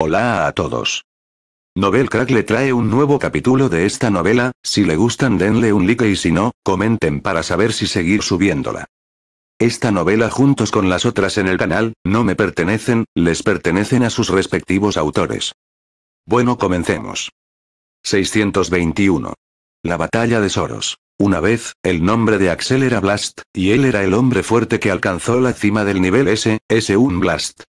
Hola a todos. Novel Crack le trae un nuevo capítulo de esta novela, si le gustan denle un like y si no, comenten para saber si seguir subiéndola. Esta novela juntos con las otras en el canal, no me pertenecen, les pertenecen a sus respectivos autores. Bueno comencemos. 621. La batalla de Soros. Una vez, el nombre de Axel era Blast, y él era el hombre fuerte que alcanzó la cima del nivel S, S1 Blast.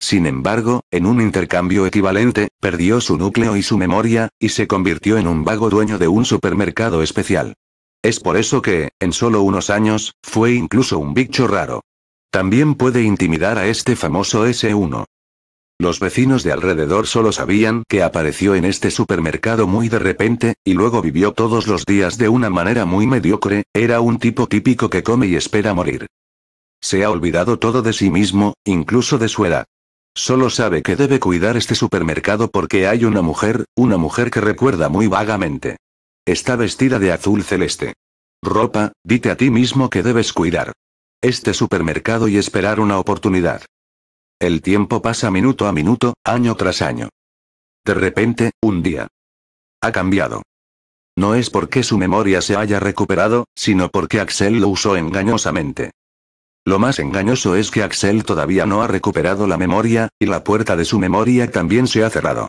Sin embargo, en un intercambio equivalente, perdió su núcleo y su memoria, y se convirtió en un vago dueño de un supermercado especial. Es por eso que, en solo unos años, fue incluso un bicho raro. También puede intimidar a este famoso S1. Los vecinos de alrededor solo sabían que apareció en este supermercado muy de repente, y luego vivió todos los días de una manera muy mediocre, era un tipo típico que come y espera morir. Se ha olvidado todo de sí mismo, incluso de su edad. Solo sabe que debe cuidar este supermercado porque hay una mujer, una mujer que recuerda muy vagamente. Está vestida de azul celeste. Ropa, dite a ti mismo que debes cuidar. Este supermercado y esperar una oportunidad. El tiempo pasa minuto a minuto, año tras año. De repente, un día. Ha cambiado. No es porque su memoria se haya recuperado, sino porque Axel lo usó engañosamente. Lo más engañoso es que Axel todavía no ha recuperado la memoria, y la puerta de su memoria también se ha cerrado.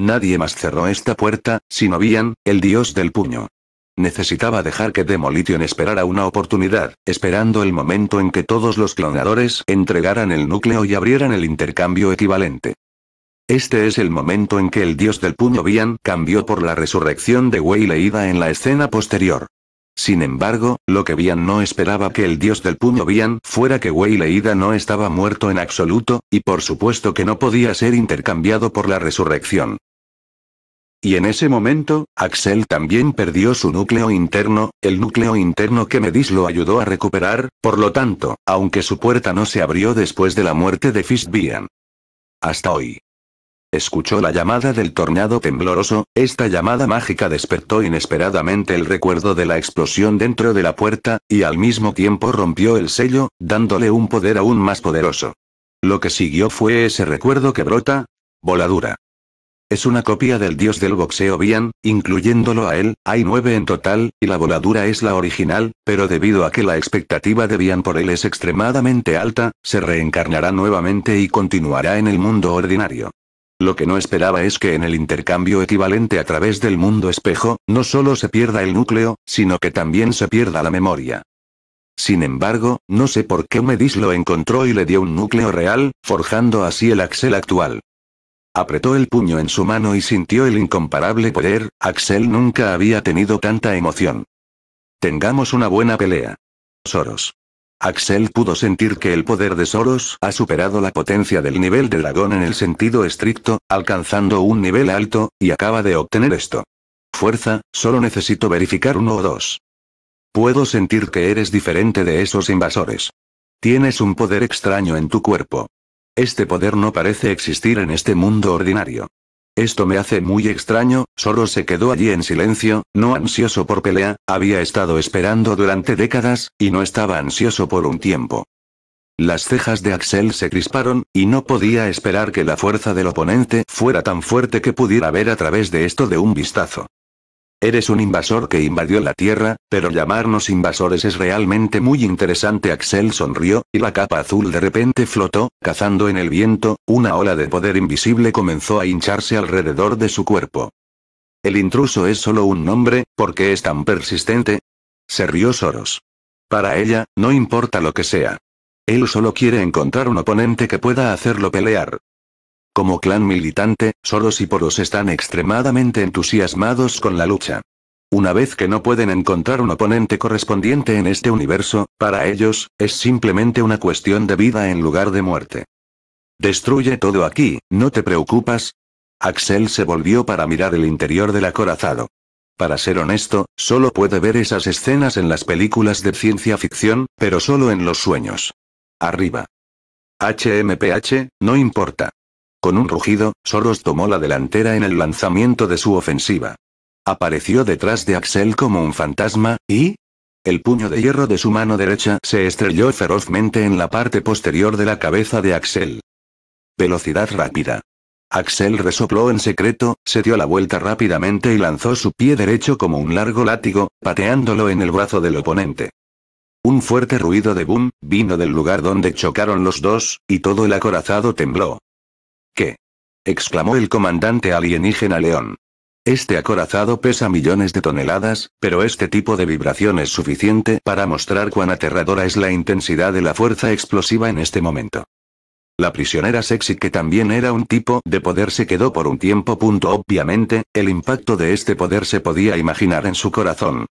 Nadie más cerró esta puerta, sino Bian, el dios del puño. Necesitaba dejar que Demolition esperara una oportunidad, esperando el momento en que todos los clonadores entregaran el núcleo y abrieran el intercambio equivalente. Este es el momento en que el dios del puño Vian cambió por la resurrección de Wei leída en la escena posterior. Sin embargo, lo que Bian no esperaba que el dios del puño Bian fuera que Wei Leida no estaba muerto en absoluto, y por supuesto que no podía ser intercambiado por la resurrección. Y en ese momento, Axel también perdió su núcleo interno, el núcleo interno que Medis lo ayudó a recuperar, por lo tanto, aunque su puerta no se abrió después de la muerte de Vian. Hasta hoy. Escuchó la llamada del tornado tembloroso, esta llamada mágica despertó inesperadamente el recuerdo de la explosión dentro de la puerta, y al mismo tiempo rompió el sello, dándole un poder aún más poderoso. Lo que siguió fue ese recuerdo que brota. Voladura. Es una copia del dios del boxeo Bian, incluyéndolo a él, hay nueve en total, y la voladura es la original, pero debido a que la expectativa de Bian por él es extremadamente alta, se reencarnará nuevamente y continuará en el mundo ordinario. Lo que no esperaba es que en el intercambio equivalente a través del mundo espejo, no solo se pierda el núcleo, sino que también se pierda la memoria. Sin embargo, no sé por qué Medis lo encontró y le dio un núcleo real, forjando así el Axel actual. Apretó el puño en su mano y sintió el incomparable poder, Axel nunca había tenido tanta emoción. Tengamos una buena pelea. Soros. Axel pudo sentir que el poder de Soros ha superado la potencia del nivel de dragón en el sentido estricto, alcanzando un nivel alto, y acaba de obtener esto. Fuerza, solo necesito verificar uno o dos. Puedo sentir que eres diferente de esos invasores. Tienes un poder extraño en tu cuerpo. Este poder no parece existir en este mundo ordinario. Esto me hace muy extraño, solo se quedó allí en silencio, no ansioso por pelea, había estado esperando durante décadas, y no estaba ansioso por un tiempo. Las cejas de Axel se crisparon, y no podía esperar que la fuerza del oponente fuera tan fuerte que pudiera ver a través de esto de un vistazo. Eres un invasor que invadió la Tierra, pero llamarnos invasores es realmente muy interesante. Axel sonrió, y la capa azul de repente flotó, cazando en el viento, una ola de poder invisible comenzó a hincharse alrededor de su cuerpo. El intruso es solo un nombre, ¿por qué es tan persistente? Se rió Soros. Para ella, no importa lo que sea. Él solo quiere encontrar un oponente que pueda hacerlo pelear. Como clan militante, Soros y Poros están extremadamente entusiasmados con la lucha. Una vez que no pueden encontrar un oponente correspondiente en este universo, para ellos, es simplemente una cuestión de vida en lugar de muerte. Destruye todo aquí, ¿no te preocupas? Axel se volvió para mirar el interior del acorazado. Para ser honesto, solo puede ver esas escenas en las películas de ciencia ficción, pero solo en los sueños. Arriba. HMPH, no importa. Con un rugido, Soros tomó la delantera en el lanzamiento de su ofensiva. Apareció detrás de Axel como un fantasma, y... El puño de hierro de su mano derecha se estrelló ferozmente en la parte posterior de la cabeza de Axel. Velocidad rápida. Axel resopló en secreto, se dio la vuelta rápidamente y lanzó su pie derecho como un largo látigo, pateándolo en el brazo del oponente. Un fuerte ruido de boom, vino del lugar donde chocaron los dos, y todo el acorazado tembló. ¿Qué? exclamó el comandante alienígena León. Este acorazado pesa millones de toneladas, pero este tipo de vibración es suficiente para mostrar cuán aterradora es la intensidad de la fuerza explosiva en este momento. La prisionera sexy que también era un tipo de poder se quedó por un tiempo. Punto. Obviamente, el impacto de este poder se podía imaginar en su corazón.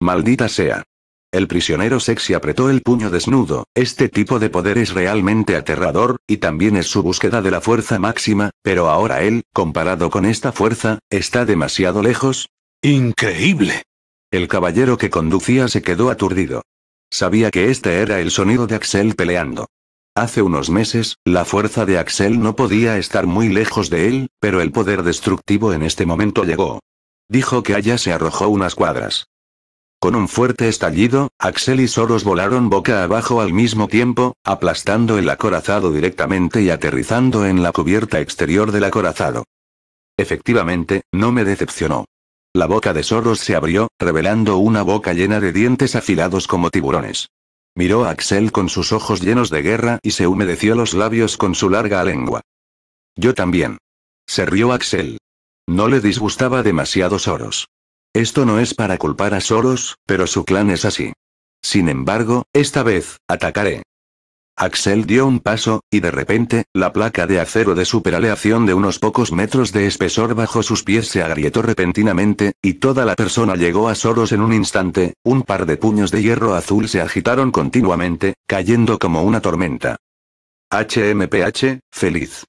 Maldita sea. El prisionero sexy apretó el puño desnudo, este tipo de poder es realmente aterrador, y también es su búsqueda de la fuerza máxima, pero ahora él, comparado con esta fuerza, está demasiado lejos. Increíble. El caballero que conducía se quedó aturdido. Sabía que este era el sonido de Axel peleando. Hace unos meses, la fuerza de Axel no podía estar muy lejos de él, pero el poder destructivo en este momento llegó. Dijo que allá se arrojó unas cuadras. Con un fuerte estallido, Axel y Soros volaron boca abajo al mismo tiempo, aplastando el acorazado directamente y aterrizando en la cubierta exterior del acorazado. Efectivamente, no me decepcionó. La boca de Soros se abrió, revelando una boca llena de dientes afilados como tiburones. Miró a Axel con sus ojos llenos de guerra y se humedeció los labios con su larga lengua. Yo también. Se rió Axel. No le disgustaba demasiado Soros. Esto no es para culpar a Soros, pero su clan es así. Sin embargo, esta vez, atacaré. Axel dio un paso, y de repente, la placa de acero de superaleación de unos pocos metros de espesor bajo sus pies se agrietó repentinamente, y toda la persona llegó a Soros en un instante, un par de puños de hierro azul se agitaron continuamente, cayendo como una tormenta. HMPH, feliz.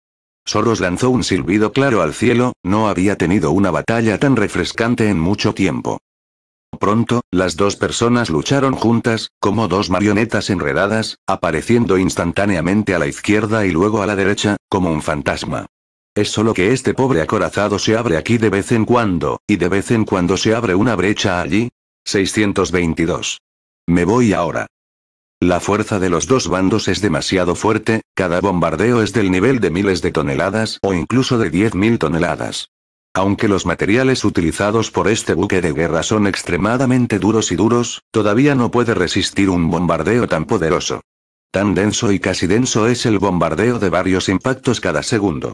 Soros lanzó un silbido claro al cielo, no había tenido una batalla tan refrescante en mucho tiempo. Pronto, las dos personas lucharon juntas, como dos marionetas enredadas, apareciendo instantáneamente a la izquierda y luego a la derecha, como un fantasma. Es solo que este pobre acorazado se abre aquí de vez en cuando, y de vez en cuando se abre una brecha allí. 622. Me voy ahora. La fuerza de los dos bandos es demasiado fuerte, cada bombardeo es del nivel de miles de toneladas o incluso de 10.000 toneladas. Aunque los materiales utilizados por este buque de guerra son extremadamente duros y duros, todavía no puede resistir un bombardeo tan poderoso. Tan denso y casi denso es el bombardeo de varios impactos cada segundo.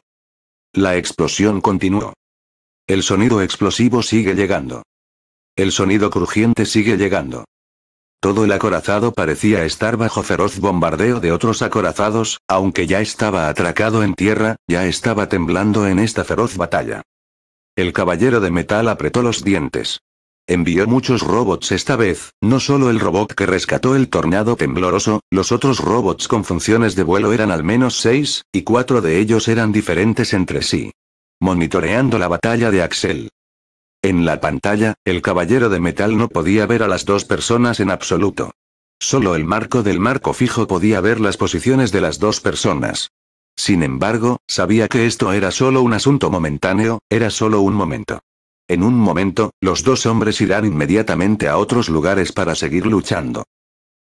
La explosión continuó. El sonido explosivo sigue llegando. El sonido crujiente sigue llegando. Todo el acorazado parecía estar bajo feroz bombardeo de otros acorazados, aunque ya estaba atracado en tierra, ya estaba temblando en esta feroz batalla. El caballero de metal apretó los dientes. Envió muchos robots esta vez, no solo el robot que rescató el tornado tembloroso, los otros robots con funciones de vuelo eran al menos seis, y cuatro de ellos eran diferentes entre sí. Monitoreando la batalla de Axel, en la pantalla, el caballero de metal no podía ver a las dos personas en absoluto. Solo el marco del marco fijo podía ver las posiciones de las dos personas. Sin embargo, sabía que esto era solo un asunto momentáneo, era solo un momento. En un momento, los dos hombres irán inmediatamente a otros lugares para seguir luchando.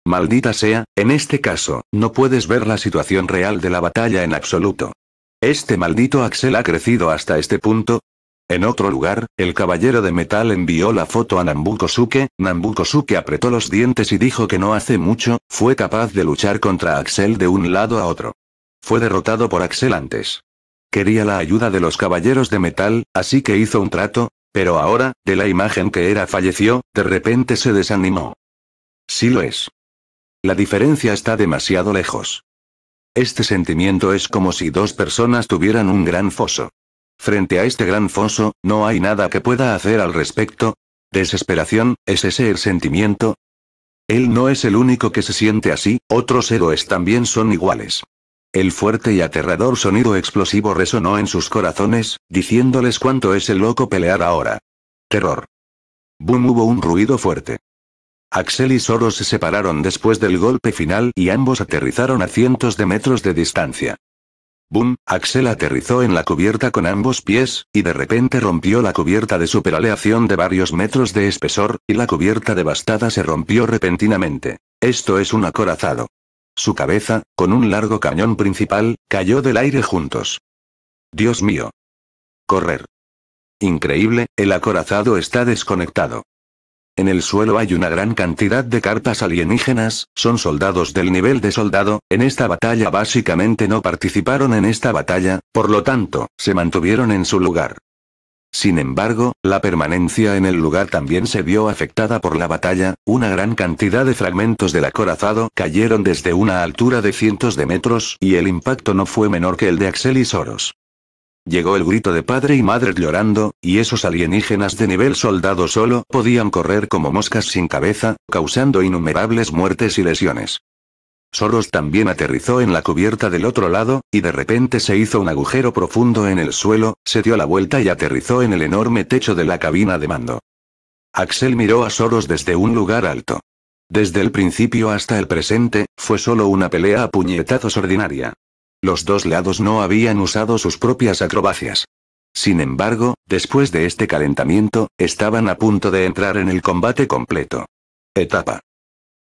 Maldita sea, en este caso, no puedes ver la situación real de la batalla en absoluto. Este maldito Axel ha crecido hasta este punto, en otro lugar, el caballero de metal envió la foto a Nambukosuke, Nambukosuke apretó los dientes y dijo que no hace mucho, fue capaz de luchar contra Axel de un lado a otro. Fue derrotado por Axel antes. Quería la ayuda de los caballeros de metal, así que hizo un trato, pero ahora, de la imagen que era falleció, de repente se desanimó. Sí lo es. La diferencia está demasiado lejos. Este sentimiento es como si dos personas tuvieran un gran foso. Frente a este gran foso, no hay nada que pueda hacer al respecto. Desesperación, ¿es ese el sentimiento? Él no es el único que se siente así, otros héroes también son iguales. El fuerte y aterrador sonido explosivo resonó en sus corazones, diciéndoles cuánto es el loco pelear ahora. Terror. Boom hubo un ruido fuerte. Axel y Soros se separaron después del golpe final y ambos aterrizaron a cientos de metros de distancia. Boom, Axel aterrizó en la cubierta con ambos pies, y de repente rompió la cubierta de superaleación de varios metros de espesor, y la cubierta devastada se rompió repentinamente. Esto es un acorazado. Su cabeza, con un largo cañón principal, cayó del aire juntos. Dios mío. Correr. Increíble, el acorazado está desconectado. En el suelo hay una gran cantidad de carpas alienígenas, son soldados del nivel de soldado, en esta batalla básicamente no participaron en esta batalla, por lo tanto, se mantuvieron en su lugar. Sin embargo, la permanencia en el lugar también se vio afectada por la batalla, una gran cantidad de fragmentos del acorazado cayeron desde una altura de cientos de metros y el impacto no fue menor que el de Axel y Soros. Llegó el grito de padre y madre llorando, y esos alienígenas de nivel soldado solo podían correr como moscas sin cabeza, causando innumerables muertes y lesiones. Soros también aterrizó en la cubierta del otro lado, y de repente se hizo un agujero profundo en el suelo, se dio la vuelta y aterrizó en el enorme techo de la cabina de mando. Axel miró a Soros desde un lugar alto. Desde el principio hasta el presente, fue solo una pelea a puñetazos ordinaria. Los dos lados no habían usado sus propias acrobacias. Sin embargo, después de este calentamiento, estaban a punto de entrar en el combate completo. Etapa.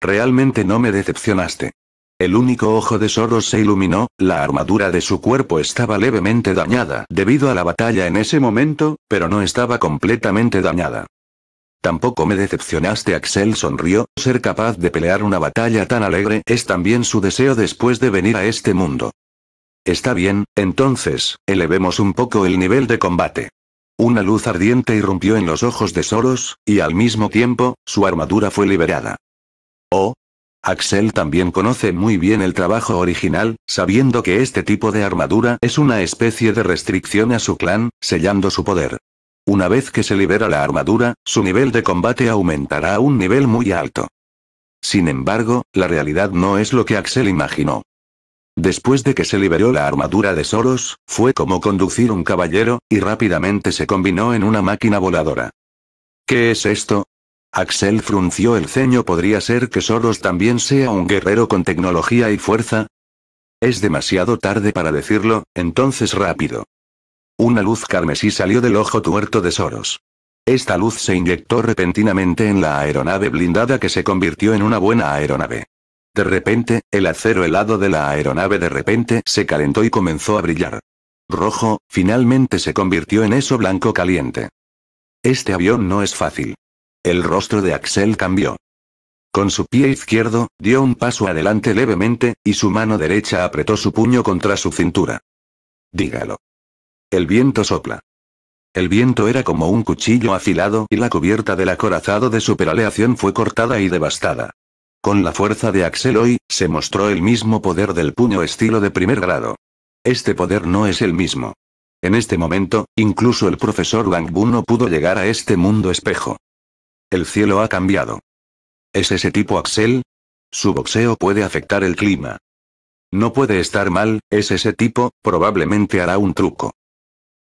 Realmente no me decepcionaste. El único ojo de Soros se iluminó, la armadura de su cuerpo estaba levemente dañada debido a la batalla en ese momento, pero no estaba completamente dañada. Tampoco me decepcionaste, Axel sonrió, ser capaz de pelear una batalla tan alegre es también su deseo después de venir a este mundo. Está bien, entonces, elevemos un poco el nivel de combate. Una luz ardiente irrumpió en los ojos de Soros, y al mismo tiempo, su armadura fue liberada. Oh. Axel también conoce muy bien el trabajo original, sabiendo que este tipo de armadura es una especie de restricción a su clan, sellando su poder. Una vez que se libera la armadura, su nivel de combate aumentará a un nivel muy alto. Sin embargo, la realidad no es lo que Axel imaginó. Después de que se liberó la armadura de Soros, fue como conducir un caballero, y rápidamente se combinó en una máquina voladora. ¿Qué es esto? Axel frunció el ceño. ¿Podría ser que Soros también sea un guerrero con tecnología y fuerza? Es demasiado tarde para decirlo, entonces rápido. Una luz carmesí salió del ojo tuerto de Soros. Esta luz se inyectó repentinamente en la aeronave blindada que se convirtió en una buena aeronave. De repente, el acero helado de la aeronave de repente se calentó y comenzó a brillar. Rojo, finalmente se convirtió en eso blanco caliente. Este avión no es fácil. El rostro de Axel cambió. Con su pie izquierdo, dio un paso adelante levemente, y su mano derecha apretó su puño contra su cintura. Dígalo. El viento sopla. El viento era como un cuchillo afilado y la cubierta del acorazado de superaleación fue cortada y devastada. Con la fuerza de Axel hoy, se mostró el mismo poder del puño estilo de primer grado. Este poder no es el mismo. En este momento, incluso el profesor Bu no pudo llegar a este mundo espejo. El cielo ha cambiado. ¿Es ese tipo Axel? Su boxeo puede afectar el clima. No puede estar mal, es ese tipo, probablemente hará un truco.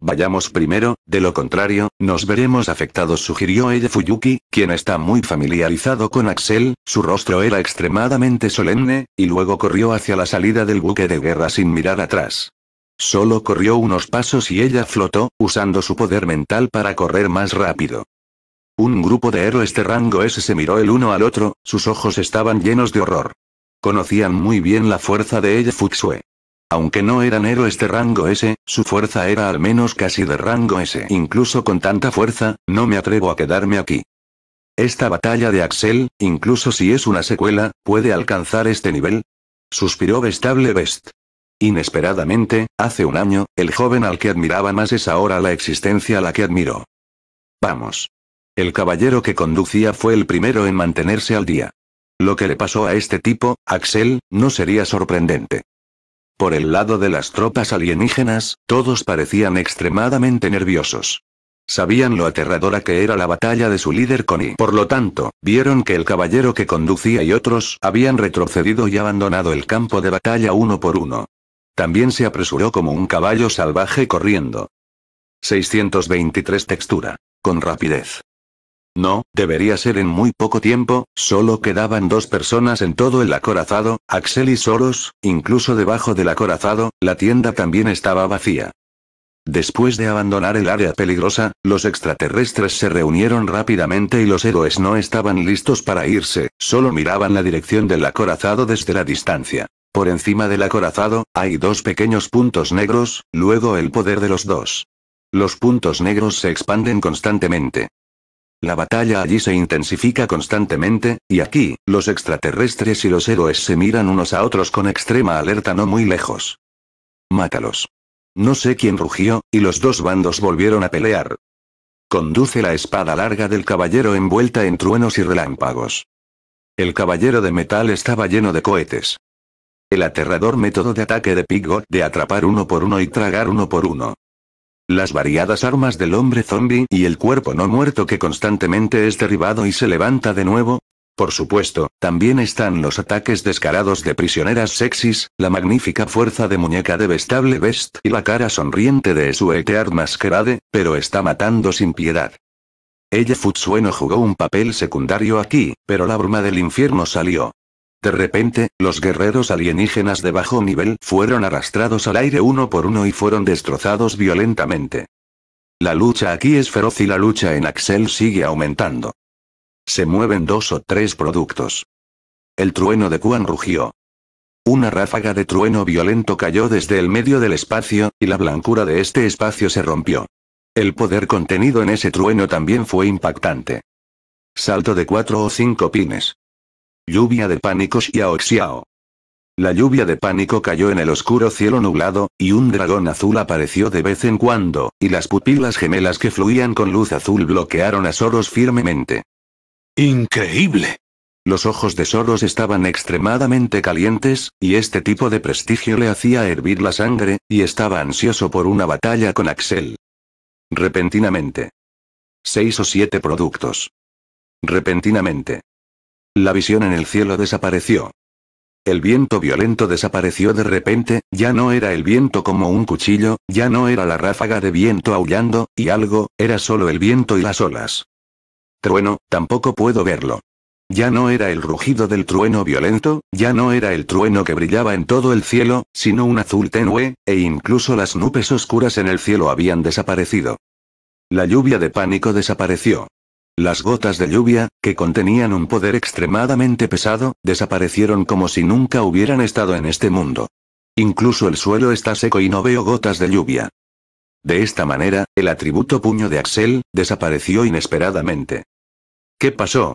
Vayamos primero, de lo contrario, nos veremos afectados, sugirió ella Fuyuki, quien está muy familiarizado con Axel, su rostro era extremadamente solemne, y luego corrió hacia la salida del buque de guerra sin mirar atrás. Solo corrió unos pasos y ella flotó, usando su poder mental para correr más rápido. Un grupo de héroes de rango S se miró el uno al otro, sus ojos estaban llenos de horror. Conocían muy bien la fuerza de ella Fuxue. Aunque no era nero este rango S, su fuerza era al menos casi de rango S. Incluso con tanta fuerza, no me atrevo a quedarme aquí. Esta batalla de Axel, incluso si es una secuela, puede alcanzar este nivel. Suspiró Vestable Vest. Inesperadamente, hace un año, el joven al que admiraba más es ahora la existencia a la que admiro. Vamos. El caballero que conducía fue el primero en mantenerse al día. Lo que le pasó a este tipo, Axel, no sería sorprendente. Por el lado de las tropas alienígenas, todos parecían extremadamente nerviosos. Sabían lo aterradora que era la batalla de su líder Connie. por lo tanto, vieron que el caballero que conducía y otros habían retrocedido y abandonado el campo de batalla uno por uno. También se apresuró como un caballo salvaje corriendo. 623 textura. Con rapidez. No, debería ser en muy poco tiempo, solo quedaban dos personas en todo el acorazado, Axel y Soros, incluso debajo del acorazado, la tienda también estaba vacía. Después de abandonar el área peligrosa, los extraterrestres se reunieron rápidamente y los héroes no estaban listos para irse, solo miraban la dirección del acorazado desde la distancia. Por encima del acorazado, hay dos pequeños puntos negros, luego el poder de los dos. Los puntos negros se expanden constantemente. La batalla allí se intensifica constantemente, y aquí, los extraterrestres y los héroes se miran unos a otros con extrema alerta no muy lejos. Mátalos. No sé quién rugió, y los dos bandos volvieron a pelear. Conduce la espada larga del caballero envuelta en truenos y relámpagos. El caballero de metal estaba lleno de cohetes. El aterrador método de ataque de Pigot de atrapar uno por uno y tragar uno por uno. Las variadas armas del hombre zombie y el cuerpo no muerto que constantemente es derribado y se levanta de nuevo. Por supuesto, también están los ataques descarados de prisioneras sexys, la magnífica fuerza de muñeca de Vestable Best y la cara sonriente de Suetear Masquerade, pero está matando sin piedad. Ella Futsueno jugó un papel secundario aquí, pero la bruma del infierno salió. De repente, los guerreros alienígenas de bajo nivel fueron arrastrados al aire uno por uno y fueron destrozados violentamente. La lucha aquí es feroz y la lucha en Axel sigue aumentando. Se mueven dos o tres productos. El trueno de Kuan rugió. Una ráfaga de trueno violento cayó desde el medio del espacio, y la blancura de este espacio se rompió. El poder contenido en ese trueno también fue impactante. Salto de cuatro o cinco pines. Lluvia de pánico Xiao Xiao. La lluvia de pánico cayó en el oscuro cielo nublado, y un dragón azul apareció de vez en cuando, y las pupilas gemelas que fluían con luz azul bloquearon a Soros firmemente. ¡Increíble! Los ojos de Soros estaban extremadamente calientes, y este tipo de prestigio le hacía hervir la sangre, y estaba ansioso por una batalla con Axel. Repentinamente. Seis o siete productos. Repentinamente. La visión en el cielo desapareció. El viento violento desapareció de repente, ya no era el viento como un cuchillo, ya no era la ráfaga de viento aullando, y algo, era solo el viento y las olas. Trueno, tampoco puedo verlo. Ya no era el rugido del trueno violento, ya no era el trueno que brillaba en todo el cielo, sino un azul tenue, e incluso las nubes oscuras en el cielo habían desaparecido. La lluvia de pánico desapareció. Las gotas de lluvia, que contenían un poder extremadamente pesado, desaparecieron como si nunca hubieran estado en este mundo. Incluso el suelo está seco y no veo gotas de lluvia. De esta manera, el atributo puño de Axel, desapareció inesperadamente. ¿Qué pasó?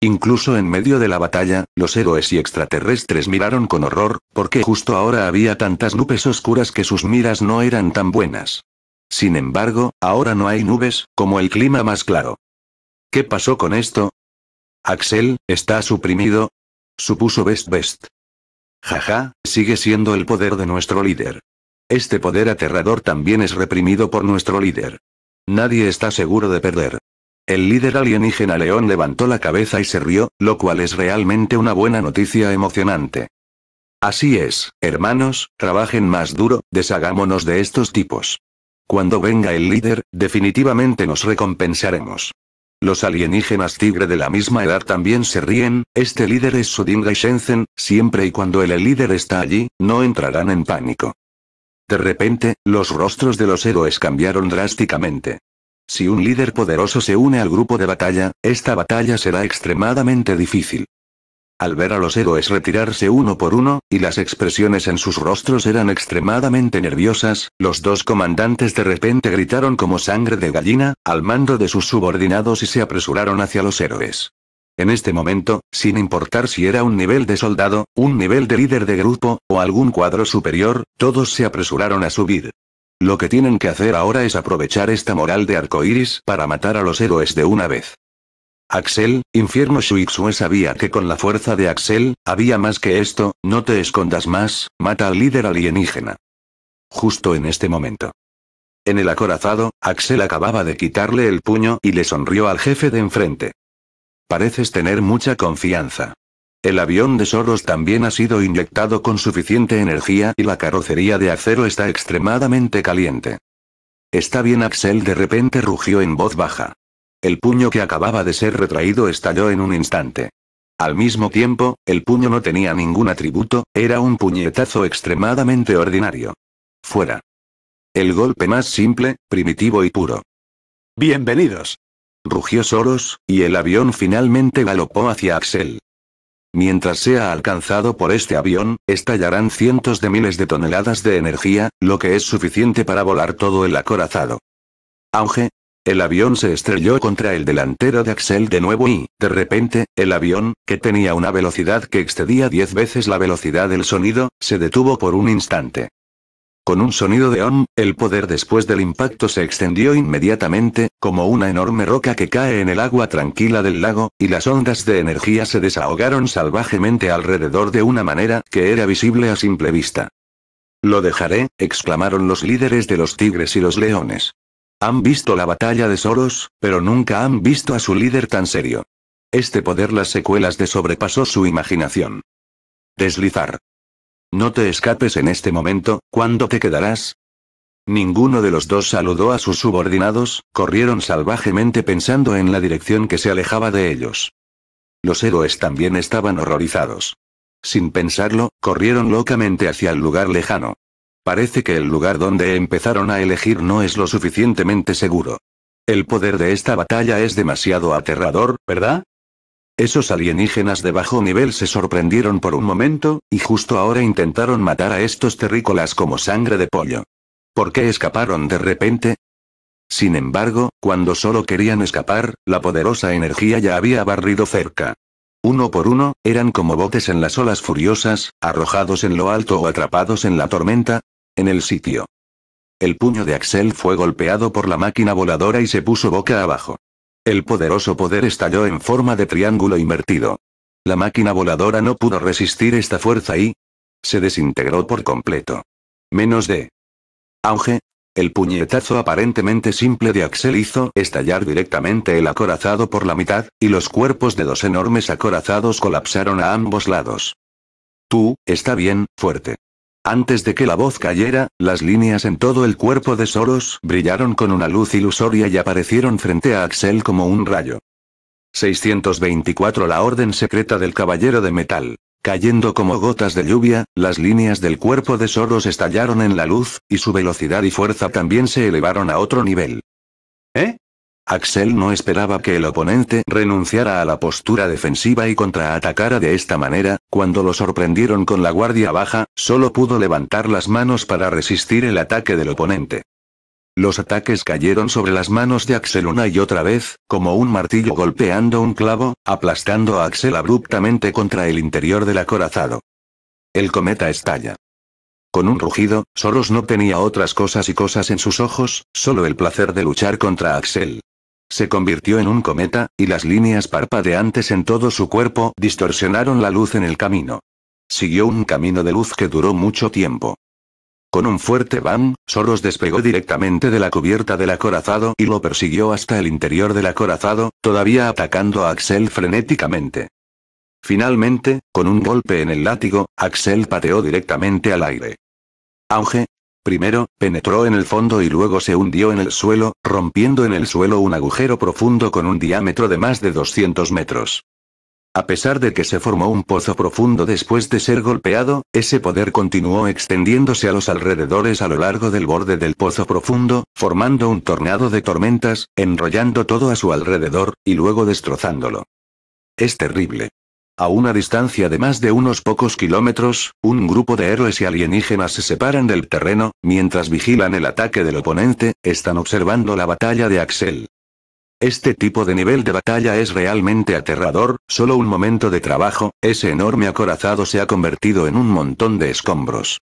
Incluso en medio de la batalla, los héroes y extraterrestres miraron con horror, porque justo ahora había tantas nubes oscuras que sus miras no eran tan buenas. Sin embargo, ahora no hay nubes, como el clima más claro. ¿Qué pasó con esto? Axel, está suprimido. Supuso Best Best. Jaja, sigue siendo el poder de nuestro líder. Este poder aterrador también es reprimido por nuestro líder. Nadie está seguro de perder. El líder alienígena León levantó la cabeza y se rió, lo cual es realmente una buena noticia emocionante. Así es, hermanos, trabajen más duro, deshagámonos de estos tipos. Cuando venga el líder, definitivamente nos recompensaremos. Los alienígenas tigre de la misma edad también se ríen, este líder es Sodinga y Shenzhen, siempre y cuando el líder está allí, no entrarán en pánico. De repente, los rostros de los héroes cambiaron drásticamente. Si un líder poderoso se une al grupo de batalla, esta batalla será extremadamente difícil. Al ver a los héroes retirarse uno por uno, y las expresiones en sus rostros eran extremadamente nerviosas, los dos comandantes de repente gritaron como sangre de gallina, al mando de sus subordinados y se apresuraron hacia los héroes. En este momento, sin importar si era un nivel de soldado, un nivel de líder de grupo, o algún cuadro superior, todos se apresuraron a subir. Lo que tienen que hacer ahora es aprovechar esta moral de arcoiris para matar a los héroes de una vez. Axel, infierno Shuixue sabía que con la fuerza de Axel, había más que esto, no te escondas más, mata al líder alienígena. Justo en este momento. En el acorazado, Axel acababa de quitarle el puño y le sonrió al jefe de enfrente. Pareces tener mucha confianza. El avión de Soros también ha sido inyectado con suficiente energía y la carrocería de acero está extremadamente caliente. Está bien Axel de repente rugió en voz baja. El puño que acababa de ser retraído estalló en un instante. Al mismo tiempo, el puño no tenía ningún atributo, era un puñetazo extremadamente ordinario. Fuera. El golpe más simple, primitivo y puro. Bienvenidos. Rugió Soros, y el avión finalmente galopó hacia Axel. Mientras sea alcanzado por este avión, estallarán cientos de miles de toneladas de energía, lo que es suficiente para volar todo el acorazado. Auge, el avión se estrelló contra el delantero de Axel de nuevo y, de repente, el avión, que tenía una velocidad que excedía diez veces la velocidad del sonido, se detuvo por un instante. Con un sonido de on, el poder después del impacto se extendió inmediatamente, como una enorme roca que cae en el agua tranquila del lago, y las ondas de energía se desahogaron salvajemente alrededor de una manera que era visible a simple vista. Lo dejaré, exclamaron los líderes de los tigres y los leones. Han visto la batalla de Soros, pero nunca han visto a su líder tan serio. Este poder las secuelas de sobrepasó su imaginación. Deslizar. No te escapes en este momento, ¿cuándo te quedarás? Ninguno de los dos saludó a sus subordinados, corrieron salvajemente pensando en la dirección que se alejaba de ellos. Los héroes también estaban horrorizados. Sin pensarlo, corrieron locamente hacia el lugar lejano. Parece que el lugar donde empezaron a elegir no es lo suficientemente seguro. El poder de esta batalla es demasiado aterrador, ¿verdad? Esos alienígenas de bajo nivel se sorprendieron por un momento, y justo ahora intentaron matar a estos terrícolas como sangre de pollo. ¿Por qué escaparon de repente? Sin embargo, cuando solo querían escapar, la poderosa energía ya había barrido cerca. Uno por uno, eran como botes en las olas furiosas, arrojados en lo alto o atrapados en la tormenta, en el sitio. El puño de Axel fue golpeado por la máquina voladora y se puso boca abajo. El poderoso poder estalló en forma de triángulo invertido. La máquina voladora no pudo resistir esta fuerza y... se desintegró por completo. Menos de... Auge. El puñetazo aparentemente simple de Axel hizo estallar directamente el acorazado por la mitad, y los cuerpos de dos enormes acorazados colapsaron a ambos lados. Tú, está bien, fuerte. Antes de que la voz cayera, las líneas en todo el cuerpo de Soros brillaron con una luz ilusoria y aparecieron frente a Axel como un rayo. 624 La Orden Secreta del Caballero de Metal. Cayendo como gotas de lluvia, las líneas del cuerpo de Soros estallaron en la luz, y su velocidad y fuerza también se elevaron a otro nivel. Axel no esperaba que el oponente renunciara a la postura defensiva y contraatacara de esta manera, cuando lo sorprendieron con la guardia baja, solo pudo levantar las manos para resistir el ataque del oponente. Los ataques cayeron sobre las manos de Axel una y otra vez, como un martillo golpeando un clavo, aplastando a Axel abruptamente contra el interior del acorazado. El cometa estalla. Con un rugido, Soros no tenía otras cosas y cosas en sus ojos, solo el placer de luchar contra Axel. Se convirtió en un cometa, y las líneas parpadeantes en todo su cuerpo distorsionaron la luz en el camino. Siguió un camino de luz que duró mucho tiempo. Con un fuerte bam, Soros despegó directamente de la cubierta del acorazado y lo persiguió hasta el interior del acorazado, todavía atacando a Axel frenéticamente. Finalmente, con un golpe en el látigo, Axel pateó directamente al aire. Auge, Primero, penetró en el fondo y luego se hundió en el suelo, rompiendo en el suelo un agujero profundo con un diámetro de más de 200 metros. A pesar de que se formó un pozo profundo después de ser golpeado, ese poder continuó extendiéndose a los alrededores a lo largo del borde del pozo profundo, formando un tornado de tormentas, enrollando todo a su alrededor, y luego destrozándolo. Es terrible. A una distancia de más de unos pocos kilómetros, un grupo de héroes y alienígenas se separan del terreno, mientras vigilan el ataque del oponente, están observando la batalla de Axel. Este tipo de nivel de batalla es realmente aterrador, solo un momento de trabajo, ese enorme acorazado se ha convertido en un montón de escombros.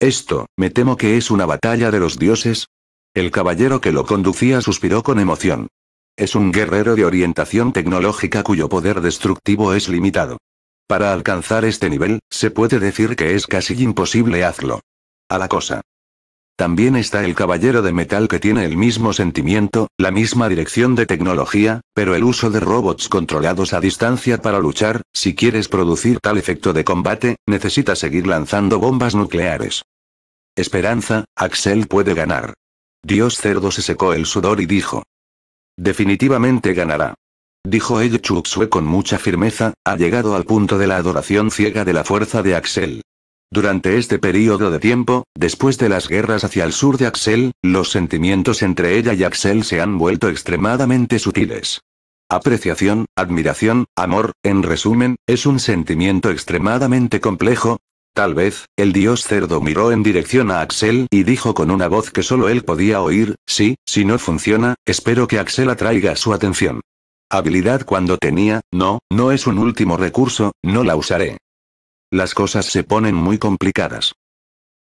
Esto, me temo que es una batalla de los dioses. El caballero que lo conducía suspiró con emoción. Es un guerrero de orientación tecnológica cuyo poder destructivo es limitado. Para alcanzar este nivel, se puede decir que es casi imposible hazlo. A la cosa. También está el caballero de metal que tiene el mismo sentimiento, la misma dirección de tecnología, pero el uso de robots controlados a distancia para luchar, si quieres producir tal efecto de combate, necesitas seguir lanzando bombas nucleares. Esperanza, Axel puede ganar. Dios cerdo se secó el sudor y dijo. Definitivamente ganará. Dijo Ed Chuxue con mucha firmeza, ha llegado al punto de la adoración ciega de la fuerza de Axel. Durante este periodo de tiempo, después de las guerras hacia el sur de Axel, los sentimientos entre ella y Axel se han vuelto extremadamente sutiles. Apreciación, admiración, amor, en resumen, es un sentimiento extremadamente complejo, Tal vez, el dios cerdo miró en dirección a Axel y dijo con una voz que solo él podía oír, sí, si no funciona, espero que Axel atraiga su atención. Habilidad cuando tenía, no, no es un último recurso, no la usaré. Las cosas se ponen muy complicadas.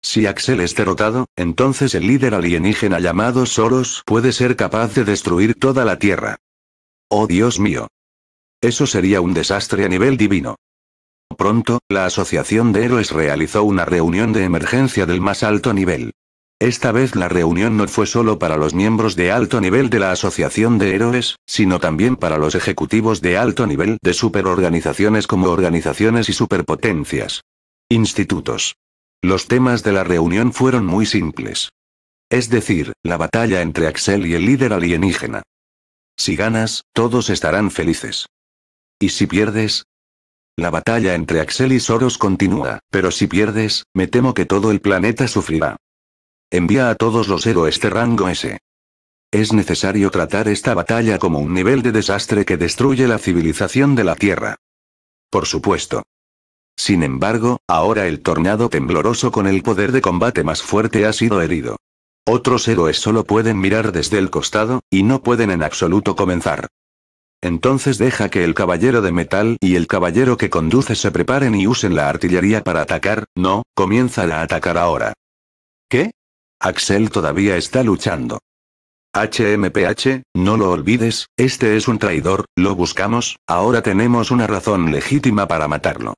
Si Axel es derrotado, entonces el líder alienígena llamado Soros puede ser capaz de destruir toda la Tierra. Oh Dios mío. Eso sería un desastre a nivel divino. Pronto, la Asociación de Héroes realizó una reunión de emergencia del más alto nivel. Esta vez la reunión no fue solo para los miembros de alto nivel de la Asociación de Héroes, sino también para los ejecutivos de alto nivel de superorganizaciones como organizaciones y superpotencias. Institutos. Los temas de la reunión fueron muy simples. Es decir, la batalla entre Axel y el líder alienígena. Si ganas, todos estarán felices. Y si pierdes, la batalla entre Axel y Soros continúa, pero si pierdes, me temo que todo el planeta sufrirá. Envía a todos los héroes de rango S. Es necesario tratar esta batalla como un nivel de desastre que destruye la civilización de la Tierra. Por supuesto. Sin embargo, ahora el tornado tembloroso con el poder de combate más fuerte ha sido herido. Otros héroes solo pueden mirar desde el costado, y no pueden en absoluto comenzar. Entonces deja que el caballero de metal y el caballero que conduce se preparen y usen la artillería para atacar, no, comienza a atacar ahora. ¿Qué? Axel todavía está luchando. HMPH, no lo olvides, este es un traidor, lo buscamos, ahora tenemos una razón legítima para matarlo.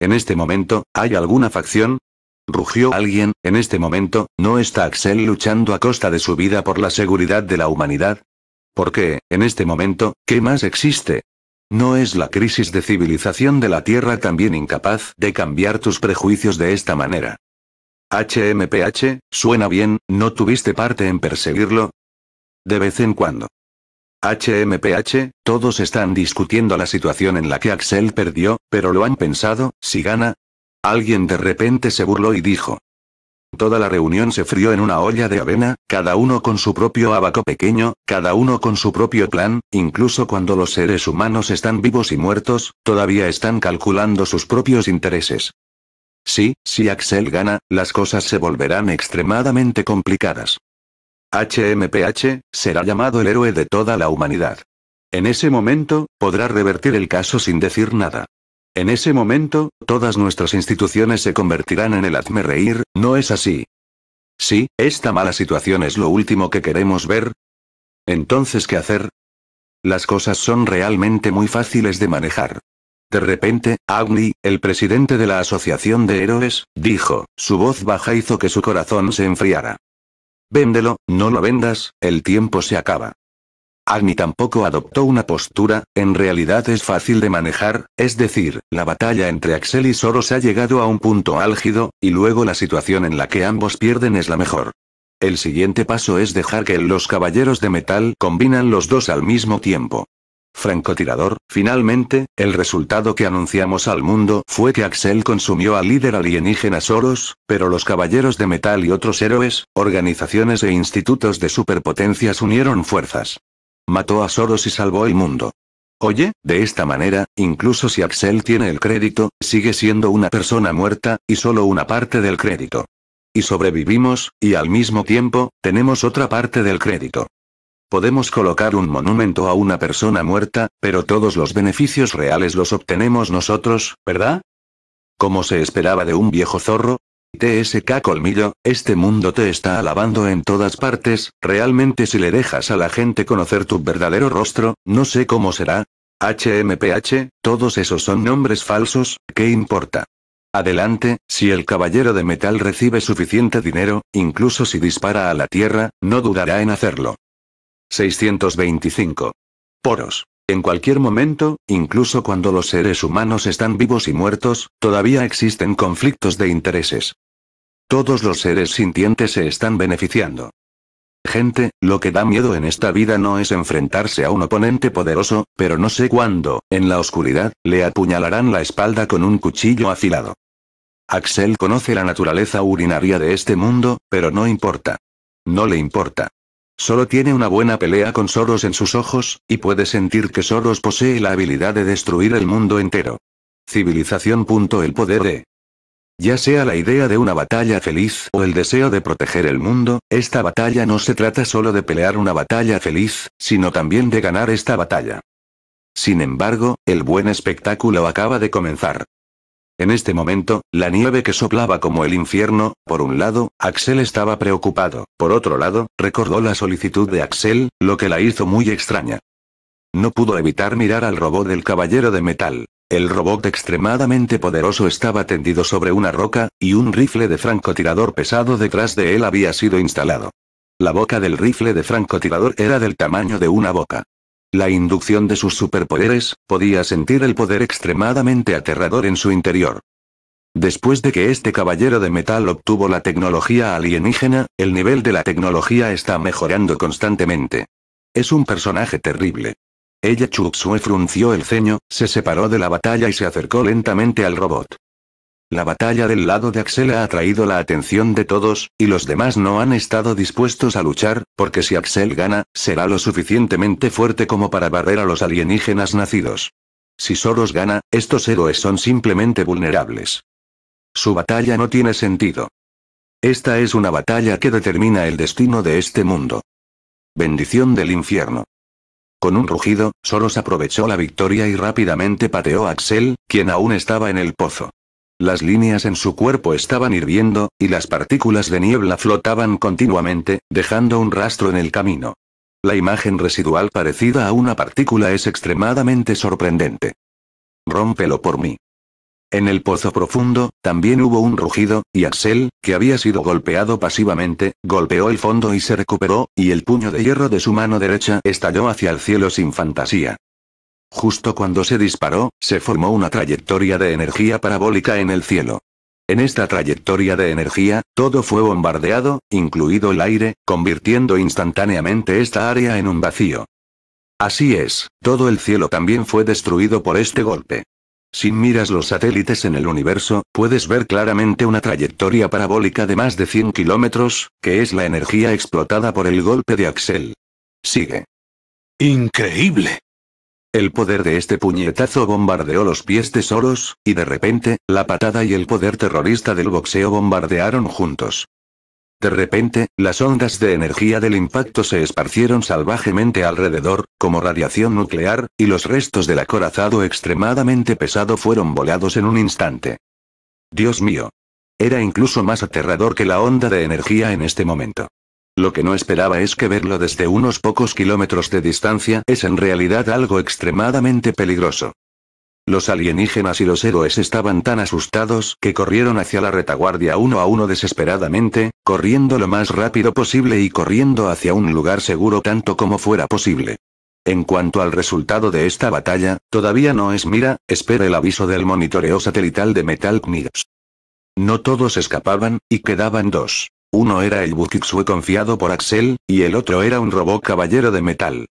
En este momento, ¿hay alguna facción? Rugió alguien, en este momento, ¿no está Axel luchando a costa de su vida por la seguridad de la humanidad? qué, en este momento, ¿qué más existe? ¿No es la crisis de civilización de la Tierra también incapaz de cambiar tus prejuicios de esta manera? HMPH, suena bien, ¿no tuviste parte en perseguirlo? De vez en cuando. HMPH, todos están discutiendo la situación en la que Axel perdió, pero lo han pensado, si gana. Alguien de repente se burló y dijo, Toda la reunión se frió en una olla de avena, cada uno con su propio abaco pequeño, cada uno con su propio plan, incluso cuando los seres humanos están vivos y muertos, todavía están calculando sus propios intereses. Sí, si Axel gana, las cosas se volverán extremadamente complicadas. HMPH, será llamado el héroe de toda la humanidad. En ese momento, podrá revertir el caso sin decir nada. En ese momento, todas nuestras instituciones se convertirán en el hazme reír, ¿no es así? Sí, esta mala situación es lo último que queremos ver. Entonces, ¿qué hacer? Las cosas son realmente muy fáciles de manejar. De repente, Agni, el presidente de la Asociación de Héroes, dijo, su voz baja hizo que su corazón se enfriara. Véndelo, no lo vendas, el tiempo se acaba. Agni tampoco adoptó una postura, en realidad es fácil de manejar, es decir, la batalla entre Axel y Soros ha llegado a un punto álgido, y luego la situación en la que ambos pierden es la mejor. El siguiente paso es dejar que los caballeros de metal combinan los dos al mismo tiempo. Francotirador, finalmente, el resultado que anunciamos al mundo fue que Axel consumió al líder alienígena Soros, pero los caballeros de metal y otros héroes, organizaciones e institutos de superpotencias unieron fuerzas. Mató a Soros y salvó el mundo. Oye, de esta manera, incluso si Axel tiene el crédito, sigue siendo una persona muerta, y solo una parte del crédito. Y sobrevivimos, y al mismo tiempo, tenemos otra parte del crédito. Podemos colocar un monumento a una persona muerta, pero todos los beneficios reales los obtenemos nosotros, ¿verdad? Como se esperaba de un viejo zorro, TSK Colmillo, este mundo te está alabando en todas partes, realmente si le dejas a la gente conocer tu verdadero rostro, no sé cómo será. HMPH, todos esos son nombres falsos, ¿qué importa? Adelante, si el caballero de metal recibe suficiente dinero, incluso si dispara a la tierra, no dudará en hacerlo. 625. Poros. En cualquier momento, incluso cuando los seres humanos están vivos y muertos, todavía existen conflictos de intereses. Todos los seres sintientes se están beneficiando. Gente, lo que da miedo en esta vida no es enfrentarse a un oponente poderoso, pero no sé cuándo, en la oscuridad, le apuñalarán la espalda con un cuchillo afilado. Axel conoce la naturaleza urinaria de este mundo, pero no importa. No le importa. Solo tiene una buena pelea con Soros en sus ojos, y puede sentir que Soros posee la habilidad de destruir el mundo entero. Civilización. El poder de ya sea la idea de una batalla feliz o el deseo de proteger el mundo, esta batalla no se trata solo de pelear una batalla feliz, sino también de ganar esta batalla. Sin embargo, el buen espectáculo acaba de comenzar. En este momento, la nieve que soplaba como el infierno, por un lado, Axel estaba preocupado, por otro lado, recordó la solicitud de Axel, lo que la hizo muy extraña. No pudo evitar mirar al robot del caballero de metal. El robot extremadamente poderoso estaba tendido sobre una roca, y un rifle de francotirador pesado detrás de él había sido instalado. La boca del rifle de francotirador era del tamaño de una boca. La inducción de sus superpoderes, podía sentir el poder extremadamente aterrador en su interior. Después de que este caballero de metal obtuvo la tecnología alienígena, el nivel de la tecnología está mejorando constantemente. Es un personaje terrible. Ella Chuxue frunció el ceño, se separó de la batalla y se acercó lentamente al robot. La batalla del lado de Axel ha atraído la atención de todos, y los demás no han estado dispuestos a luchar, porque si Axel gana, será lo suficientemente fuerte como para barrer a los alienígenas nacidos. Si Soros gana, estos héroes son simplemente vulnerables. Su batalla no tiene sentido. Esta es una batalla que determina el destino de este mundo. Bendición del infierno. Con un rugido, Soros aprovechó la victoria y rápidamente pateó a Axel, quien aún estaba en el pozo. Las líneas en su cuerpo estaban hirviendo, y las partículas de niebla flotaban continuamente, dejando un rastro en el camino. La imagen residual parecida a una partícula es extremadamente sorprendente. Rómpelo por mí. En el pozo profundo, también hubo un rugido, y Axel, que había sido golpeado pasivamente, golpeó el fondo y se recuperó, y el puño de hierro de su mano derecha estalló hacia el cielo sin fantasía. Justo cuando se disparó, se formó una trayectoria de energía parabólica en el cielo. En esta trayectoria de energía, todo fue bombardeado, incluido el aire, convirtiendo instantáneamente esta área en un vacío. Así es, todo el cielo también fue destruido por este golpe. Si miras los satélites en el universo, puedes ver claramente una trayectoria parabólica de más de 100 kilómetros, que es la energía explotada por el golpe de Axel. Sigue. Increíble. El poder de este puñetazo bombardeó los pies tesoros, y de repente, la patada y el poder terrorista del boxeo bombardearon juntos. De repente, las ondas de energía del impacto se esparcieron salvajemente alrededor, como radiación nuclear, y los restos del acorazado extremadamente pesado fueron volados en un instante. Dios mío. Era incluso más aterrador que la onda de energía en este momento. Lo que no esperaba es que verlo desde unos pocos kilómetros de distancia es en realidad algo extremadamente peligroso. Los alienígenas y los héroes estaban tan asustados que corrieron hacia la retaguardia uno a uno desesperadamente, corriendo lo más rápido posible y corriendo hacia un lugar seguro tanto como fuera posible. En cuanto al resultado de esta batalla, todavía no es mira, espera el aviso del monitoreo satelital de Metal Knights. No todos escapaban, y quedaban dos. Uno era el Bukixue confiado por Axel, y el otro era un robot caballero de metal.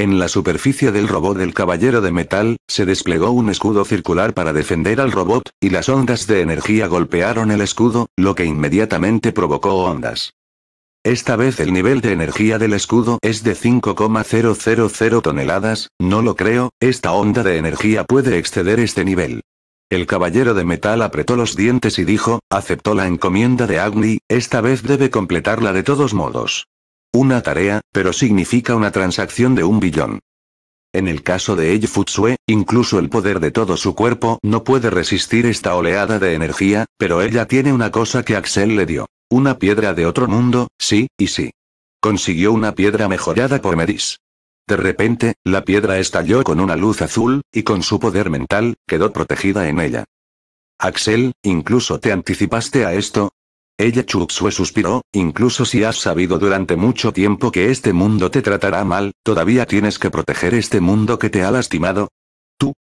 En la superficie del robot del caballero de metal, se desplegó un escudo circular para defender al robot, y las ondas de energía golpearon el escudo, lo que inmediatamente provocó ondas. Esta vez el nivel de energía del escudo es de 5,000 toneladas, no lo creo, esta onda de energía puede exceder este nivel. El caballero de metal apretó los dientes y dijo, aceptó la encomienda de Agni, esta vez debe completarla de todos modos. Una tarea, pero significa una transacción de un billón. En el caso de ella Futsue, incluso el poder de todo su cuerpo no puede resistir esta oleada de energía, pero ella tiene una cosa que Axel le dio. Una piedra de otro mundo, sí, y sí. Consiguió una piedra mejorada por Medis. De repente, la piedra estalló con una luz azul, y con su poder mental, quedó protegida en ella. Axel, incluso te anticipaste a esto, ella Chuxue suspiró, incluso si has sabido durante mucho tiempo que este mundo te tratará mal, todavía tienes que proteger este mundo que te ha lastimado. ¿Tú?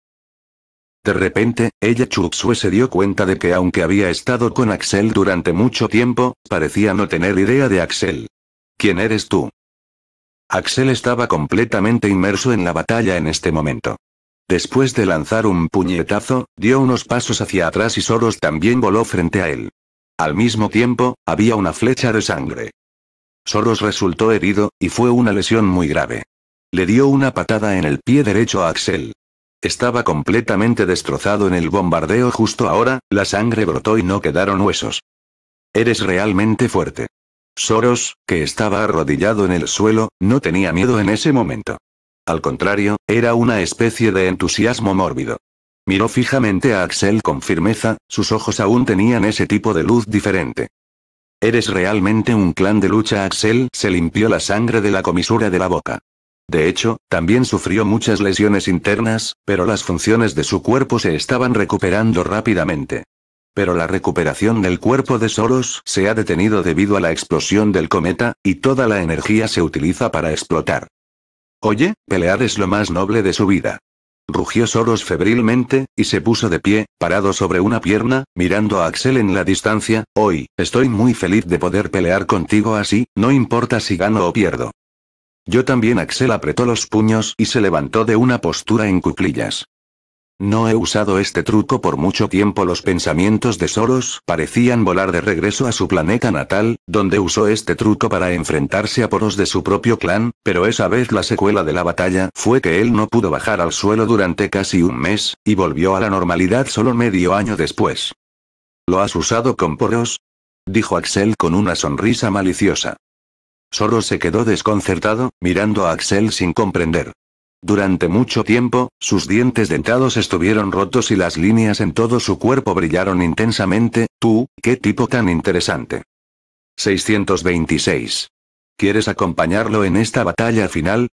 De repente, ella Chuxue se dio cuenta de que aunque había estado con Axel durante mucho tiempo, parecía no tener idea de Axel. ¿Quién eres tú? Axel estaba completamente inmerso en la batalla en este momento. Después de lanzar un puñetazo, dio unos pasos hacia atrás y Soros también voló frente a él. Al mismo tiempo, había una flecha de sangre. Soros resultó herido, y fue una lesión muy grave. Le dio una patada en el pie derecho a Axel. Estaba completamente destrozado en el bombardeo justo ahora, la sangre brotó y no quedaron huesos. Eres realmente fuerte. Soros, que estaba arrodillado en el suelo, no tenía miedo en ese momento. Al contrario, era una especie de entusiasmo mórbido. Miró fijamente a Axel con firmeza, sus ojos aún tenían ese tipo de luz diferente. Eres realmente un clan de lucha. Axel se limpió la sangre de la comisura de la boca. De hecho, también sufrió muchas lesiones internas, pero las funciones de su cuerpo se estaban recuperando rápidamente. Pero la recuperación del cuerpo de Soros se ha detenido debido a la explosión del cometa, y toda la energía se utiliza para explotar. Oye, pelear es lo más noble de su vida rugió Soros febrilmente, y se puso de pie, parado sobre una pierna, mirando a Axel en la distancia, hoy, estoy muy feliz de poder pelear contigo así, no importa si gano o pierdo. Yo también Axel apretó los puños y se levantó de una postura en cuclillas. No he usado este truco por mucho tiempo. Los pensamientos de Soros parecían volar de regreso a su planeta natal, donde usó este truco para enfrentarse a poros de su propio clan, pero esa vez la secuela de la batalla fue que él no pudo bajar al suelo durante casi un mes, y volvió a la normalidad solo medio año después. ¿Lo has usado con poros? dijo Axel con una sonrisa maliciosa. Soros se quedó desconcertado, mirando a Axel sin comprender. Durante mucho tiempo, sus dientes dentados estuvieron rotos y las líneas en todo su cuerpo brillaron intensamente, tú, qué tipo tan interesante. 626. ¿Quieres acompañarlo en esta batalla final?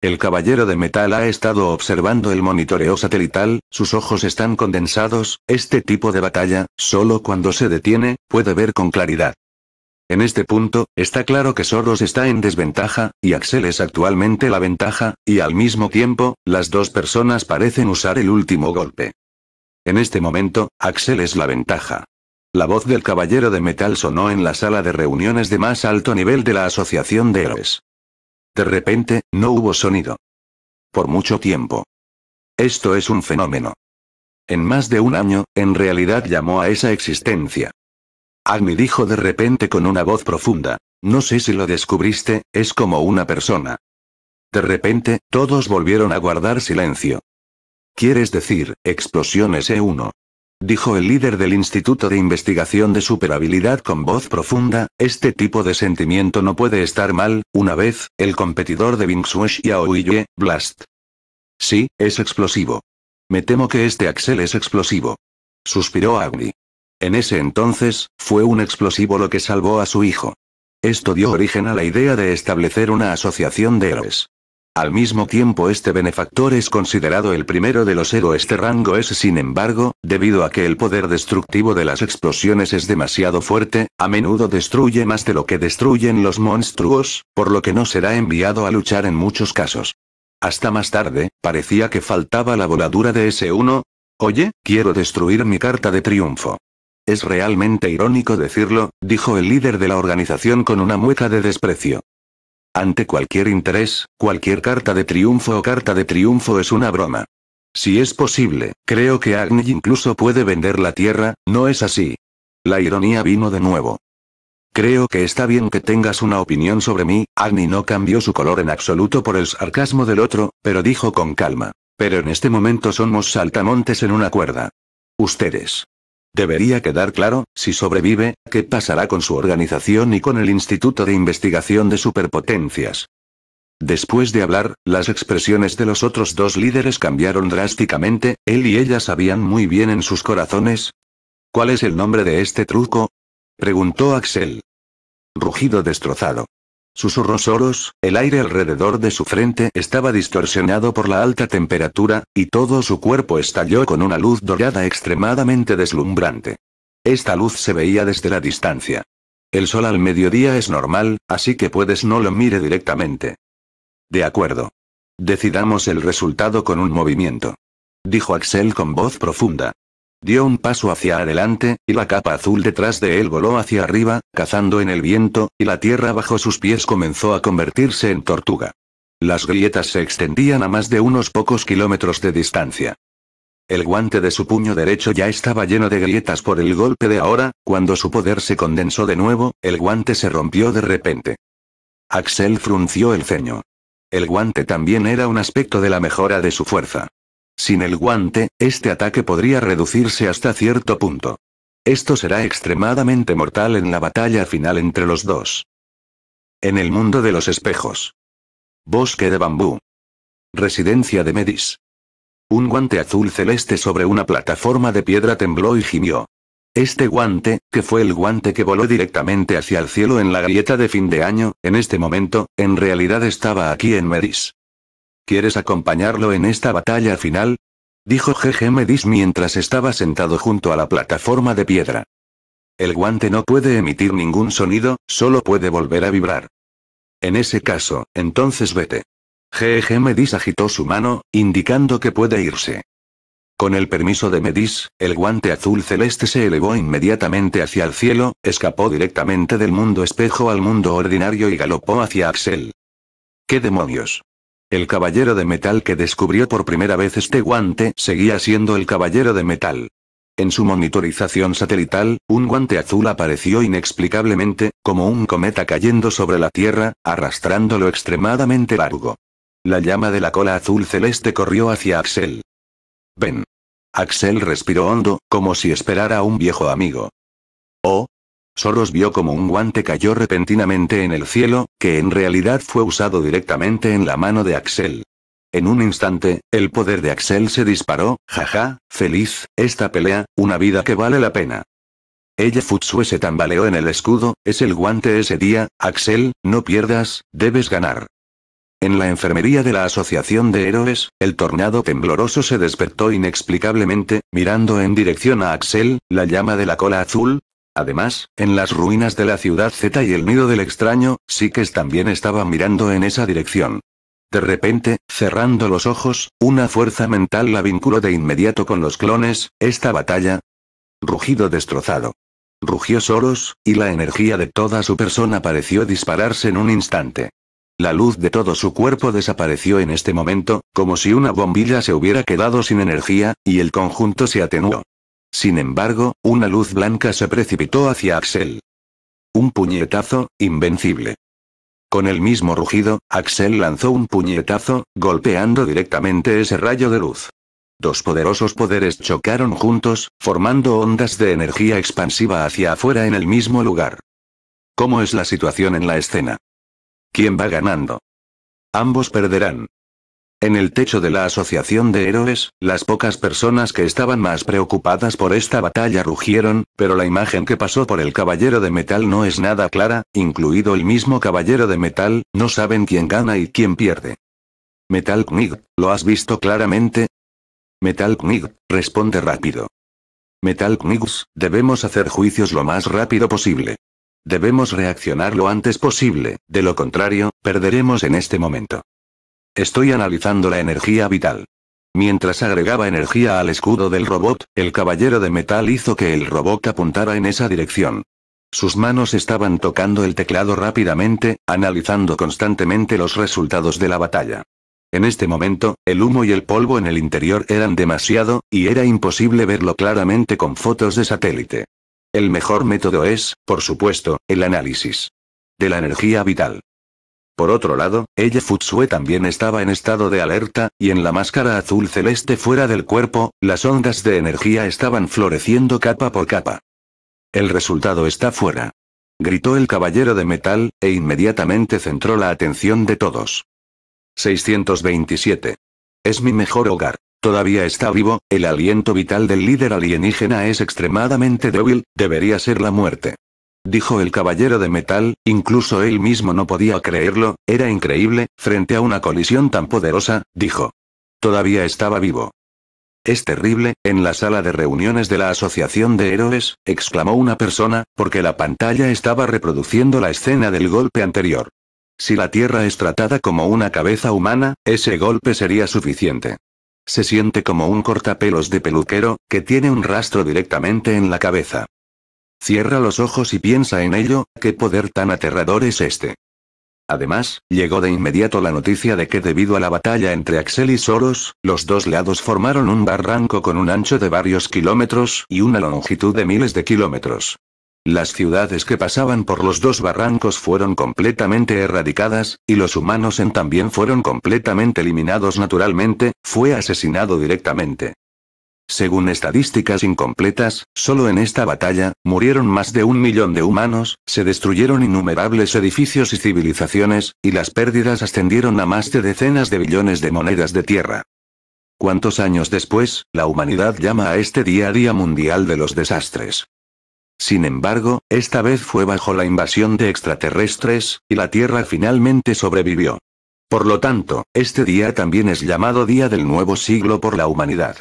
El caballero de metal ha estado observando el monitoreo satelital, sus ojos están condensados, este tipo de batalla, solo cuando se detiene, puede ver con claridad. En este punto, está claro que Soros está en desventaja, y Axel es actualmente la ventaja, y al mismo tiempo, las dos personas parecen usar el último golpe. En este momento, Axel es la ventaja. La voz del caballero de metal sonó en la sala de reuniones de más alto nivel de la Asociación de Héroes. De repente, no hubo sonido. Por mucho tiempo. Esto es un fenómeno. En más de un año, en realidad llamó a esa existencia. Agni ah, dijo de repente con una voz profunda. No sé si lo descubriste, es como una persona. De repente, todos volvieron a guardar silencio. ¿Quieres decir, explosiones E1? Dijo el líder del Instituto de Investigación de Superhabilidad con voz profunda, este tipo de sentimiento no puede estar mal, una vez, el competidor de Bingswesh y Aoyue, Blast. Sí, es explosivo. Me temo que este Axel es explosivo. Suspiró Agni. En ese entonces, fue un explosivo lo que salvó a su hijo. Esto dio origen a la idea de establecer una asociación de héroes. Al mismo tiempo este benefactor es considerado el primero de los héroes. de rango es sin embargo, debido a que el poder destructivo de las explosiones es demasiado fuerte, a menudo destruye más de lo que destruyen los monstruos, por lo que no será enviado a luchar en muchos casos. Hasta más tarde, parecía que faltaba la voladura de S1. Oye, quiero destruir mi carta de triunfo. Es realmente irónico decirlo, dijo el líder de la organización con una mueca de desprecio. Ante cualquier interés, cualquier carta de triunfo o carta de triunfo es una broma. Si es posible, creo que Agni incluso puede vender la tierra, ¿no es así? La ironía vino de nuevo. Creo que está bien que tengas una opinión sobre mí, Agni no cambió su color en absoluto por el sarcasmo del otro, pero dijo con calma. Pero en este momento somos saltamontes en una cuerda. Ustedes. Debería quedar claro, si sobrevive, qué pasará con su organización y con el Instituto de Investigación de Superpotencias. Después de hablar, las expresiones de los otros dos líderes cambiaron drásticamente, él y ella sabían muy bien en sus corazones. ¿Cuál es el nombre de este truco? preguntó Axel. Rugido destrozado. Susurros oros, el aire alrededor de su frente estaba distorsionado por la alta temperatura, y todo su cuerpo estalló con una luz dorada extremadamente deslumbrante. Esta luz se veía desde la distancia. El sol al mediodía es normal, así que puedes no lo mire directamente. De acuerdo. Decidamos el resultado con un movimiento. Dijo Axel con voz profunda. Dio un paso hacia adelante, y la capa azul detrás de él voló hacia arriba, cazando en el viento, y la tierra bajo sus pies comenzó a convertirse en tortuga. Las grietas se extendían a más de unos pocos kilómetros de distancia. El guante de su puño derecho ya estaba lleno de grietas por el golpe de ahora, cuando su poder se condensó de nuevo, el guante se rompió de repente. Axel frunció el ceño. El guante también era un aspecto de la mejora de su fuerza. Sin el guante, este ataque podría reducirse hasta cierto punto. Esto será extremadamente mortal en la batalla final entre los dos. En el mundo de los espejos. Bosque de bambú. Residencia de Medis. Un guante azul celeste sobre una plataforma de piedra tembló y gimió. Este guante, que fue el guante que voló directamente hacia el cielo en la galleta de fin de año, en este momento, en realidad estaba aquí en Medis. ¿Quieres acompañarlo en esta batalla final? Dijo G.G. Medis mientras estaba sentado junto a la plataforma de piedra. El guante no puede emitir ningún sonido, solo puede volver a vibrar. En ese caso, entonces vete. G.G. Medis agitó su mano, indicando que puede irse. Con el permiso de Medis, el guante azul celeste se elevó inmediatamente hacia el cielo, escapó directamente del mundo espejo al mundo ordinario y galopó hacia Axel. ¿Qué demonios? El caballero de metal que descubrió por primera vez este guante seguía siendo el caballero de metal. En su monitorización satelital, un guante azul apareció inexplicablemente, como un cometa cayendo sobre la Tierra, arrastrándolo extremadamente largo. La llama de la cola azul celeste corrió hacia Axel. Ven. Axel respiró hondo, como si esperara a un viejo amigo. Oh, Soros vio como un guante cayó repentinamente en el cielo, que en realidad fue usado directamente en la mano de Axel. En un instante, el poder de Axel se disparó, jaja, feliz, esta pelea, una vida que vale la pena. Ella Futsue se tambaleó en el escudo, es el guante ese día, Axel, no pierdas, debes ganar. En la enfermería de la Asociación de Héroes, el tornado tembloroso se despertó inexplicablemente, mirando en dirección a Axel, la llama de la cola azul, Además, en las ruinas de la ciudad Z y el nido del extraño, Sikes también estaba mirando en esa dirección. De repente, cerrando los ojos, una fuerza mental la vinculó de inmediato con los clones, esta batalla. Rugido destrozado. Rugió Soros, y la energía de toda su persona pareció dispararse en un instante. La luz de todo su cuerpo desapareció en este momento, como si una bombilla se hubiera quedado sin energía, y el conjunto se atenuó. Sin embargo, una luz blanca se precipitó hacia Axel. Un puñetazo, invencible. Con el mismo rugido, Axel lanzó un puñetazo, golpeando directamente ese rayo de luz. Dos poderosos poderes chocaron juntos, formando ondas de energía expansiva hacia afuera en el mismo lugar. ¿Cómo es la situación en la escena? ¿Quién va ganando? Ambos perderán. En el techo de la Asociación de Héroes, las pocas personas que estaban más preocupadas por esta batalla rugieron, pero la imagen que pasó por el Caballero de Metal no es nada clara, incluido el mismo Caballero de Metal, no saben quién gana y quién pierde. Metal Knig, ¿lo has visto claramente? Metal Knig, responde rápido. Metal Knigs, debemos hacer juicios lo más rápido posible. Debemos reaccionar lo antes posible, de lo contrario, perderemos en este momento. Estoy analizando la energía vital. Mientras agregaba energía al escudo del robot, el caballero de metal hizo que el robot apuntara en esa dirección. Sus manos estaban tocando el teclado rápidamente, analizando constantemente los resultados de la batalla. En este momento, el humo y el polvo en el interior eran demasiado, y era imposible verlo claramente con fotos de satélite. El mejor método es, por supuesto, el análisis. De la energía vital. Por otro lado, ella Futsue también estaba en estado de alerta, y en la máscara azul celeste fuera del cuerpo, las ondas de energía estaban floreciendo capa por capa. El resultado está fuera. Gritó el caballero de metal, e inmediatamente centró la atención de todos. 627. Es mi mejor hogar. Todavía está vivo, el aliento vital del líder alienígena es extremadamente débil, debería ser la muerte dijo el caballero de metal, incluso él mismo no podía creerlo, era increíble, frente a una colisión tan poderosa, dijo. Todavía estaba vivo. Es terrible, en la sala de reuniones de la Asociación de Héroes, exclamó una persona, porque la pantalla estaba reproduciendo la escena del golpe anterior. Si la Tierra es tratada como una cabeza humana, ese golpe sería suficiente. Se siente como un cortapelos de peluquero, que tiene un rastro directamente en la cabeza. Cierra los ojos y piensa en ello, qué poder tan aterrador es este. Además, llegó de inmediato la noticia de que debido a la batalla entre Axel y Soros, los dos lados formaron un barranco con un ancho de varios kilómetros y una longitud de miles de kilómetros. Las ciudades que pasaban por los dos barrancos fueron completamente erradicadas, y los humanos en también fueron completamente eliminados naturalmente, fue asesinado directamente. Según estadísticas incompletas, solo en esta batalla, murieron más de un millón de humanos, se destruyeron innumerables edificios y civilizaciones, y las pérdidas ascendieron a más de decenas de billones de monedas de tierra. ¿Cuántos años después, la humanidad llama a este día Día Mundial de los Desastres? Sin embargo, esta vez fue bajo la invasión de extraterrestres, y la Tierra finalmente sobrevivió. Por lo tanto, este día también es llamado Día del Nuevo Siglo por la humanidad.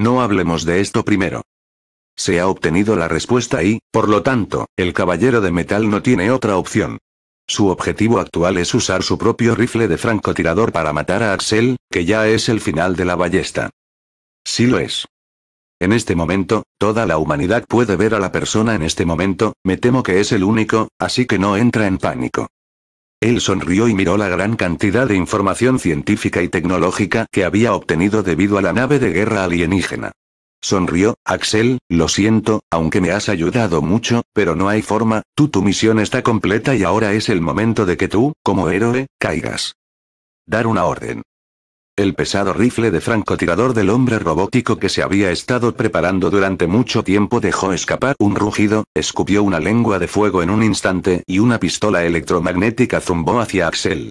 No hablemos de esto primero. Se ha obtenido la respuesta y, por lo tanto, el caballero de metal no tiene otra opción. Su objetivo actual es usar su propio rifle de francotirador para matar a Axel, que ya es el final de la ballesta. Sí lo es. En este momento, toda la humanidad puede ver a la persona en este momento, me temo que es el único, así que no entra en pánico. Él sonrió y miró la gran cantidad de información científica y tecnológica que había obtenido debido a la nave de guerra alienígena. Sonrió, Axel, lo siento, aunque me has ayudado mucho, pero no hay forma, tú tu misión está completa y ahora es el momento de que tú, como héroe, caigas. Dar una orden. El pesado rifle de francotirador del hombre robótico que se había estado preparando durante mucho tiempo dejó escapar un rugido, escupió una lengua de fuego en un instante y una pistola electromagnética zumbó hacia Axel.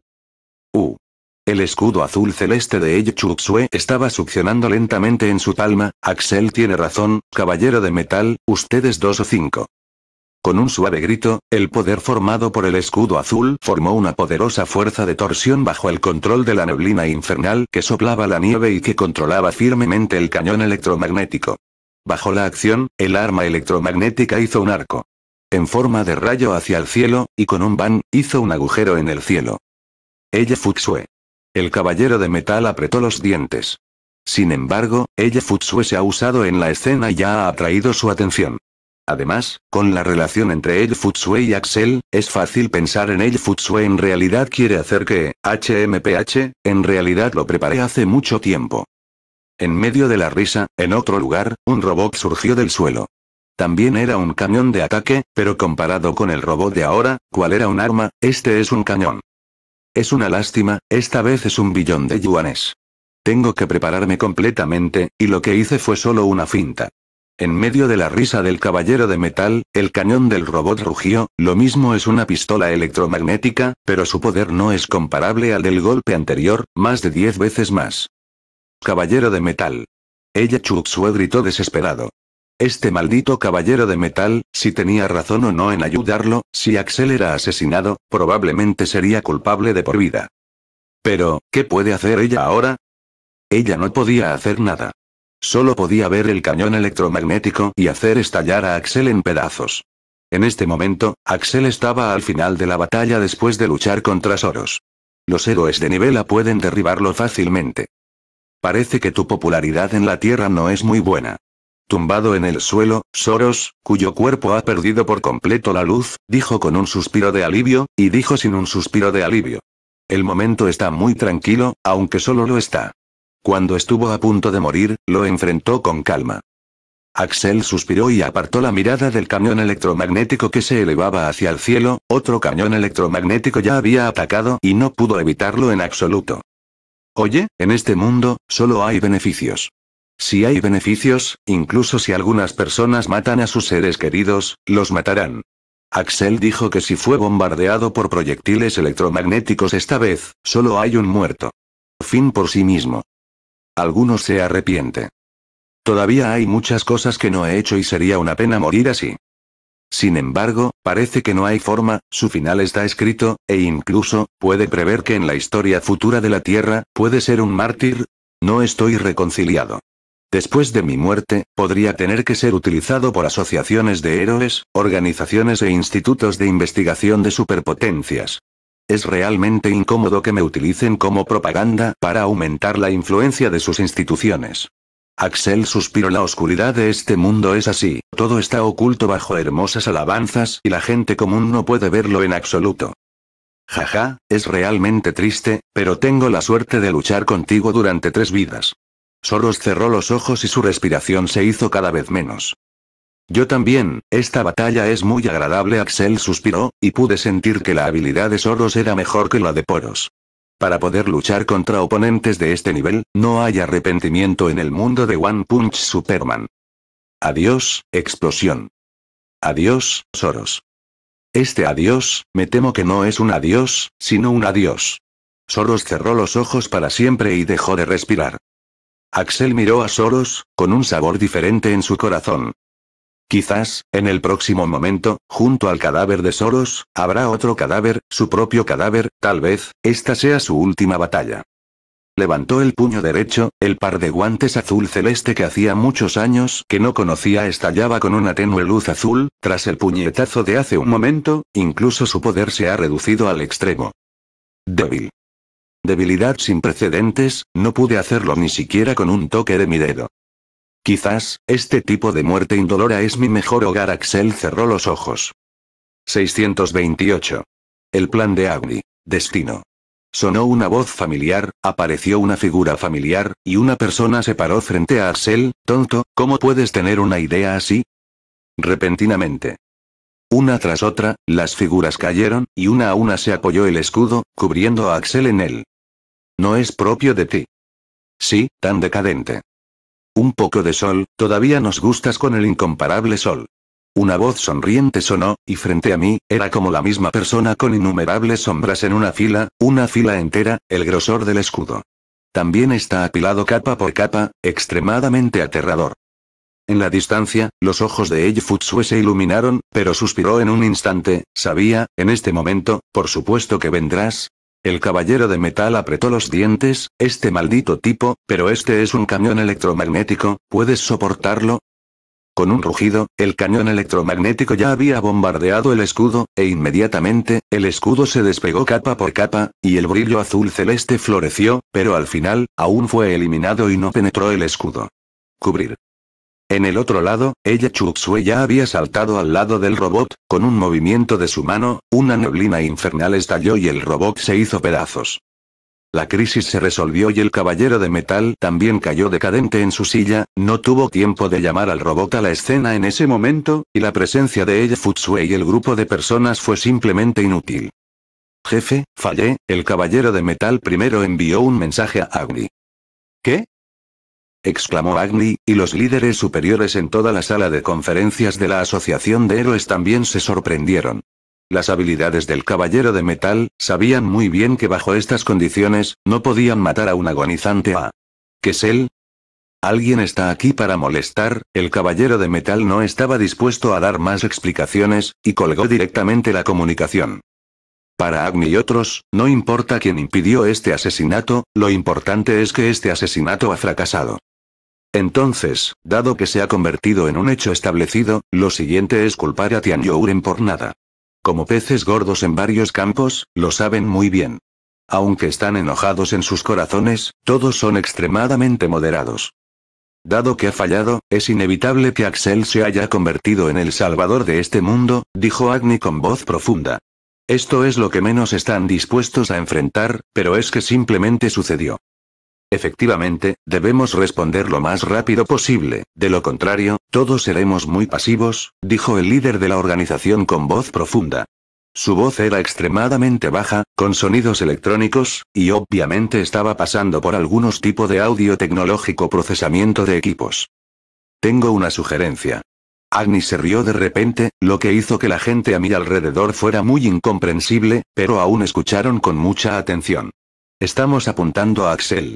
U. El escudo azul celeste de El estaba succionando lentamente en su palma. Axel tiene razón, caballero de metal, ustedes dos o cinco. Con un suave grito, el poder formado por el escudo azul formó una poderosa fuerza de torsión bajo el control de la neblina infernal que soplaba la nieve y que controlaba firmemente el cañón electromagnético. Bajo la acción, el arma electromagnética hizo un arco. En forma de rayo hacia el cielo, y con un van, hizo un agujero en el cielo. Ella Futsue. El caballero de metal apretó los dientes. Sin embargo, ella Futsue se ha usado en la escena y ya ha atraído su atención. Además, con la relación entre El Futsue y Axel, es fácil pensar en El Futsue en realidad quiere hacer que, HMPH, en realidad lo preparé hace mucho tiempo. En medio de la risa, en otro lugar, un robot surgió del suelo. También era un cañón de ataque, pero comparado con el robot de ahora, cual era un arma, este es un cañón. Es una lástima, esta vez es un billón de yuanes. Tengo que prepararme completamente, y lo que hice fue solo una finta. En medio de la risa del caballero de metal, el cañón del robot rugió, lo mismo es una pistola electromagnética, pero su poder no es comparable al del golpe anterior, más de diez veces más. Caballero de metal. Ella Chuxue gritó desesperado. Este maldito caballero de metal, si tenía razón o no en ayudarlo, si Axel era asesinado, probablemente sería culpable de por vida. Pero, ¿qué puede hacer ella ahora? Ella no podía hacer nada. Solo podía ver el cañón electromagnético y hacer estallar a Axel en pedazos. En este momento, Axel estaba al final de la batalla después de luchar contra Soros. Los héroes de Nivela pueden derribarlo fácilmente. Parece que tu popularidad en la Tierra no es muy buena. Tumbado en el suelo, Soros, cuyo cuerpo ha perdido por completo la luz, dijo con un suspiro de alivio, y dijo sin un suspiro de alivio. El momento está muy tranquilo, aunque solo lo está. Cuando estuvo a punto de morir, lo enfrentó con calma. Axel suspiró y apartó la mirada del cañón electromagnético que se elevaba hacia el cielo, otro cañón electromagnético ya había atacado y no pudo evitarlo en absoluto. Oye, en este mundo, solo hay beneficios. Si hay beneficios, incluso si algunas personas matan a sus seres queridos, los matarán. Axel dijo que si fue bombardeado por proyectiles electromagnéticos esta vez, solo hay un muerto. Fin por sí mismo algunos se arrepiente. Todavía hay muchas cosas que no he hecho y sería una pena morir así. Sin embargo, parece que no hay forma, su final está escrito, e incluso, puede prever que en la historia futura de la Tierra, puede ser un mártir. No estoy reconciliado. Después de mi muerte, podría tener que ser utilizado por asociaciones de héroes, organizaciones e institutos de investigación de superpotencias. Es realmente incómodo que me utilicen como propaganda para aumentar la influencia de sus instituciones. Axel suspiró la oscuridad de este mundo es así, todo está oculto bajo hermosas alabanzas y la gente común no puede verlo en absoluto. Jaja, es realmente triste, pero tengo la suerte de luchar contigo durante tres vidas. Soros cerró los ojos y su respiración se hizo cada vez menos. Yo también, esta batalla es muy agradable Axel suspiró, y pude sentir que la habilidad de Soros era mejor que la de Poros. Para poder luchar contra oponentes de este nivel, no hay arrepentimiento en el mundo de One Punch Superman. Adiós, explosión. Adiós, Soros. Este adiós, me temo que no es un adiós, sino un adiós. Soros cerró los ojos para siempre y dejó de respirar. Axel miró a Soros, con un sabor diferente en su corazón. Quizás, en el próximo momento, junto al cadáver de Soros, habrá otro cadáver, su propio cadáver, tal vez, esta sea su última batalla. Levantó el puño derecho, el par de guantes azul celeste que hacía muchos años que no conocía estallaba con una tenue luz azul, tras el puñetazo de hace un momento, incluso su poder se ha reducido al extremo. Débil. Debilidad sin precedentes, no pude hacerlo ni siquiera con un toque de mi dedo. Quizás, este tipo de muerte indolora es mi mejor hogar. Axel cerró los ojos. 628. El plan de Agni. Destino. Sonó una voz familiar, apareció una figura familiar, y una persona se paró frente a Axel, tonto, ¿cómo puedes tener una idea así? Repentinamente. Una tras otra, las figuras cayeron, y una a una se apoyó el escudo, cubriendo a Axel en él. No es propio de ti. Sí, tan decadente. Un poco de sol, todavía nos gustas con el incomparable sol. Una voz sonriente sonó, y frente a mí, era como la misma persona con innumerables sombras en una fila, una fila entera, el grosor del escudo. También está apilado capa por capa, extremadamente aterrador. En la distancia, los ojos de Eiji Futsue se iluminaron, pero suspiró en un instante, sabía, en este momento, por supuesto que vendrás, el caballero de metal apretó los dientes, este maldito tipo, pero este es un cañón electromagnético, ¿puedes soportarlo? Con un rugido, el cañón electromagnético ya había bombardeado el escudo, e inmediatamente, el escudo se despegó capa por capa, y el brillo azul celeste floreció, pero al final, aún fue eliminado y no penetró el escudo. Cubrir. En el otro lado, ella Chuxue ya había saltado al lado del robot, con un movimiento de su mano, una neblina infernal estalló y el robot se hizo pedazos. La crisis se resolvió y el caballero de metal también cayó decadente en su silla, no tuvo tiempo de llamar al robot a la escena en ese momento, y la presencia de ella Futsue y el grupo de personas fue simplemente inútil. Jefe, fallé, el caballero de metal primero envió un mensaje a Agni. ¿Qué? exclamó Agni, y los líderes superiores en toda la sala de conferencias de la Asociación de Héroes también se sorprendieron. Las habilidades del Caballero de Metal, sabían muy bien que bajo estas condiciones, no podían matar a un agonizante A. ¿Qué es él? Alguien está aquí para molestar, el Caballero de Metal no estaba dispuesto a dar más explicaciones, y colgó directamente la comunicación. Para Agni y otros, no importa quién impidió este asesinato, lo importante es que este asesinato ha fracasado. Entonces, dado que se ha convertido en un hecho establecido, lo siguiente es culpar a Tian por nada. Como peces gordos en varios campos, lo saben muy bien. Aunque están enojados en sus corazones, todos son extremadamente moderados. Dado que ha fallado, es inevitable que Axel se haya convertido en el salvador de este mundo, dijo Agni con voz profunda. Esto es lo que menos están dispuestos a enfrentar, pero es que simplemente sucedió. Efectivamente, debemos responder lo más rápido posible, de lo contrario, todos seremos muy pasivos, dijo el líder de la organización con voz profunda. Su voz era extremadamente baja, con sonidos electrónicos, y obviamente estaba pasando por algunos tipos de audio tecnológico procesamiento de equipos. Tengo una sugerencia. Agni se rió de repente, lo que hizo que la gente a mi alrededor fuera muy incomprensible, pero aún escucharon con mucha atención. Estamos apuntando a Axel,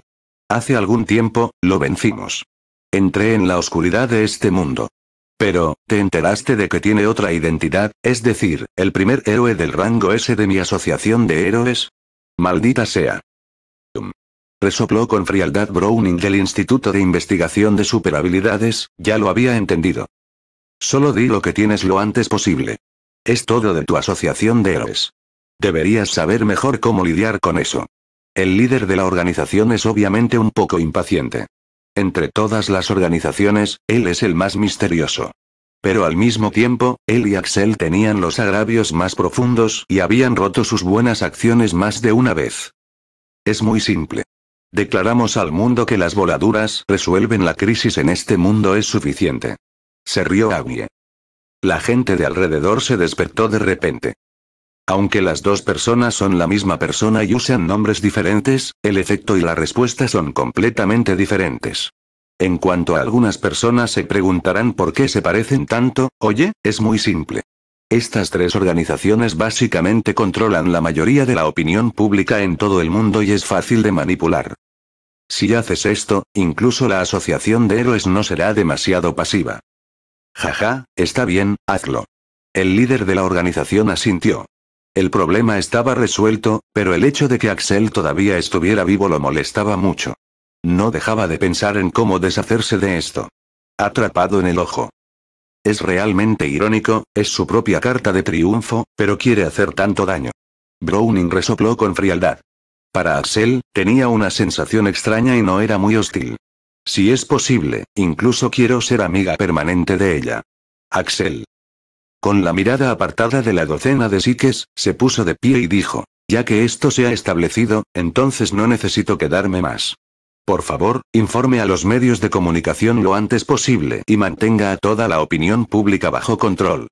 Hace algún tiempo, lo vencimos. Entré en la oscuridad de este mundo. Pero, ¿te enteraste de que tiene otra identidad, es decir, el primer héroe del rango S de mi asociación de héroes? Maldita sea. Resopló con frialdad Browning del Instituto de Investigación de Superhabilidades, ya lo había entendido. Solo di lo que tienes lo antes posible. Es todo de tu asociación de héroes. Deberías saber mejor cómo lidiar con eso. El líder de la organización es obviamente un poco impaciente. Entre todas las organizaciones, él es el más misterioso. Pero al mismo tiempo, él y Axel tenían los agravios más profundos y habían roto sus buenas acciones más de una vez. Es muy simple. Declaramos al mundo que las voladuras resuelven la crisis en este mundo es suficiente. Se rió Agnie. La gente de alrededor se despertó de repente. Aunque las dos personas son la misma persona y usan nombres diferentes, el efecto y la respuesta son completamente diferentes. En cuanto a algunas personas se preguntarán por qué se parecen tanto, oye, es muy simple. Estas tres organizaciones básicamente controlan la mayoría de la opinión pública en todo el mundo y es fácil de manipular. Si haces esto, incluso la Asociación de Héroes no será demasiado pasiva. Jaja, está bien, hazlo. El líder de la organización asintió. El problema estaba resuelto, pero el hecho de que Axel todavía estuviera vivo lo molestaba mucho. No dejaba de pensar en cómo deshacerse de esto. Atrapado en el ojo. Es realmente irónico, es su propia carta de triunfo, pero quiere hacer tanto daño. Browning resopló con frialdad. Para Axel, tenía una sensación extraña y no era muy hostil. Si es posible, incluso quiero ser amiga permanente de ella. Axel. Con la mirada apartada de la docena de psiques, se puso de pie y dijo, ya que esto se ha establecido, entonces no necesito quedarme más. Por favor, informe a los medios de comunicación lo antes posible y mantenga a toda la opinión pública bajo control.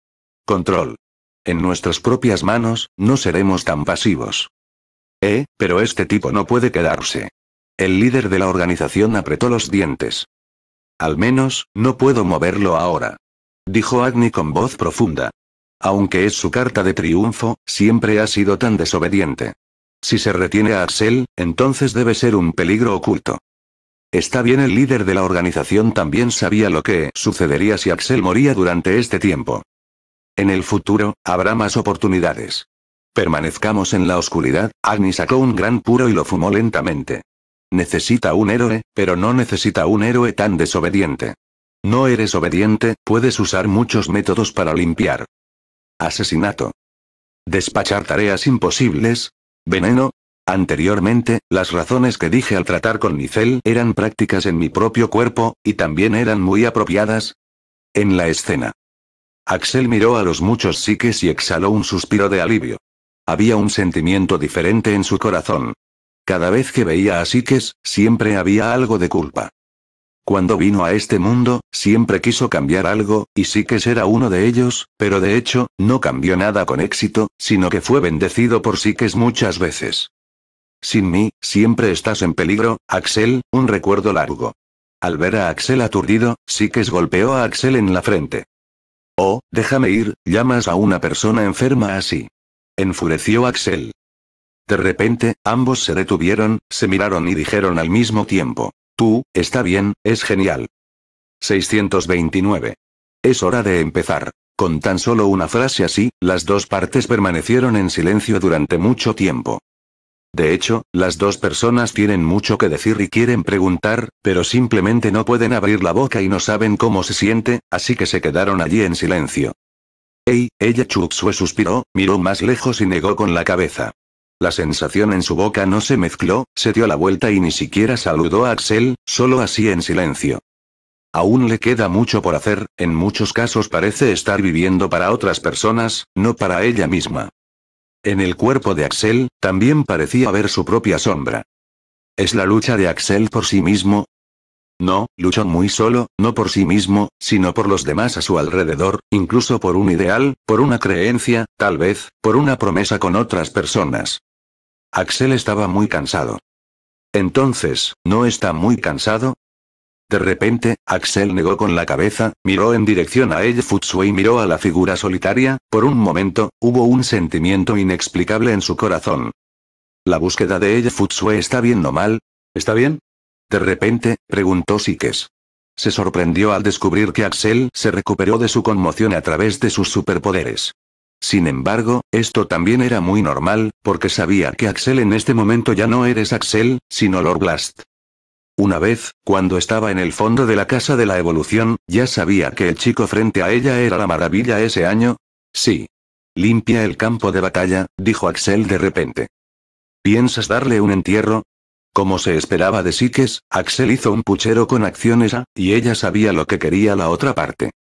Control. En nuestras propias manos, no seremos tan pasivos. Eh, pero este tipo no puede quedarse. El líder de la organización apretó los dientes. Al menos, no puedo moverlo ahora. Dijo Agni con voz profunda. Aunque es su carta de triunfo, siempre ha sido tan desobediente. Si se retiene a Axel, entonces debe ser un peligro oculto. Está bien el líder de la organización también sabía lo que sucedería si Axel moría durante este tiempo. En el futuro, habrá más oportunidades. Permanezcamos en la oscuridad, Agni sacó un gran puro y lo fumó lentamente. Necesita un héroe, pero no necesita un héroe tan desobediente. No eres obediente, puedes usar muchos métodos para limpiar. Asesinato. Despachar tareas imposibles. Veneno. Anteriormente, las razones que dije al tratar con Nicel eran prácticas en mi propio cuerpo, y también eran muy apropiadas. En la escena. Axel miró a los muchos psiques y exhaló un suspiro de alivio. Había un sentimiento diferente en su corazón. Cada vez que veía a psiques, siempre había algo de culpa. Cuando vino a este mundo, siempre quiso cambiar algo, y sí era uno de ellos, pero de hecho, no cambió nada con éxito, sino que fue bendecido por Sikes muchas veces. Sin mí, siempre estás en peligro, Axel, un recuerdo largo. Al ver a Axel aturdido, Sikes golpeó a Axel en la frente. Oh, déjame ir, llamas a una persona enferma así. Enfureció Axel. De repente, ambos se detuvieron, se miraron y dijeron al mismo tiempo. Tú, está bien, es genial. 629. Es hora de empezar. Con tan solo una frase así, las dos partes permanecieron en silencio durante mucho tiempo. De hecho, las dos personas tienen mucho que decir y quieren preguntar, pero simplemente no pueden abrir la boca y no saben cómo se siente, así que se quedaron allí en silencio. «Ey, ella Chuxue suspiró, miró más lejos y negó con la cabeza. La sensación en su boca no se mezcló, se dio la vuelta y ni siquiera saludó a Axel, solo así en silencio. Aún le queda mucho por hacer, en muchos casos parece estar viviendo para otras personas, no para ella misma. En el cuerpo de Axel, también parecía ver su propia sombra. ¿Es la lucha de Axel por sí mismo? No, luchó muy solo, no por sí mismo, sino por los demás a su alrededor, incluso por un ideal, por una creencia, tal vez, por una promesa con otras personas. Axel estaba muy cansado. Entonces, ¿no está muy cansado? De repente, Axel negó con la cabeza, miró en dirección a ella y miró a la figura solitaria, por un momento, hubo un sentimiento inexplicable en su corazón. ¿La búsqueda de ella Futsue está bien o mal? ¿Está bien? De repente, preguntó Sikes. Se sorprendió al descubrir que Axel se recuperó de su conmoción a través de sus superpoderes. Sin embargo, esto también era muy normal, porque sabía que Axel en este momento ya no eres Axel, sino Lord Blast. Una vez, cuando estaba en el fondo de la Casa de la Evolución, ya sabía que el chico frente a ella era la maravilla ese año. Sí. Limpia el campo de batalla, dijo Axel de repente. ¿Piensas darle un entierro? Como se esperaba de Sikes, Axel hizo un puchero con acciones A, y ella sabía lo que quería la otra parte.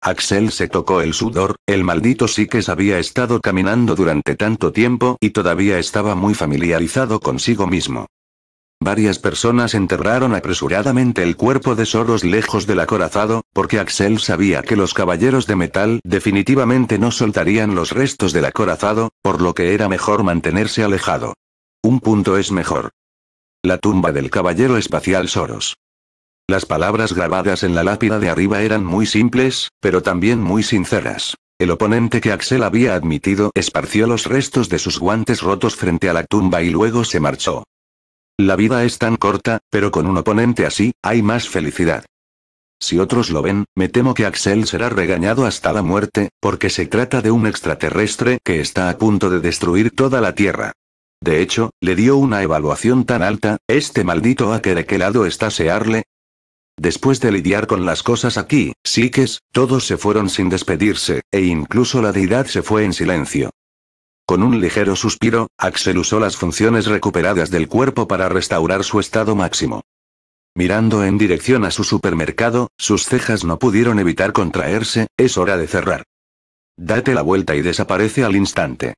Axel se tocó el sudor, el maldito sí había estado caminando durante tanto tiempo y todavía estaba muy familiarizado consigo mismo. Varias personas enterraron apresuradamente el cuerpo de Soros lejos del acorazado, porque Axel sabía que los caballeros de metal definitivamente no soltarían los restos del acorazado, por lo que era mejor mantenerse alejado. Un punto es mejor. La tumba del caballero espacial Soros. Las palabras grabadas en la lápida de arriba eran muy simples, pero también muy sinceras. El oponente que Axel había admitido esparció los restos de sus guantes rotos frente a la tumba y luego se marchó. La vida es tan corta, pero con un oponente así, hay más felicidad. Si otros lo ven, me temo que Axel será regañado hasta la muerte, porque se trata de un extraterrestre que está a punto de destruir toda la Tierra. De hecho, le dio una evaluación tan alta, este maldito que de qué lado está Searle, Después de lidiar con las cosas aquí, psiques, todos se fueron sin despedirse, e incluso la deidad se fue en silencio. Con un ligero suspiro, Axel usó las funciones recuperadas del cuerpo para restaurar su estado máximo. Mirando en dirección a su supermercado, sus cejas no pudieron evitar contraerse, es hora de cerrar. Date la vuelta y desaparece al instante.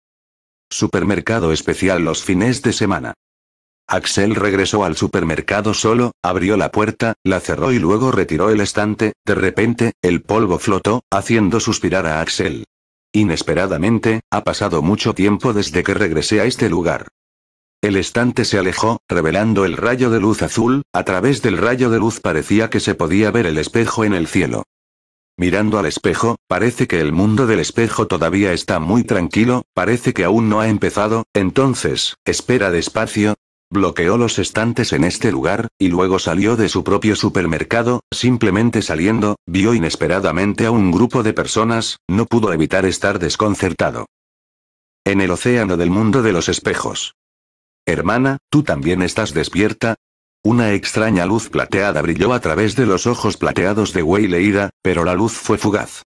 Supermercado especial los fines de semana. Axel regresó al supermercado solo, abrió la puerta, la cerró y luego retiró el estante, de repente, el polvo flotó, haciendo suspirar a Axel. Inesperadamente, ha pasado mucho tiempo desde que regresé a este lugar. El estante se alejó, revelando el rayo de luz azul, a través del rayo de luz parecía que se podía ver el espejo en el cielo. Mirando al espejo, parece que el mundo del espejo todavía está muy tranquilo, parece que aún no ha empezado, entonces, espera despacio, Bloqueó los estantes en este lugar, y luego salió de su propio supermercado, simplemente saliendo, vio inesperadamente a un grupo de personas, no pudo evitar estar desconcertado. En el océano del mundo de los espejos. Hermana, ¿tú también estás despierta? Una extraña luz plateada brilló a través de los ojos plateados de Wey Leida, pero la luz fue fugaz.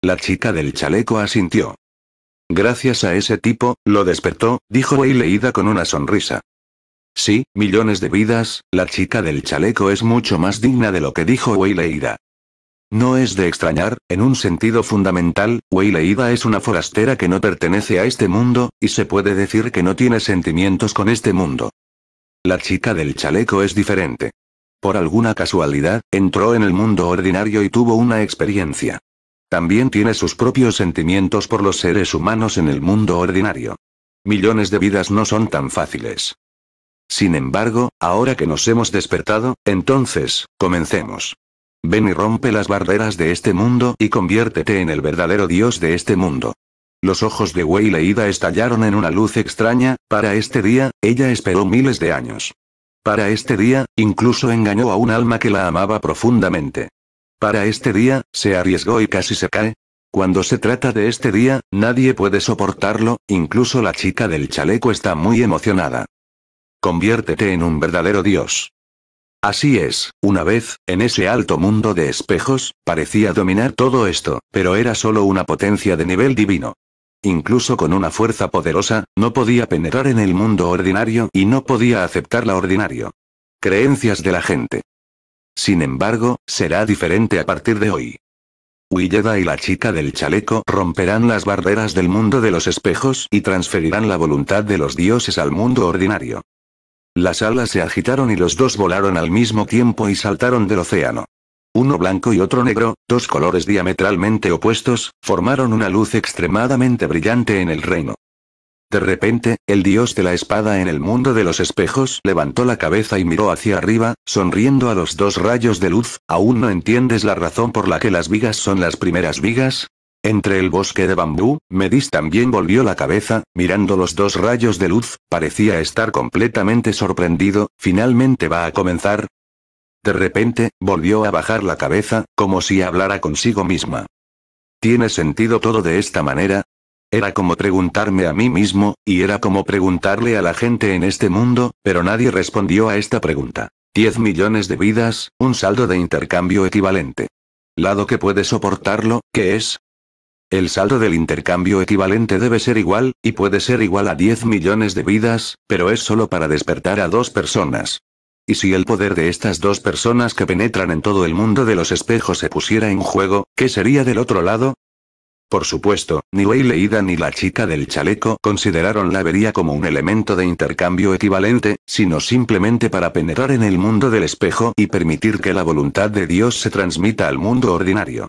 La chica del chaleco asintió. Gracias a ese tipo, lo despertó, dijo Wey Leida con una sonrisa. Sí, millones de vidas, la chica del chaleco es mucho más digna de lo que dijo Weileida. No es de extrañar, en un sentido fundamental, Weileida es una forastera que no pertenece a este mundo, y se puede decir que no tiene sentimientos con este mundo. La chica del chaleco es diferente. Por alguna casualidad, entró en el mundo ordinario y tuvo una experiencia. También tiene sus propios sentimientos por los seres humanos en el mundo ordinario. Millones de vidas no son tan fáciles. Sin embargo, ahora que nos hemos despertado, entonces, comencemos. Ven y rompe las barreras de este mundo y conviértete en el verdadero dios de este mundo. Los ojos de Wei Leida estallaron en una luz extraña, para este día, ella esperó miles de años. Para este día, incluso engañó a un alma que la amaba profundamente. Para este día, se arriesgó y casi se cae. Cuando se trata de este día, nadie puede soportarlo, incluso la chica del chaleco está muy emocionada. Conviértete en un verdadero dios. Así es, una vez, en ese alto mundo de espejos, parecía dominar todo esto, pero era solo una potencia de nivel divino. Incluso con una fuerza poderosa, no podía penetrar en el mundo ordinario y no podía aceptar la ordinario. Creencias de la gente. Sin embargo, será diferente a partir de hoy. Willeda y la chica del chaleco romperán las barreras del mundo de los espejos y transferirán la voluntad de los dioses al mundo ordinario. Las alas se agitaron y los dos volaron al mismo tiempo y saltaron del océano. Uno blanco y otro negro, dos colores diametralmente opuestos, formaron una luz extremadamente brillante en el reino. De repente, el dios de la espada en el mundo de los espejos levantó la cabeza y miró hacia arriba, sonriendo a los dos rayos de luz, aún no entiendes la razón por la que las vigas son las primeras vigas, entre el bosque de bambú, Medis también volvió la cabeza, mirando los dos rayos de luz, parecía estar completamente sorprendido, finalmente va a comenzar. De repente, volvió a bajar la cabeza, como si hablara consigo misma. ¿Tiene sentido todo de esta manera? Era como preguntarme a mí mismo, y era como preguntarle a la gente en este mundo, pero nadie respondió a esta pregunta. 10 millones de vidas, un saldo de intercambio equivalente lado que puede soportarlo, que es, el saldo del intercambio equivalente debe ser igual, y puede ser igual a 10 millones de vidas, pero es solo para despertar a dos personas. ¿Y si el poder de estas dos personas que penetran en todo el mundo de los espejos se pusiera en juego, qué sería del otro lado? Por supuesto, ni Wei Leida ni la chica del chaleco consideraron la avería como un elemento de intercambio equivalente, sino simplemente para penetrar en el mundo del espejo y permitir que la voluntad de Dios se transmita al mundo ordinario.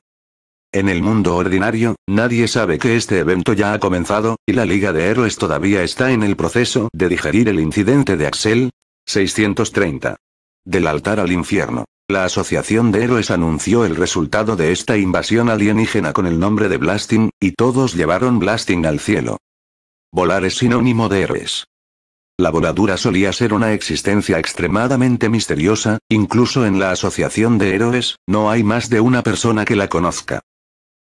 En el mundo ordinario, nadie sabe que este evento ya ha comenzado, y la Liga de Héroes todavía está en el proceso de digerir el incidente de Axel. 630. Del altar al infierno. La Asociación de Héroes anunció el resultado de esta invasión alienígena con el nombre de Blasting, y todos llevaron Blasting al cielo. Volar es sinónimo de héroes. La voladura solía ser una existencia extremadamente misteriosa, incluso en la Asociación de Héroes, no hay más de una persona que la conozca.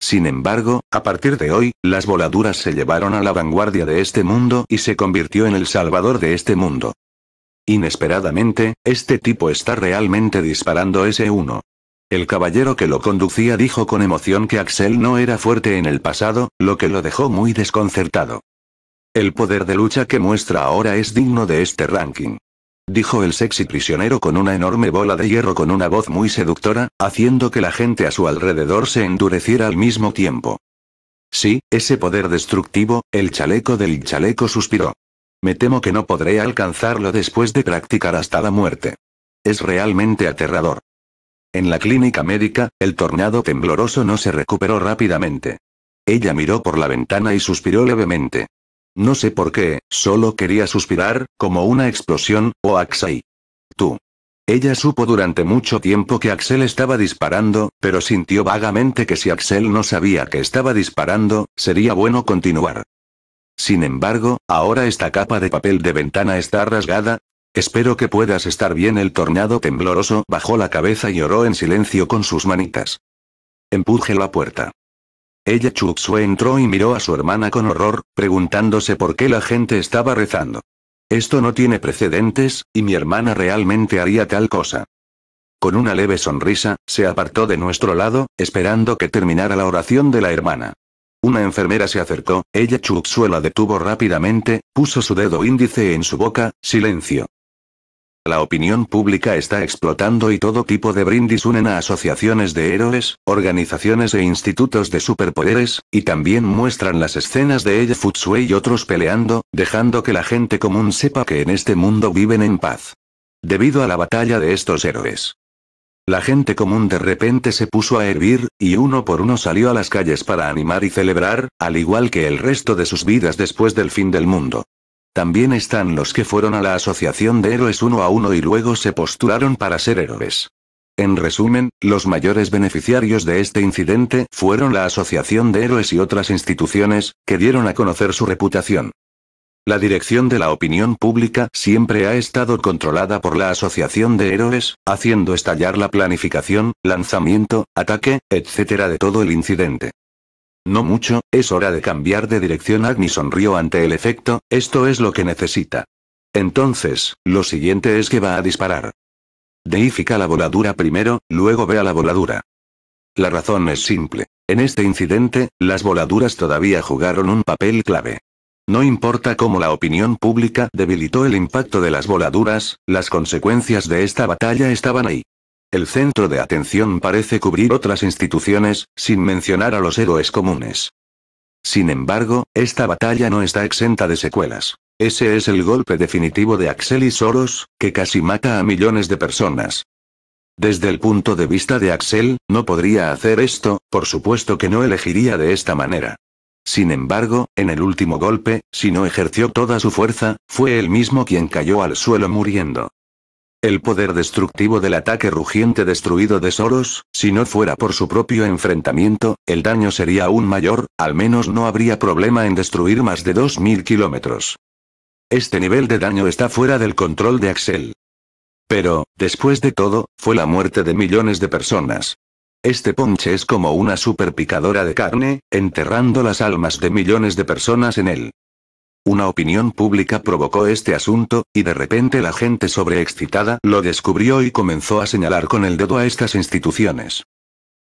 Sin embargo, a partir de hoy, las voladuras se llevaron a la vanguardia de este mundo y se convirtió en el salvador de este mundo. Inesperadamente, este tipo está realmente disparando ese 1. El caballero que lo conducía dijo con emoción que Axel no era fuerte en el pasado, lo que lo dejó muy desconcertado. El poder de lucha que muestra ahora es digno de este ranking dijo el sexy prisionero con una enorme bola de hierro con una voz muy seductora, haciendo que la gente a su alrededor se endureciera al mismo tiempo. Sí, ese poder destructivo, el chaleco del chaleco suspiró. Me temo que no podré alcanzarlo después de practicar hasta la muerte. Es realmente aterrador. En la clínica médica, el tornado tembloroso no se recuperó rápidamente. Ella miró por la ventana y suspiró levemente. No sé por qué, solo quería suspirar, como una explosión, o Axel. Tú. Ella supo durante mucho tiempo que Axel estaba disparando, pero sintió vagamente que si Axel no sabía que estaba disparando, sería bueno continuar. Sin embargo, ahora esta capa de papel de ventana está rasgada. Espero que puedas estar bien. El tornado tembloroso bajó la cabeza y oró en silencio con sus manitas. Empuje la puerta. Ella Chuxue entró y miró a su hermana con horror, preguntándose por qué la gente estaba rezando. Esto no tiene precedentes, y mi hermana realmente haría tal cosa. Con una leve sonrisa, se apartó de nuestro lado, esperando que terminara la oración de la hermana. Una enfermera se acercó, ella Chuxue la detuvo rápidamente, puso su dedo índice en su boca, silencio. La opinión pública está explotando y todo tipo de brindis unen a asociaciones de héroes, organizaciones e institutos de superpoderes, y también muestran las escenas de ella Futsue y otros peleando, dejando que la gente común sepa que en este mundo viven en paz. Debido a la batalla de estos héroes. La gente común de repente se puso a hervir, y uno por uno salió a las calles para animar y celebrar, al igual que el resto de sus vidas después del fin del mundo. También están los que fueron a la Asociación de Héroes uno a uno y luego se postularon para ser héroes. En resumen, los mayores beneficiarios de este incidente fueron la Asociación de Héroes y otras instituciones, que dieron a conocer su reputación. La dirección de la opinión pública siempre ha estado controlada por la Asociación de Héroes, haciendo estallar la planificación, lanzamiento, ataque, etc. de todo el incidente. No mucho, es hora de cambiar de dirección. Agni sonrió ante el efecto, esto es lo que necesita. Entonces, lo siguiente es que va a disparar. Deifica la voladura primero, luego vea la voladura. La razón es simple. En este incidente, las voladuras todavía jugaron un papel clave. No importa cómo la opinión pública debilitó el impacto de las voladuras, las consecuencias de esta batalla estaban ahí. El centro de atención parece cubrir otras instituciones, sin mencionar a los héroes comunes. Sin embargo, esta batalla no está exenta de secuelas. Ese es el golpe definitivo de Axel y Soros, que casi mata a millones de personas. Desde el punto de vista de Axel, no podría hacer esto, por supuesto que no elegiría de esta manera. Sin embargo, en el último golpe, si no ejerció toda su fuerza, fue él mismo quien cayó al suelo muriendo. El poder destructivo del ataque rugiente destruido de Soros, si no fuera por su propio enfrentamiento, el daño sería aún mayor, al menos no habría problema en destruir más de 2.000 kilómetros. Este nivel de daño está fuera del control de Axel. Pero, después de todo, fue la muerte de millones de personas. Este ponche es como una superpicadora de carne, enterrando las almas de millones de personas en él. Una opinión pública provocó este asunto, y de repente la gente sobreexcitada lo descubrió y comenzó a señalar con el dedo a estas instituciones.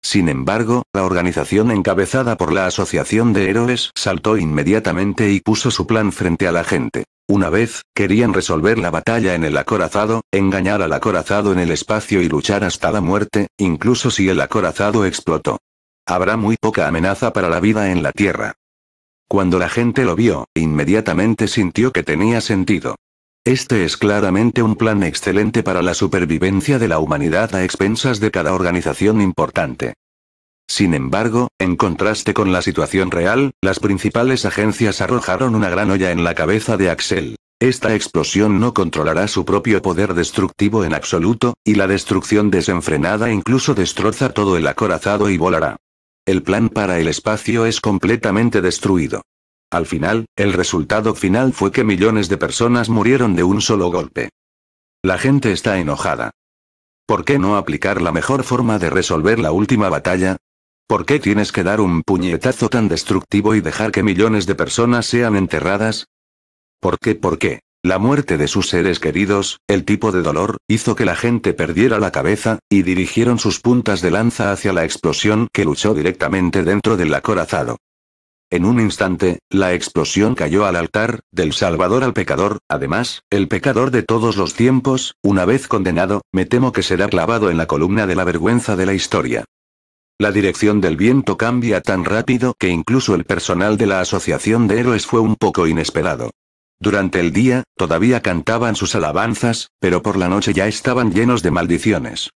Sin embargo, la organización encabezada por la Asociación de Héroes saltó inmediatamente y puso su plan frente a la gente. Una vez, querían resolver la batalla en el acorazado, engañar al acorazado en el espacio y luchar hasta la muerte, incluso si el acorazado explotó. Habrá muy poca amenaza para la vida en la Tierra. Cuando la gente lo vio, inmediatamente sintió que tenía sentido. Este es claramente un plan excelente para la supervivencia de la humanidad a expensas de cada organización importante. Sin embargo, en contraste con la situación real, las principales agencias arrojaron una gran olla en la cabeza de Axel. Esta explosión no controlará su propio poder destructivo en absoluto, y la destrucción desenfrenada incluso destroza todo el acorazado y volará el plan para el espacio es completamente destruido. Al final, el resultado final fue que millones de personas murieron de un solo golpe. La gente está enojada. ¿Por qué no aplicar la mejor forma de resolver la última batalla? ¿Por qué tienes que dar un puñetazo tan destructivo y dejar que millones de personas sean enterradas? ¿Por qué? ¿Por qué? La muerte de sus seres queridos, el tipo de dolor, hizo que la gente perdiera la cabeza, y dirigieron sus puntas de lanza hacia la explosión que luchó directamente dentro del acorazado. En un instante, la explosión cayó al altar, del Salvador al pecador, además, el pecador de todos los tiempos, una vez condenado, me temo que será clavado en la columna de la vergüenza de la historia. La dirección del viento cambia tan rápido que incluso el personal de la Asociación de Héroes fue un poco inesperado. Durante el día, todavía cantaban sus alabanzas, pero por la noche ya estaban llenos de maldiciones.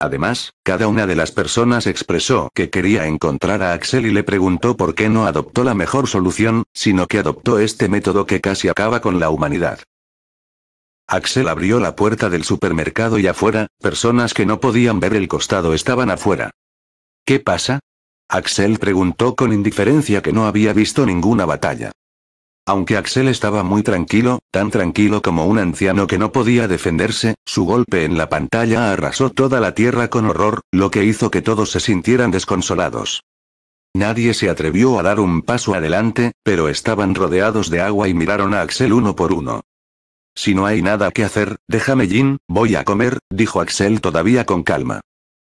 Además, cada una de las personas expresó que quería encontrar a Axel y le preguntó por qué no adoptó la mejor solución, sino que adoptó este método que casi acaba con la humanidad. Axel abrió la puerta del supermercado y afuera, personas que no podían ver el costado estaban afuera. ¿Qué pasa? Axel preguntó con indiferencia que no había visto ninguna batalla. Aunque Axel estaba muy tranquilo, tan tranquilo como un anciano que no podía defenderse, su golpe en la pantalla arrasó toda la tierra con horror, lo que hizo que todos se sintieran desconsolados. Nadie se atrevió a dar un paso adelante, pero estaban rodeados de agua y miraron a Axel uno por uno. Si no hay nada que hacer, déjame Jin, voy a comer, dijo Axel todavía con calma.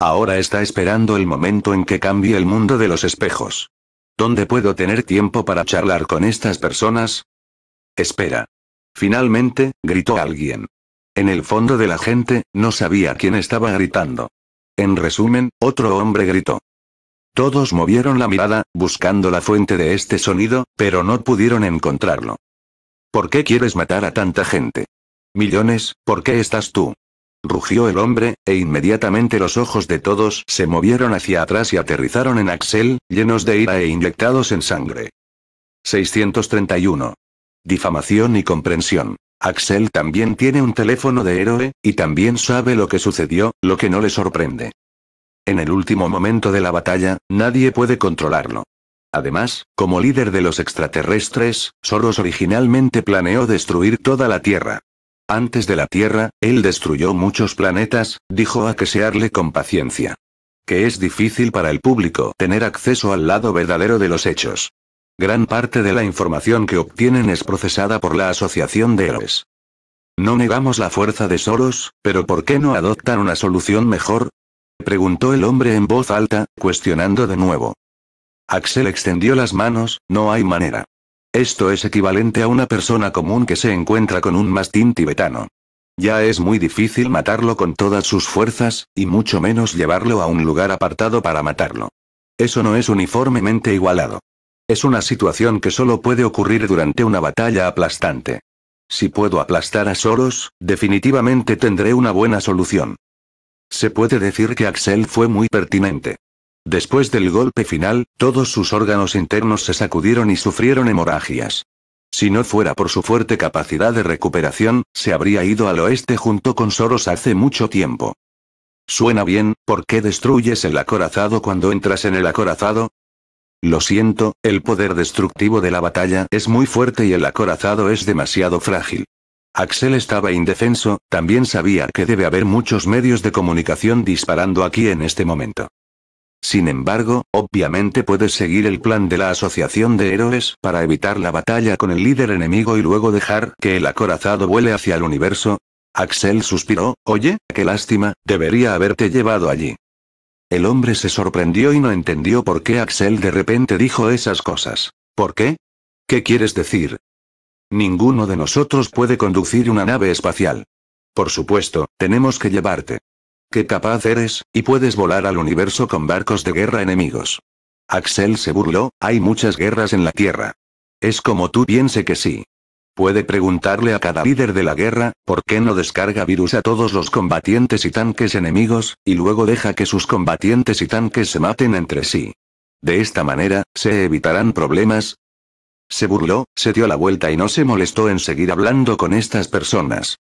Ahora está esperando el momento en que cambie el mundo de los espejos. ¿Dónde puedo tener tiempo para charlar con estas personas? Espera. Finalmente, gritó alguien. En el fondo de la gente, no sabía quién estaba gritando. En resumen, otro hombre gritó. Todos movieron la mirada, buscando la fuente de este sonido, pero no pudieron encontrarlo. ¿Por qué quieres matar a tanta gente? Millones, ¿por qué estás tú? rugió el hombre, e inmediatamente los ojos de todos se movieron hacia atrás y aterrizaron en Axel, llenos de ira e inyectados en sangre. 631. Difamación y comprensión. Axel también tiene un teléfono de héroe, y también sabe lo que sucedió, lo que no le sorprende. En el último momento de la batalla, nadie puede controlarlo. Además, como líder de los extraterrestres, Soros originalmente planeó destruir toda la Tierra. Antes de la Tierra, él destruyó muchos planetas, dijo a que se arle con paciencia. Que es difícil para el público tener acceso al lado verdadero de los hechos. Gran parte de la información que obtienen es procesada por la Asociación de Héroes. No negamos la fuerza de Soros, pero ¿por qué no adoptan una solución mejor? Preguntó el hombre en voz alta, cuestionando de nuevo. Axel extendió las manos, no hay manera. Esto es equivalente a una persona común que se encuentra con un mastín tibetano. Ya es muy difícil matarlo con todas sus fuerzas, y mucho menos llevarlo a un lugar apartado para matarlo. Eso no es uniformemente igualado. Es una situación que solo puede ocurrir durante una batalla aplastante. Si puedo aplastar a Soros, definitivamente tendré una buena solución. Se puede decir que Axel fue muy pertinente. Después del golpe final, todos sus órganos internos se sacudieron y sufrieron hemorragias. Si no fuera por su fuerte capacidad de recuperación, se habría ido al oeste junto con Soros hace mucho tiempo. Suena bien, ¿por qué destruyes el acorazado cuando entras en el acorazado? Lo siento, el poder destructivo de la batalla es muy fuerte y el acorazado es demasiado frágil. Axel estaba indefenso, también sabía que debe haber muchos medios de comunicación disparando aquí en este momento. Sin embargo, obviamente puedes seguir el plan de la Asociación de Héroes para evitar la batalla con el líder enemigo y luego dejar que el acorazado vuele hacia el universo. Axel suspiró, oye, qué lástima, debería haberte llevado allí. El hombre se sorprendió y no entendió por qué Axel de repente dijo esas cosas. ¿Por qué? ¿Qué quieres decir? Ninguno de nosotros puede conducir una nave espacial. Por supuesto, tenemos que llevarte. Qué capaz eres, y puedes volar al universo con barcos de guerra enemigos. Axel se burló, hay muchas guerras en la Tierra. Es como tú piense que sí. Puede preguntarle a cada líder de la guerra, ¿por qué no descarga virus a todos los combatientes y tanques enemigos, y luego deja que sus combatientes y tanques se maten entre sí? De esta manera, se evitarán problemas. Se burló, se dio la vuelta y no se molestó en seguir hablando con estas personas.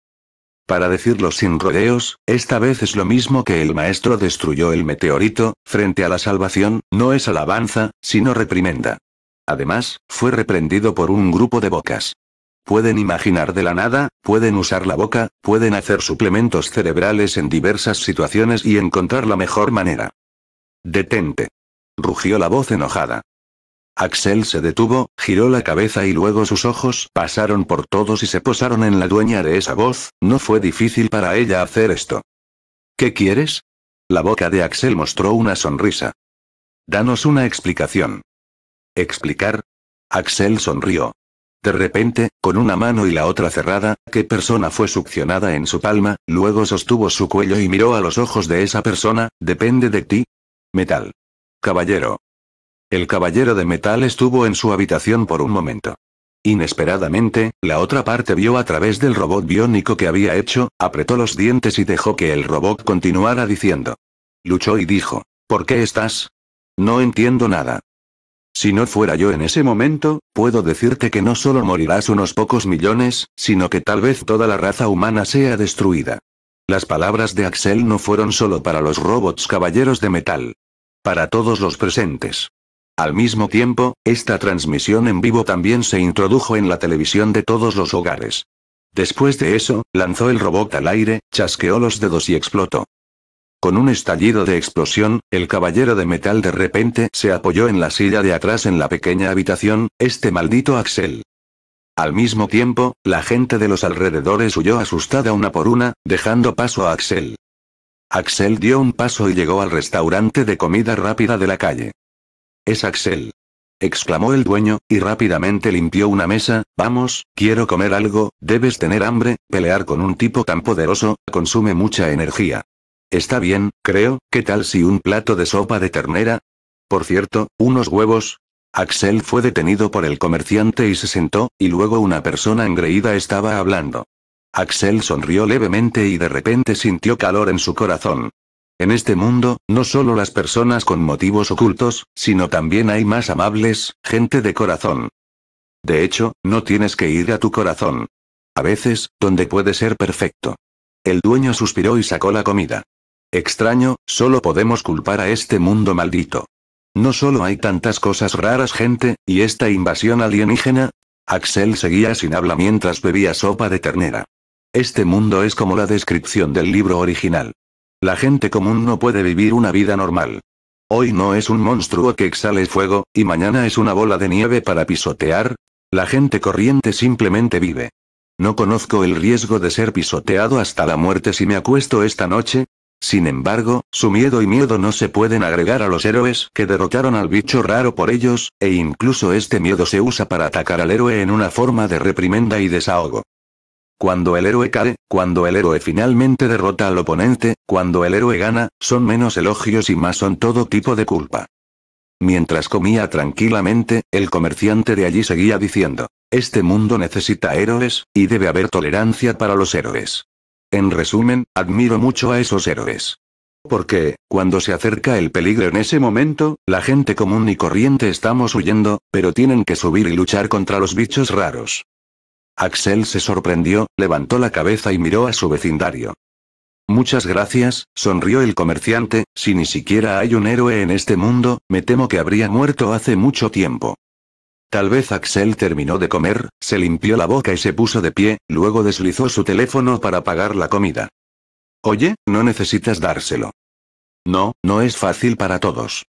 Para decirlo sin rodeos, esta vez es lo mismo que el maestro destruyó el meteorito, frente a la salvación, no es alabanza, sino reprimenda. Además, fue reprendido por un grupo de bocas. Pueden imaginar de la nada, pueden usar la boca, pueden hacer suplementos cerebrales en diversas situaciones y encontrar la mejor manera. Detente. Rugió la voz enojada. Axel se detuvo, giró la cabeza y luego sus ojos pasaron por todos y se posaron en la dueña de esa voz, no fue difícil para ella hacer esto. ¿Qué quieres? La boca de Axel mostró una sonrisa. Danos una explicación. ¿Explicar? Axel sonrió. De repente, con una mano y la otra cerrada, qué persona fue succionada en su palma, luego sostuvo su cuello y miró a los ojos de esa persona, depende de ti. Metal. Caballero. El caballero de metal estuvo en su habitación por un momento. Inesperadamente, la otra parte vio a través del robot biónico que había hecho, apretó los dientes y dejó que el robot continuara diciendo. Luchó y dijo, ¿por qué estás? No entiendo nada. Si no fuera yo en ese momento, puedo decirte que no solo morirás unos pocos millones, sino que tal vez toda la raza humana sea destruida. Las palabras de Axel no fueron solo para los robots caballeros de metal. Para todos los presentes. Al mismo tiempo, esta transmisión en vivo también se introdujo en la televisión de todos los hogares. Después de eso, lanzó el robot al aire, chasqueó los dedos y explotó. Con un estallido de explosión, el caballero de metal de repente se apoyó en la silla de atrás en la pequeña habitación, este maldito Axel. Al mismo tiempo, la gente de los alrededores huyó asustada una por una, dejando paso a Axel. Axel dio un paso y llegó al restaurante de comida rápida de la calle. Es Axel. exclamó el dueño, y rápidamente limpió una mesa, vamos, quiero comer algo, debes tener hambre, pelear con un tipo tan poderoso, consume mucha energía. Está bien, creo, ¿qué tal si un plato de sopa de ternera? Por cierto, unos huevos. Axel fue detenido por el comerciante y se sentó, y luego una persona engreída estaba hablando. Axel sonrió levemente y de repente sintió calor en su corazón. En este mundo, no solo las personas con motivos ocultos, sino también hay más amables, gente de corazón. De hecho, no tienes que ir a tu corazón. A veces, donde puede ser perfecto. El dueño suspiró y sacó la comida. Extraño, solo podemos culpar a este mundo maldito. No solo hay tantas cosas raras gente, y esta invasión alienígena. Axel seguía sin habla mientras bebía sopa de ternera. Este mundo es como la descripción del libro original. La gente común no puede vivir una vida normal. Hoy no es un monstruo que exhale fuego, y mañana es una bola de nieve para pisotear. La gente corriente simplemente vive. No conozco el riesgo de ser pisoteado hasta la muerte si me acuesto esta noche. Sin embargo, su miedo y miedo no se pueden agregar a los héroes que derrotaron al bicho raro por ellos, e incluso este miedo se usa para atacar al héroe en una forma de reprimenda y desahogo. Cuando el héroe cae, cuando el héroe finalmente derrota al oponente, cuando el héroe gana, son menos elogios y más son todo tipo de culpa. Mientras comía tranquilamente, el comerciante de allí seguía diciendo, este mundo necesita héroes, y debe haber tolerancia para los héroes. En resumen, admiro mucho a esos héroes. Porque, cuando se acerca el peligro en ese momento, la gente común y corriente estamos huyendo, pero tienen que subir y luchar contra los bichos raros. Axel se sorprendió, levantó la cabeza y miró a su vecindario. Muchas gracias, sonrió el comerciante, si ni siquiera hay un héroe en este mundo, me temo que habría muerto hace mucho tiempo. Tal vez Axel terminó de comer, se limpió la boca y se puso de pie, luego deslizó su teléfono para pagar la comida. Oye, no necesitas dárselo. No, no es fácil para todos.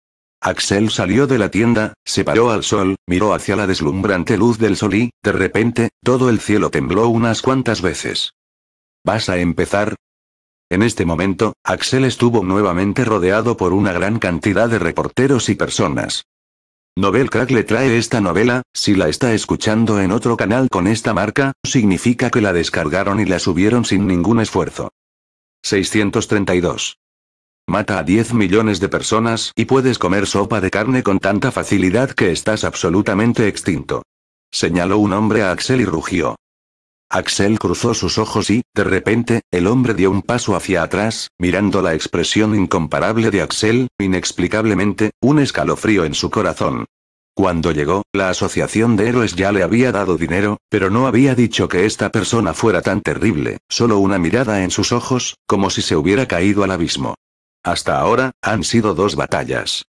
Axel salió de la tienda, se paró al sol, miró hacia la deslumbrante luz del sol y, de repente, todo el cielo tembló unas cuantas veces. ¿Vas a empezar? En este momento, Axel estuvo nuevamente rodeado por una gran cantidad de reporteros y personas. Nobel Crack le trae esta novela, si la está escuchando en otro canal con esta marca, significa que la descargaron y la subieron sin ningún esfuerzo. 632. Mata a 10 millones de personas y puedes comer sopa de carne con tanta facilidad que estás absolutamente extinto. Señaló un hombre a Axel y rugió. Axel cruzó sus ojos y, de repente, el hombre dio un paso hacia atrás, mirando la expresión incomparable de Axel, inexplicablemente, un escalofrío en su corazón. Cuando llegó, la Asociación de Héroes ya le había dado dinero, pero no había dicho que esta persona fuera tan terrible, solo una mirada en sus ojos, como si se hubiera caído al abismo. Hasta ahora, han sido dos batallas.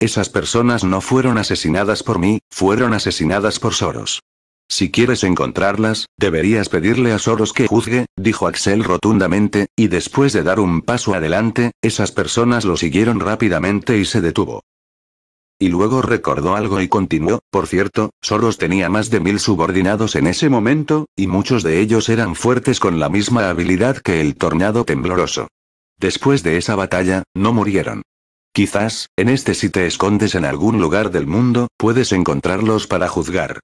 Esas personas no fueron asesinadas por mí, fueron asesinadas por Soros. Si quieres encontrarlas, deberías pedirle a Soros que juzgue, dijo Axel rotundamente, y después de dar un paso adelante, esas personas lo siguieron rápidamente y se detuvo. Y luego recordó algo y continuó, por cierto, Soros tenía más de mil subordinados en ese momento, y muchos de ellos eran fuertes con la misma habilidad que el tornado tembloroso. Después de esa batalla, no murieron. Quizás, en este si te escondes en algún lugar del mundo, puedes encontrarlos para juzgar.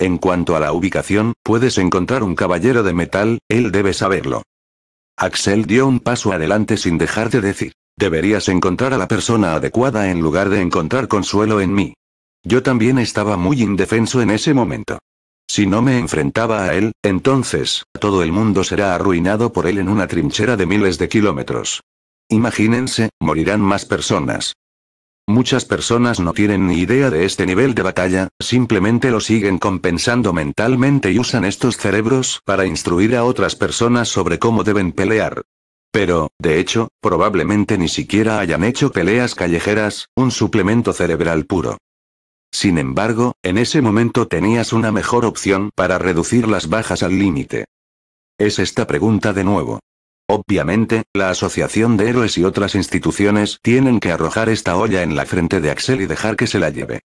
En cuanto a la ubicación, puedes encontrar un caballero de metal, él debe saberlo. Axel dio un paso adelante sin dejar de decir, deberías encontrar a la persona adecuada en lugar de encontrar consuelo en mí. Yo también estaba muy indefenso en ese momento. Si no me enfrentaba a él, entonces, todo el mundo será arruinado por él en una trinchera de miles de kilómetros. Imagínense, morirán más personas. Muchas personas no tienen ni idea de este nivel de batalla, simplemente lo siguen compensando mentalmente y usan estos cerebros para instruir a otras personas sobre cómo deben pelear. Pero, de hecho, probablemente ni siquiera hayan hecho peleas callejeras, un suplemento cerebral puro. Sin embargo, en ese momento tenías una mejor opción para reducir las bajas al límite. Es esta pregunta de nuevo. Obviamente, la Asociación de Héroes y otras instituciones tienen que arrojar esta olla en la frente de Axel y dejar que se la lleve.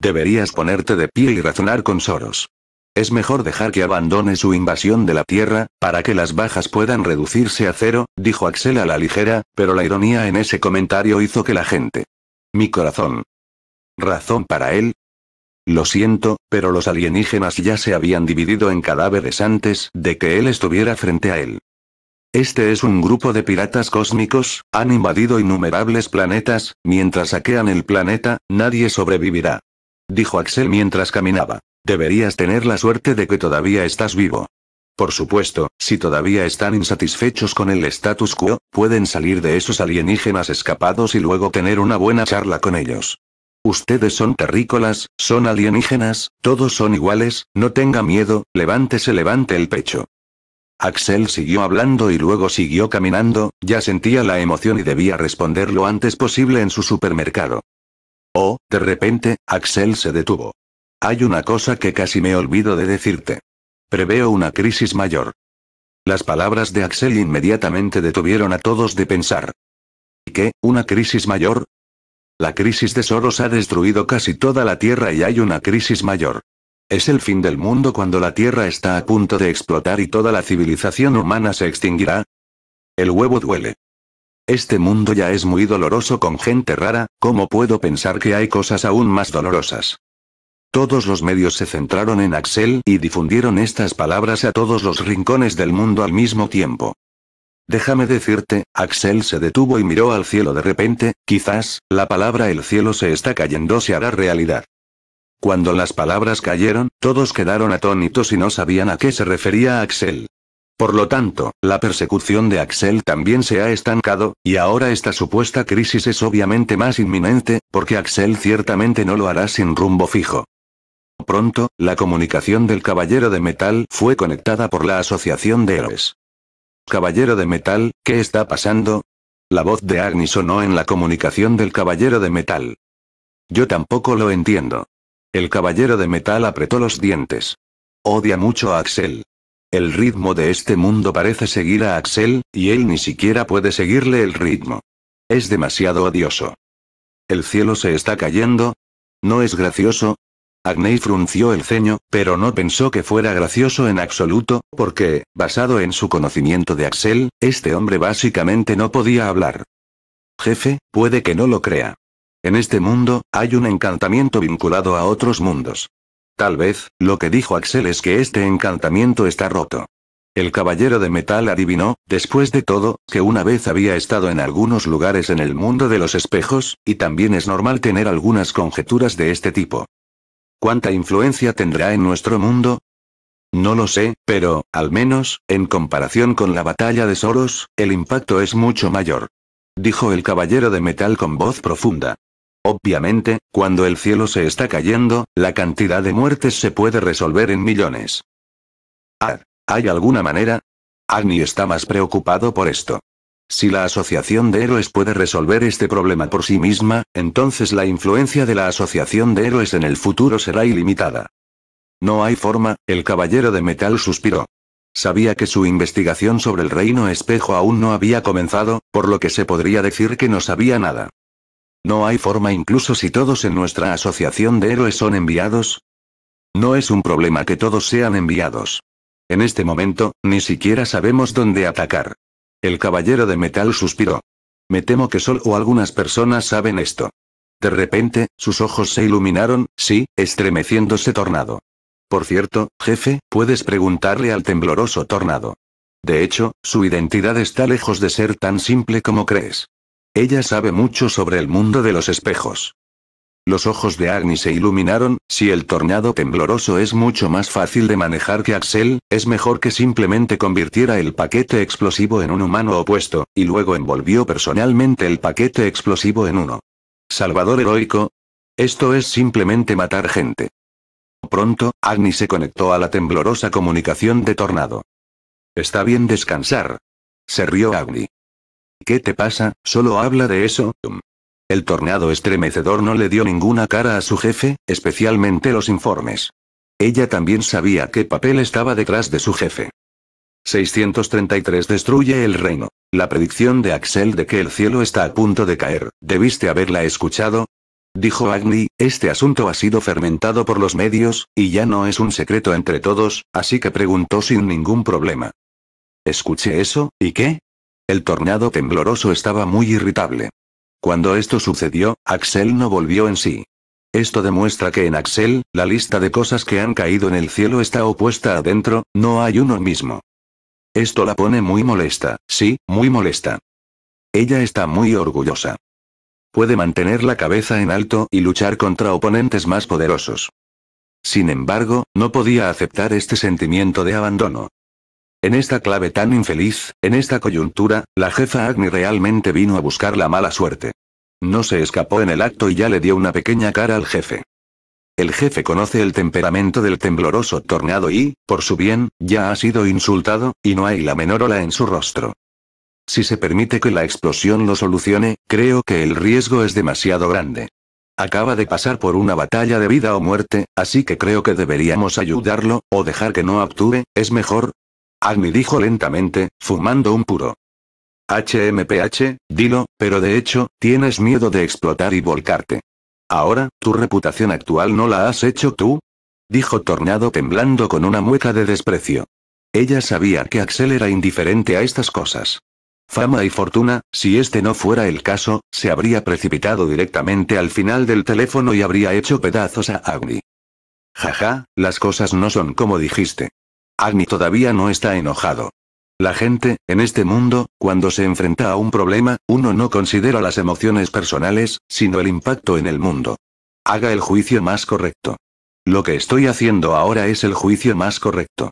Deberías ponerte de pie y razonar con Soros. Es mejor dejar que abandone su invasión de la Tierra, para que las bajas puedan reducirse a cero, dijo Axel a la ligera, pero la ironía en ese comentario hizo que la gente. Mi corazón. ¿Razón para él? Lo siento, pero los alienígenas ya se habían dividido en cadáveres antes de que él estuviera frente a él. Este es un grupo de piratas cósmicos, han invadido innumerables planetas, mientras saquean el planeta, nadie sobrevivirá. Dijo Axel mientras caminaba. Deberías tener la suerte de que todavía estás vivo. Por supuesto, si todavía están insatisfechos con el status quo, pueden salir de esos alienígenas escapados y luego tener una buena charla con ellos. Ustedes son terrícolas, son alienígenas, todos son iguales, no tenga miedo, levántese, levante el pecho. Axel siguió hablando y luego siguió caminando, ya sentía la emoción y debía responder lo antes posible en su supermercado. Oh, de repente, Axel se detuvo. Hay una cosa que casi me olvido de decirte. Preveo una crisis mayor. Las palabras de Axel inmediatamente detuvieron a todos de pensar. ¿Y qué, una crisis mayor? La crisis de Soros ha destruido casi toda la Tierra y hay una crisis mayor. Es el fin del mundo cuando la Tierra está a punto de explotar y toda la civilización humana se extinguirá. El huevo duele. Este mundo ya es muy doloroso con gente rara, ¿cómo puedo pensar que hay cosas aún más dolorosas? Todos los medios se centraron en Axel y difundieron estas palabras a todos los rincones del mundo al mismo tiempo. Déjame decirte, Axel se detuvo y miró al cielo de repente, quizás, la palabra el cielo se está cayendo se hará realidad. Cuando las palabras cayeron, todos quedaron atónitos y no sabían a qué se refería Axel. Por lo tanto, la persecución de Axel también se ha estancado, y ahora esta supuesta crisis es obviamente más inminente, porque Axel ciertamente no lo hará sin rumbo fijo. Pronto, la comunicación del Caballero de Metal fue conectada por la Asociación de Héroes. Caballero de metal, ¿qué está pasando? La voz de Agni sonó en la comunicación del caballero de metal. Yo tampoco lo entiendo. El caballero de metal apretó los dientes. Odia mucho a Axel. El ritmo de este mundo parece seguir a Axel, y él ni siquiera puede seguirle el ritmo. Es demasiado odioso. El cielo se está cayendo. No es gracioso, Agnei frunció el ceño, pero no pensó que fuera gracioso en absoluto, porque, basado en su conocimiento de Axel, este hombre básicamente no podía hablar. Jefe, puede que no lo crea. En este mundo, hay un encantamiento vinculado a otros mundos. Tal vez, lo que dijo Axel es que este encantamiento está roto. El caballero de metal adivinó, después de todo, que una vez había estado en algunos lugares en el mundo de los espejos, y también es normal tener algunas conjeturas de este tipo. ¿Cuánta influencia tendrá en nuestro mundo? No lo sé, pero, al menos, en comparación con la batalla de Soros, el impacto es mucho mayor. Dijo el caballero de metal con voz profunda. Obviamente, cuando el cielo se está cayendo, la cantidad de muertes se puede resolver en millones. Ah, ¿hay alguna manera? Agni está más preocupado por esto. Si la Asociación de Héroes puede resolver este problema por sí misma, entonces la influencia de la Asociación de Héroes en el futuro será ilimitada. No hay forma, el Caballero de Metal suspiró. Sabía que su investigación sobre el Reino Espejo aún no había comenzado, por lo que se podría decir que no sabía nada. No hay forma incluso si todos en nuestra Asociación de Héroes son enviados. No es un problema que todos sean enviados. En este momento, ni siquiera sabemos dónde atacar. El caballero de metal suspiró. Me temo que solo algunas personas saben esto. De repente, sus ojos se iluminaron, sí, estremeciéndose tornado. Por cierto, jefe, puedes preguntarle al tembloroso tornado. De hecho, su identidad está lejos de ser tan simple como crees. Ella sabe mucho sobre el mundo de los espejos. Los ojos de Agni se iluminaron, si el tornado tembloroso es mucho más fácil de manejar que Axel, es mejor que simplemente convirtiera el paquete explosivo en un humano opuesto, y luego envolvió personalmente el paquete explosivo en uno. Salvador heroico. Esto es simplemente matar gente. Pronto, Agni se conectó a la temblorosa comunicación de tornado. Está bien descansar. Se rió Agni. ¿Qué te pasa? Solo habla de eso. El tornado estremecedor no le dio ninguna cara a su jefe, especialmente los informes. Ella también sabía qué papel estaba detrás de su jefe. 633 destruye el reino. La predicción de Axel de que el cielo está a punto de caer, debiste haberla escuchado. Dijo Agni, este asunto ha sido fermentado por los medios, y ya no es un secreto entre todos, así que preguntó sin ningún problema. Escuché eso, ¿y qué? El tornado tembloroso estaba muy irritable. Cuando esto sucedió, Axel no volvió en sí. Esto demuestra que en Axel, la lista de cosas que han caído en el cielo está opuesta adentro, no hay uno mismo. Esto la pone muy molesta, sí, muy molesta. Ella está muy orgullosa. Puede mantener la cabeza en alto y luchar contra oponentes más poderosos. Sin embargo, no podía aceptar este sentimiento de abandono. En esta clave tan infeliz, en esta coyuntura, la jefa Agni realmente vino a buscar la mala suerte. No se escapó en el acto y ya le dio una pequeña cara al jefe. El jefe conoce el temperamento del tembloroso tornado y, por su bien, ya ha sido insultado, y no hay la menor ola en su rostro. Si se permite que la explosión lo solucione, creo que el riesgo es demasiado grande. Acaba de pasar por una batalla de vida o muerte, así que creo que deberíamos ayudarlo, o dejar que no actúe, es mejor, Agni dijo lentamente, fumando un puro. HMPH, dilo, pero de hecho, tienes miedo de explotar y volcarte. Ahora, tu reputación actual no la has hecho tú, dijo Tornado temblando con una mueca de desprecio. Ella sabía que Axel era indiferente a estas cosas. Fama y fortuna, si este no fuera el caso, se habría precipitado directamente al final del teléfono y habría hecho pedazos a Agni. Jaja, las cosas no son como dijiste. Agni todavía no está enojado. La gente, en este mundo, cuando se enfrenta a un problema, uno no considera las emociones personales, sino el impacto en el mundo. Haga el juicio más correcto. Lo que estoy haciendo ahora es el juicio más correcto.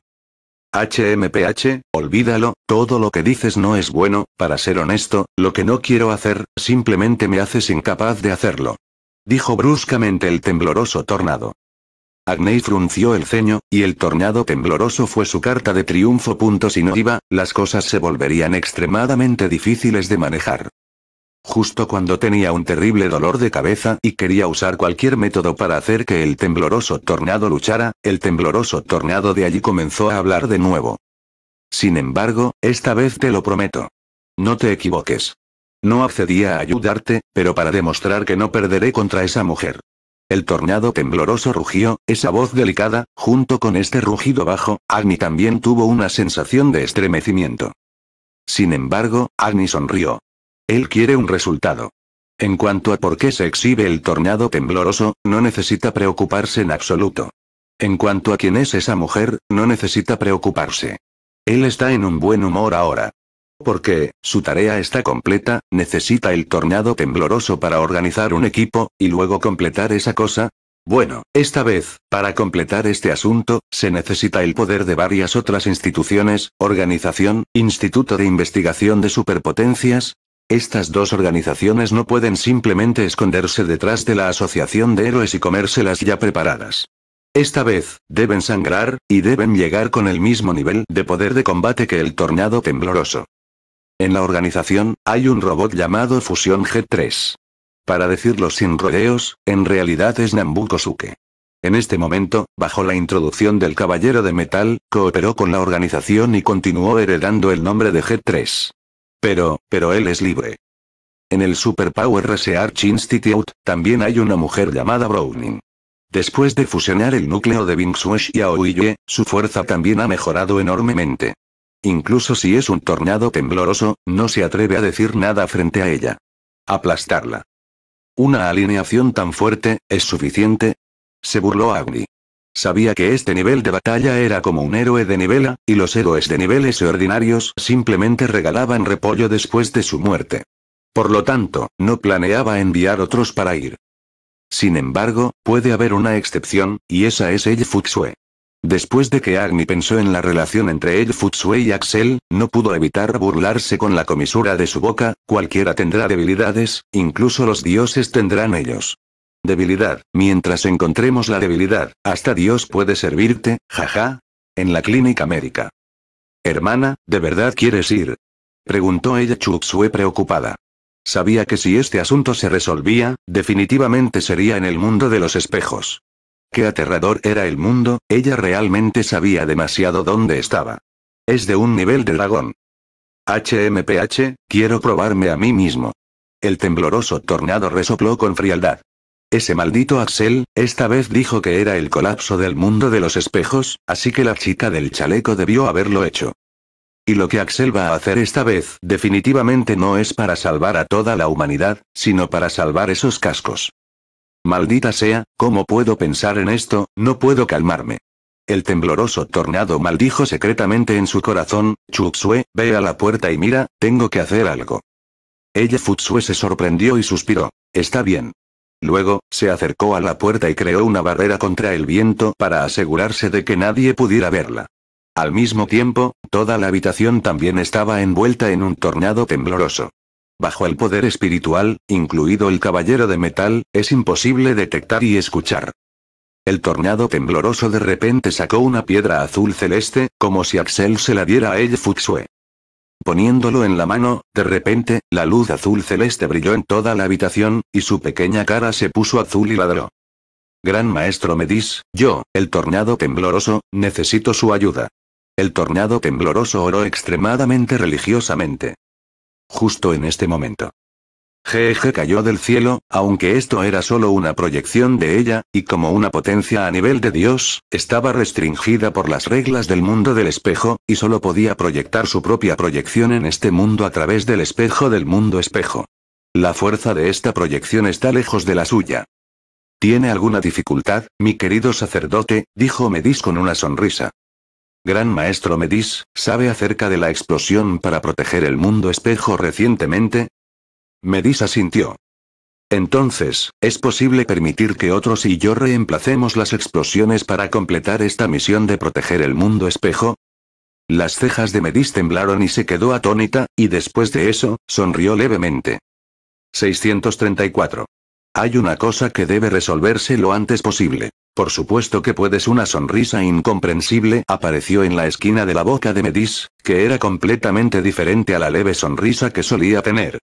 HMPH, olvídalo, todo lo que dices no es bueno, para ser honesto, lo que no quiero hacer, simplemente me haces incapaz de hacerlo. Dijo bruscamente el tembloroso tornado. Agnei frunció el ceño, y el tornado tembloroso fue su carta de triunfo. Si no iba, las cosas se volverían extremadamente difíciles de manejar. Justo cuando tenía un terrible dolor de cabeza y quería usar cualquier método para hacer que el tembloroso tornado luchara, el tembloroso tornado de allí comenzó a hablar de nuevo. Sin embargo, esta vez te lo prometo. No te equivoques. No accedía a ayudarte, pero para demostrar que no perderé contra esa mujer. El tornado tembloroso rugió, esa voz delicada, junto con este rugido bajo, Agni también tuvo una sensación de estremecimiento. Sin embargo, Agni sonrió. Él quiere un resultado. En cuanto a por qué se exhibe el tornado tembloroso, no necesita preocuparse en absoluto. En cuanto a quién es esa mujer, no necesita preocuparse. Él está en un buen humor ahora porque, su tarea está completa, necesita el tornado tembloroso para organizar un equipo, y luego completar esa cosa. Bueno, esta vez, para completar este asunto, se necesita el poder de varias otras instituciones, organización, instituto de investigación de superpotencias. Estas dos organizaciones no pueden simplemente esconderse detrás de la Asociación de Héroes y comérselas ya preparadas. Esta vez, deben sangrar, y deben llegar con el mismo nivel de poder de combate que el tornado tembloroso. En la organización, hay un robot llamado Fusión G3. Para decirlo sin rodeos, en realidad es Nambu Kosuke. En este momento, bajo la introducción del Caballero de Metal, cooperó con la organización y continuó heredando el nombre de G3. Pero, pero él es libre. En el Super Power Research Institute, también hay una mujer llamada Browning. Después de fusionar el núcleo de Bing Bingsuesh y Aoiye, su fuerza también ha mejorado enormemente. Incluso si es un tornado tembloroso, no se atreve a decir nada frente a ella. Aplastarla. Una alineación tan fuerte, ¿es suficiente? Se burló Agni. Sabía que este nivel de batalla era como un héroe de nivela, y los héroes de niveles ordinarios simplemente regalaban repollo después de su muerte. Por lo tanto, no planeaba enviar otros para ir. Sin embargo, puede haber una excepción, y esa es el Fuxue. Después de que Agni pensó en la relación entre el Futsue y Axel, no pudo evitar burlarse con la comisura de su boca, cualquiera tendrá debilidades, incluso los dioses tendrán ellos. Debilidad, mientras encontremos la debilidad, hasta Dios puede servirte, jaja. En la clínica médica. Hermana, ¿de verdad quieres ir? Preguntó ella Chuxue preocupada. Sabía que si este asunto se resolvía, definitivamente sería en el mundo de los espejos. Qué aterrador era el mundo, ella realmente sabía demasiado dónde estaba. Es de un nivel de dragón. HMPH, quiero probarme a mí mismo. El tembloroso tornado resopló con frialdad. Ese maldito Axel, esta vez dijo que era el colapso del mundo de los espejos, así que la chica del chaleco debió haberlo hecho. Y lo que Axel va a hacer esta vez definitivamente no es para salvar a toda la humanidad, sino para salvar esos cascos. Maldita sea, ¿cómo puedo pensar en esto? No puedo calmarme. El tembloroso tornado maldijo secretamente en su corazón, Chuxue, ve a la puerta y mira, tengo que hacer algo. Ella Futsue se sorprendió y suspiró. Está bien. Luego, se acercó a la puerta y creó una barrera contra el viento para asegurarse de que nadie pudiera verla. Al mismo tiempo, toda la habitación también estaba envuelta en un tornado tembloroso. Bajo el poder espiritual, incluido el caballero de metal, es imposible detectar y escuchar. El tornado tembloroso de repente sacó una piedra azul celeste, como si Axel se la diera a ella Fuxue. Poniéndolo en la mano, de repente, la luz azul celeste brilló en toda la habitación, y su pequeña cara se puso azul y ladró. Gran maestro Medis, yo, el tornado tembloroso, necesito su ayuda. El tornado tembloroso oró extremadamente religiosamente. Justo en este momento. jeje cayó del cielo, aunque esto era solo una proyección de ella, y como una potencia a nivel de Dios, estaba restringida por las reglas del mundo del espejo, y solo podía proyectar su propia proyección en este mundo a través del espejo del mundo espejo. La fuerza de esta proyección está lejos de la suya. ¿Tiene alguna dificultad, mi querido sacerdote? dijo Medis con una sonrisa. Gran Maestro Medis, ¿sabe acerca de la explosión para proteger el mundo espejo recientemente? Medis asintió. Entonces, ¿es posible permitir que otros y yo reemplacemos las explosiones para completar esta misión de proteger el mundo espejo? Las cejas de Medis temblaron y se quedó atónita, y después de eso, sonrió levemente. 634. Hay una cosa que debe resolverse lo antes posible. Por supuesto que puedes una sonrisa incomprensible apareció en la esquina de la boca de Medis, que era completamente diferente a la leve sonrisa que solía tener.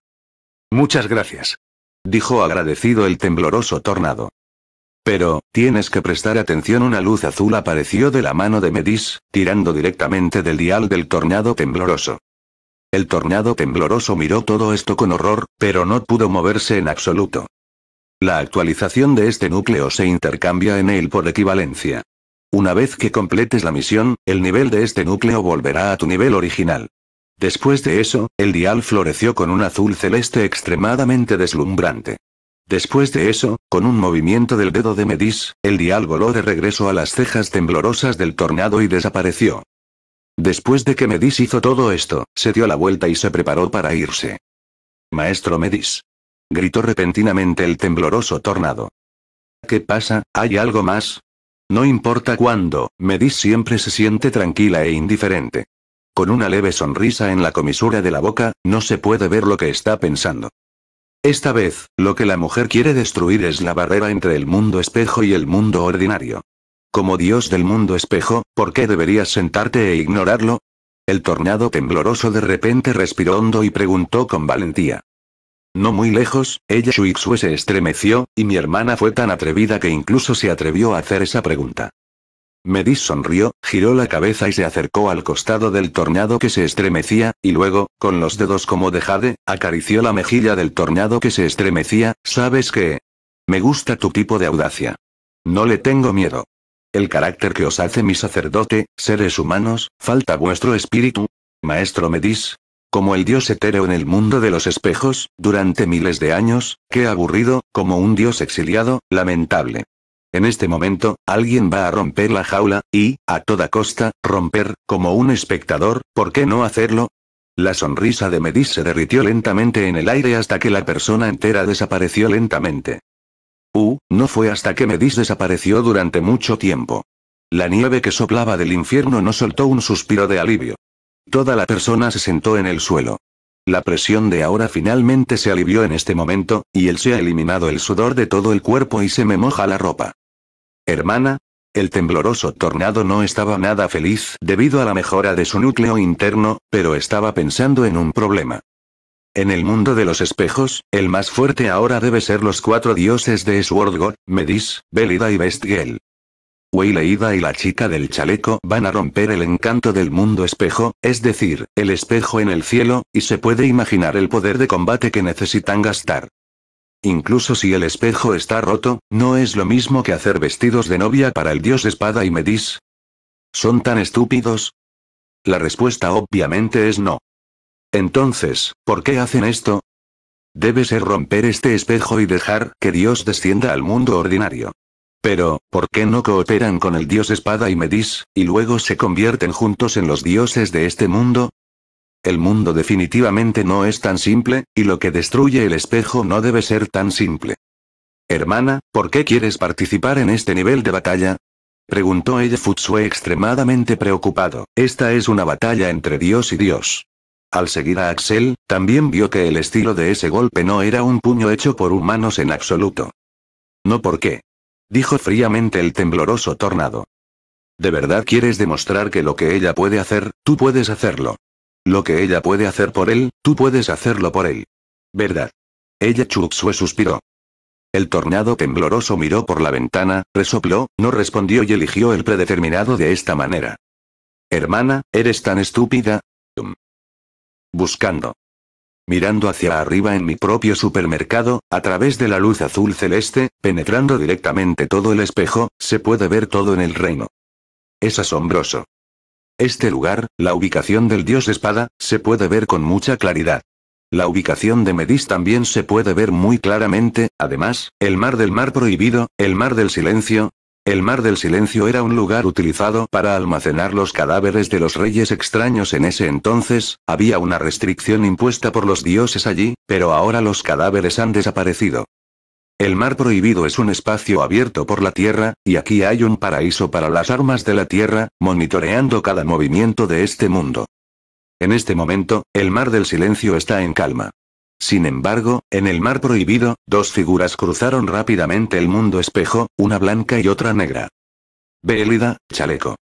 Muchas gracias. Dijo agradecido el tembloroso tornado. Pero, tienes que prestar atención una luz azul apareció de la mano de Medis, tirando directamente del dial del tornado tembloroso. El tornado tembloroso miró todo esto con horror, pero no pudo moverse en absoluto. La actualización de este núcleo se intercambia en él por equivalencia. Una vez que completes la misión, el nivel de este núcleo volverá a tu nivel original. Después de eso, el dial floreció con un azul celeste extremadamente deslumbrante. Después de eso, con un movimiento del dedo de Medis, el dial voló de regreso a las cejas temblorosas del tornado y desapareció. Después de que Medis hizo todo esto, se dio la vuelta y se preparó para irse. Maestro Medis gritó repentinamente el tembloroso tornado. ¿Qué pasa? ¿Hay algo más? No importa cuándo, Medis siempre se siente tranquila e indiferente. Con una leve sonrisa en la comisura de la boca, no se puede ver lo que está pensando. Esta vez, lo que la mujer quiere destruir es la barrera entre el mundo espejo y el mundo ordinario. Como dios del mundo espejo, ¿por qué deberías sentarte e ignorarlo? El tornado tembloroso de repente respiró hondo y preguntó con valentía. No muy lejos, ella Shuixue se estremeció, y mi hermana fue tan atrevida que incluso se atrevió a hacer esa pregunta. Medis sonrió, giró la cabeza y se acercó al costado del tornado que se estremecía, y luego, con los dedos como de jade, acarició la mejilla del tornado que se estremecía, ¿sabes qué? Me gusta tu tipo de audacia. No le tengo miedo. El carácter que os hace mi sacerdote, seres humanos, falta vuestro espíritu. Maestro Medis, como el dios etéreo en el mundo de los espejos, durante miles de años, qué aburrido, como un dios exiliado, lamentable. En este momento, alguien va a romper la jaula, y, a toda costa, romper, como un espectador, ¿por qué no hacerlo? La sonrisa de Medis se derritió lentamente en el aire hasta que la persona entera desapareció lentamente. Uh, no fue hasta que Medis desapareció durante mucho tiempo. La nieve que soplaba del infierno no soltó un suspiro de alivio. Toda la persona se sentó en el suelo. La presión de ahora finalmente se alivió en este momento, y él se ha eliminado el sudor de todo el cuerpo y se me moja la ropa. Hermana, el tembloroso tornado no estaba nada feliz debido a la mejora de su núcleo interno, pero estaba pensando en un problema. En el mundo de los espejos, el más fuerte ahora debe ser los cuatro dioses de Sword Medis, Belida y Vestgel la Ida y la chica del chaleco van a romper el encanto del mundo espejo, es decir, el espejo en el cielo, y se puede imaginar el poder de combate que necesitan gastar. Incluso si el espejo está roto, no es lo mismo que hacer vestidos de novia para el dios espada y Medis. ¿Son tan estúpidos? La respuesta obviamente es no. Entonces, ¿por qué hacen esto? Debe ser romper este espejo y dejar que Dios descienda al mundo ordinario. Pero, ¿por qué no cooperan con el dios espada y Medis, y luego se convierten juntos en los dioses de este mundo? El mundo definitivamente no es tan simple, y lo que destruye el espejo no debe ser tan simple. Hermana, ¿por qué quieres participar en este nivel de batalla? Preguntó ella Futsue extremadamente preocupado. Esta es una batalla entre Dios y Dios. Al seguir a Axel, también vio que el estilo de ese golpe no era un puño hecho por humanos en absoluto. No por qué dijo fríamente el tembloroso tornado. ¿De verdad quieres demostrar que lo que ella puede hacer, tú puedes hacerlo? Lo que ella puede hacer por él, tú puedes hacerlo por él. ¿Verdad? Ella Chuxue suspiró. El tornado tembloroso miró por la ventana, resopló, no respondió y eligió el predeterminado de esta manera. Hermana, ¿eres tan estúpida? Buscando mirando hacia arriba en mi propio supermercado, a través de la luz azul celeste, penetrando directamente todo el espejo, se puede ver todo en el reino. Es asombroso. Este lugar, la ubicación del dios espada, se puede ver con mucha claridad. La ubicación de Medis también se puede ver muy claramente, además, el mar del mar prohibido, el mar del silencio, el mar del silencio era un lugar utilizado para almacenar los cadáveres de los reyes extraños en ese entonces, había una restricción impuesta por los dioses allí, pero ahora los cadáveres han desaparecido. El mar prohibido es un espacio abierto por la tierra, y aquí hay un paraíso para las armas de la tierra, monitoreando cada movimiento de este mundo. En este momento, el mar del silencio está en calma. Sin embargo, en el mar prohibido, dos figuras cruzaron rápidamente el mundo espejo, una blanca y otra negra. Bélida, chaleco.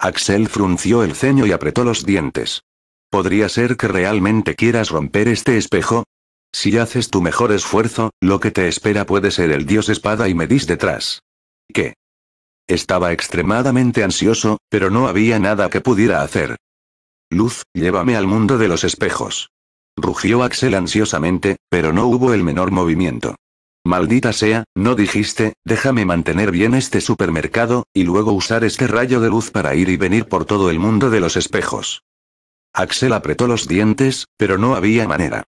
Axel frunció el ceño y apretó los dientes. ¿Podría ser que realmente quieras romper este espejo? Si haces tu mejor esfuerzo, lo que te espera puede ser el dios espada y me dis detrás. ¿Qué? Estaba extremadamente ansioso, pero no había nada que pudiera hacer. Luz, llévame al mundo de los espejos rugió Axel ansiosamente, pero no hubo el menor movimiento. Maldita sea, no dijiste, déjame mantener bien este supermercado, y luego usar este rayo de luz para ir y venir por todo el mundo de los espejos. Axel apretó los dientes, pero no había manera.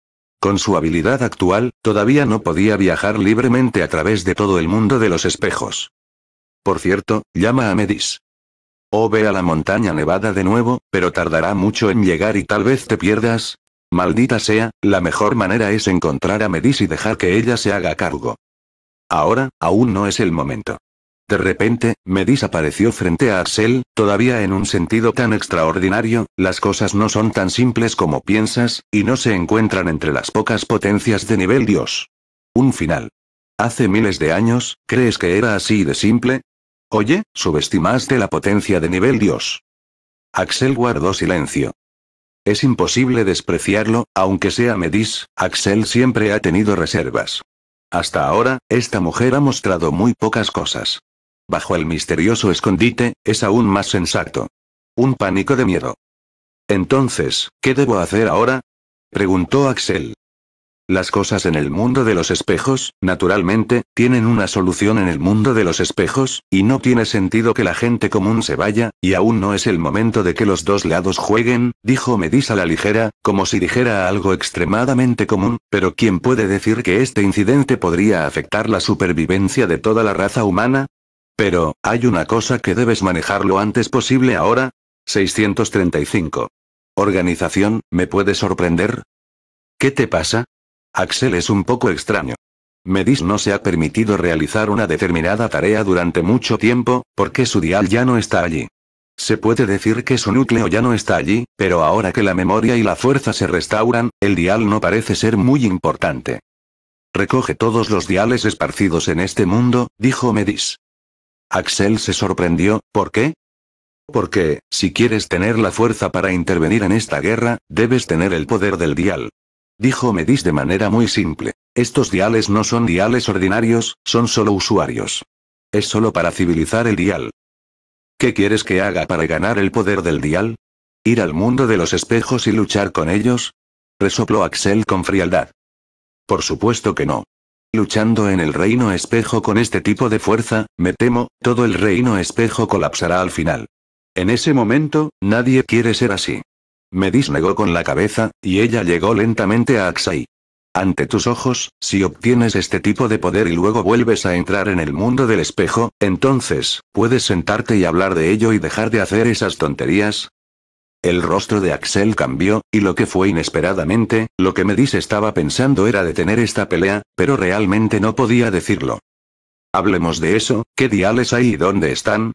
Con su habilidad actual, todavía no podía viajar libremente a través de todo el mundo de los espejos. Por cierto, llama a Medis. O ve a la montaña nevada de nuevo, pero tardará mucho en llegar y tal vez te pierdas, Maldita sea, la mejor manera es encontrar a Medis y dejar que ella se haga cargo. Ahora, aún no es el momento. De repente, Medis apareció frente a Axel, todavía en un sentido tan extraordinario, las cosas no son tan simples como piensas, y no se encuentran entre las pocas potencias de nivel Dios. Un final. Hace miles de años, ¿crees que era así de simple? Oye, subestimaste la potencia de nivel Dios. Axel guardó silencio. Es imposible despreciarlo, aunque sea Medis, Axel siempre ha tenido reservas. Hasta ahora, esta mujer ha mostrado muy pocas cosas. Bajo el misterioso escondite, es aún más sensato. Un pánico de miedo. Entonces, ¿qué debo hacer ahora? preguntó Axel. Las cosas en el mundo de los espejos, naturalmente, tienen una solución en el mundo de los espejos, y no tiene sentido que la gente común se vaya, y aún no es el momento de que los dos lados jueguen, dijo Medisa la ligera, como si dijera algo extremadamente común, pero ¿quién puede decir que este incidente podría afectar la supervivencia de toda la raza humana? Pero, hay una cosa que debes manejar lo antes posible ahora. 635. Organización, ¿me puede sorprender? ¿Qué te pasa? Axel es un poco extraño. Medis no se ha permitido realizar una determinada tarea durante mucho tiempo, porque su dial ya no está allí. Se puede decir que su núcleo ya no está allí, pero ahora que la memoria y la fuerza se restauran, el dial no parece ser muy importante. Recoge todos los diales esparcidos en este mundo, dijo Medis. Axel se sorprendió, ¿por qué? Porque, si quieres tener la fuerza para intervenir en esta guerra, debes tener el poder del dial dijo Medis de manera muy simple. Estos diales no son diales ordinarios, son solo usuarios. Es solo para civilizar el dial. ¿Qué quieres que haga para ganar el poder del dial? ¿Ir al mundo de los espejos y luchar con ellos? Resopló Axel con frialdad. Por supuesto que no. Luchando en el reino espejo con este tipo de fuerza, me temo, todo el reino espejo colapsará al final. En ese momento, nadie quiere ser así. Me negó con la cabeza, y ella llegó lentamente a Axel. Ante tus ojos, si obtienes este tipo de poder y luego vuelves a entrar en el mundo del espejo, entonces, ¿puedes sentarte y hablar de ello y dejar de hacer esas tonterías? El rostro de Axel cambió, y lo que fue inesperadamente, lo que Medis estaba pensando era detener esta pelea, pero realmente no podía decirlo. Hablemos de eso, ¿qué diales hay y dónde están?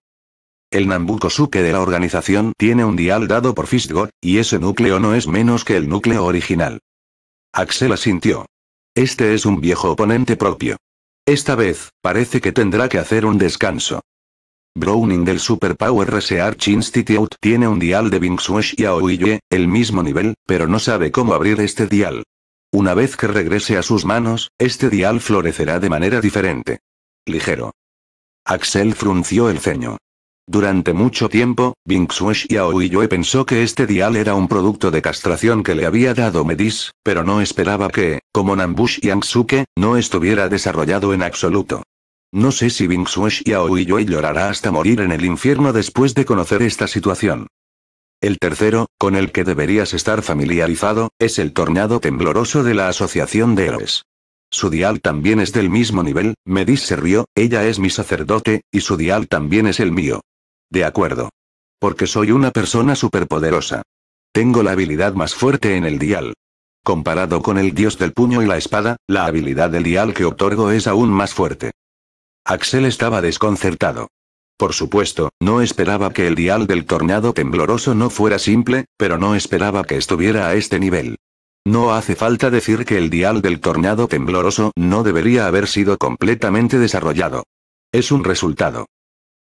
El Nambukosuke de la organización tiene un dial dado por Fistgod, y ese núcleo no es menos que el núcleo original. Axel asintió. Este es un viejo oponente propio. Esta vez, parece que tendrá que hacer un descanso. Browning del Super Superpower Research Institute tiene un dial de Bingswash y Aoiye, el mismo nivel, pero no sabe cómo abrir este dial. Una vez que regrese a sus manos, este dial florecerá de manera diferente. Ligero. Axel frunció el ceño. Durante mucho tiempo, Bing y Yue pensó que este dial era un producto de castración que le había dado Medis, pero no esperaba que, como Nambush Yangsuke, no estuviera desarrollado en absoluto. No sé si Bing y Yue llorará hasta morir en el infierno después de conocer esta situación. El tercero, con el que deberías estar familiarizado, es el tornado tembloroso de la Asociación de Héroes. Su dial también es del mismo nivel, Medis se rió, ella es mi sacerdote, y su dial también es el mío. De acuerdo. Porque soy una persona superpoderosa. Tengo la habilidad más fuerte en el dial. Comparado con el dios del puño y la espada, la habilidad del dial que otorgo es aún más fuerte. Axel estaba desconcertado. Por supuesto, no esperaba que el dial del tornado tembloroso no fuera simple, pero no esperaba que estuviera a este nivel. No hace falta decir que el dial del tornado tembloroso no debería haber sido completamente desarrollado. Es un resultado.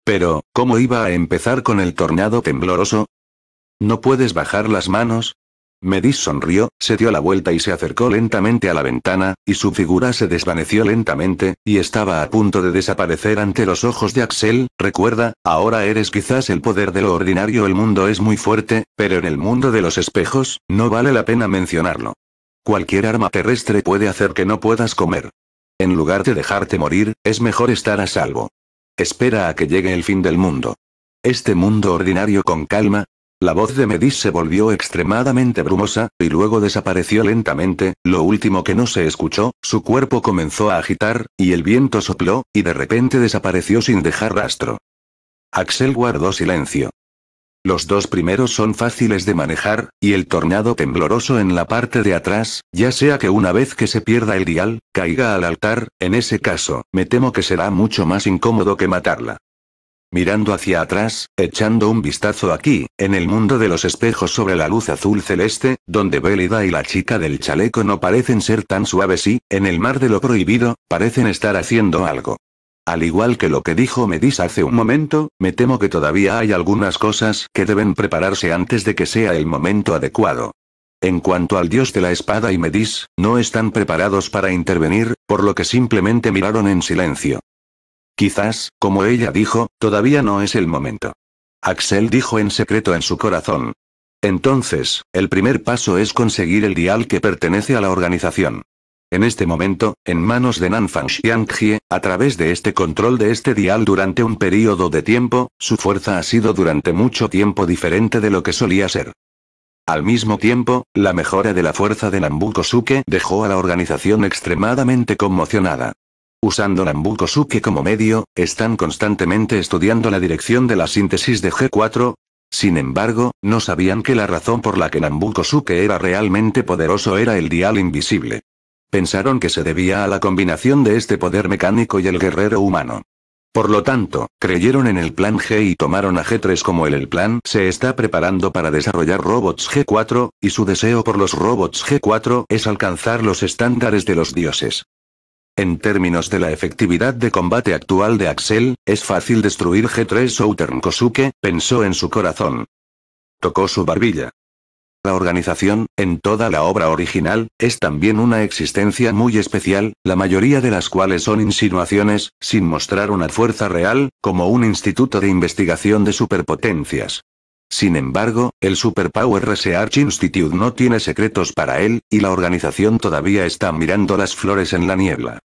Pero, ¿cómo iba a empezar con el tornado tembloroso? ¿No puedes bajar las manos? Medis sonrió, se dio la vuelta y se acercó lentamente a la ventana, y su figura se desvaneció lentamente, y estaba a punto de desaparecer ante los ojos de Axel, recuerda, ahora eres quizás el poder de lo ordinario el mundo es muy fuerte, pero en el mundo de los espejos, no vale la pena mencionarlo. Cualquier arma terrestre puede hacer que no puedas comer. En lugar de dejarte morir, es mejor estar a salvo. Espera a que llegue el fin del mundo. Este mundo ordinario con calma. La voz de Medis se volvió extremadamente brumosa, y luego desapareció lentamente, lo último que no se escuchó, su cuerpo comenzó a agitar, y el viento sopló, y de repente desapareció sin dejar rastro. Axel guardó silencio. Los dos primeros son fáciles de manejar, y el tornado tembloroso en la parte de atrás, ya sea que una vez que se pierda el dial, caiga al altar, en ese caso, me temo que será mucho más incómodo que matarla. Mirando hacia atrás, echando un vistazo aquí, en el mundo de los espejos sobre la luz azul celeste, donde Bélida y la chica del chaleco no parecen ser tan suaves y, en el mar de lo prohibido, parecen estar haciendo algo. Al igual que lo que dijo Medis hace un momento, me temo que todavía hay algunas cosas que deben prepararse antes de que sea el momento adecuado. En cuanto al dios de la espada y Medis, no están preparados para intervenir, por lo que simplemente miraron en silencio. Quizás, como ella dijo, todavía no es el momento. Axel dijo en secreto en su corazón. Entonces, el primer paso es conseguir el dial que pertenece a la organización. En este momento, en manos de Nanfang Xiangjie, a través de este control de este dial durante un periodo de tiempo, su fuerza ha sido durante mucho tiempo diferente de lo que solía ser. Al mismo tiempo, la mejora de la fuerza de Nambu Kosuke dejó a la organización extremadamente conmocionada. Usando Nambu Kosuke como medio, están constantemente estudiando la dirección de la síntesis de G4. Sin embargo, no sabían que la razón por la que Nambu Kosuke era realmente poderoso era el dial invisible pensaron que se debía a la combinación de este poder mecánico y el guerrero humano. Por lo tanto, creyeron en el plan G y tomaron a G3 como el, el plan se está preparando para desarrollar robots G4, y su deseo por los robots G4 es alcanzar los estándares de los dioses. En términos de la efectividad de combate actual de Axel, es fácil destruir G3 Southern Kosuke, pensó en su corazón. Tocó su barbilla. La organización, en toda la obra original, es también una existencia muy especial, la mayoría de las cuales son insinuaciones, sin mostrar una fuerza real, como un instituto de investigación de superpotencias. Sin embargo, el Superpower Research Institute no tiene secretos para él, y la organización todavía está mirando las flores en la niebla.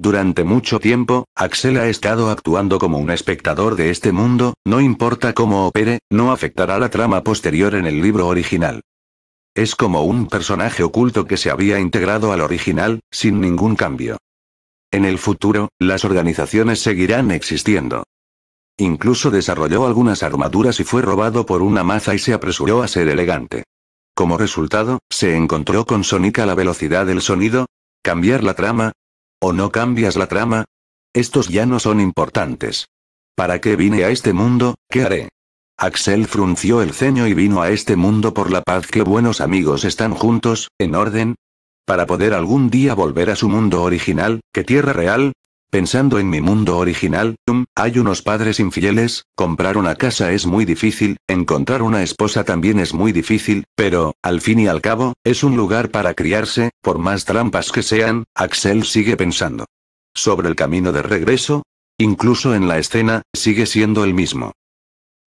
Durante mucho tiempo, Axel ha estado actuando como un espectador de este mundo, no importa cómo opere, no afectará la trama posterior en el libro original. Es como un personaje oculto que se había integrado al original, sin ningún cambio. En el futuro, las organizaciones seguirán existiendo. Incluso desarrolló algunas armaduras y fue robado por una maza y se apresuró a ser elegante. Como resultado, se encontró con Sonic la velocidad del sonido. Cambiar la trama, ¿O no cambias la trama? Estos ya no son importantes. ¿Para qué vine a este mundo? ¿Qué haré? Axel frunció el ceño y vino a este mundo por la paz que buenos amigos están juntos, en orden, para poder algún día volver a su mundo original, que Tierra Real, Pensando en mi mundo original, um, hay unos padres infieles, comprar una casa es muy difícil, encontrar una esposa también es muy difícil, pero, al fin y al cabo, es un lugar para criarse, por más trampas que sean, Axel sigue pensando. Sobre el camino de regreso, incluso en la escena, sigue siendo el mismo.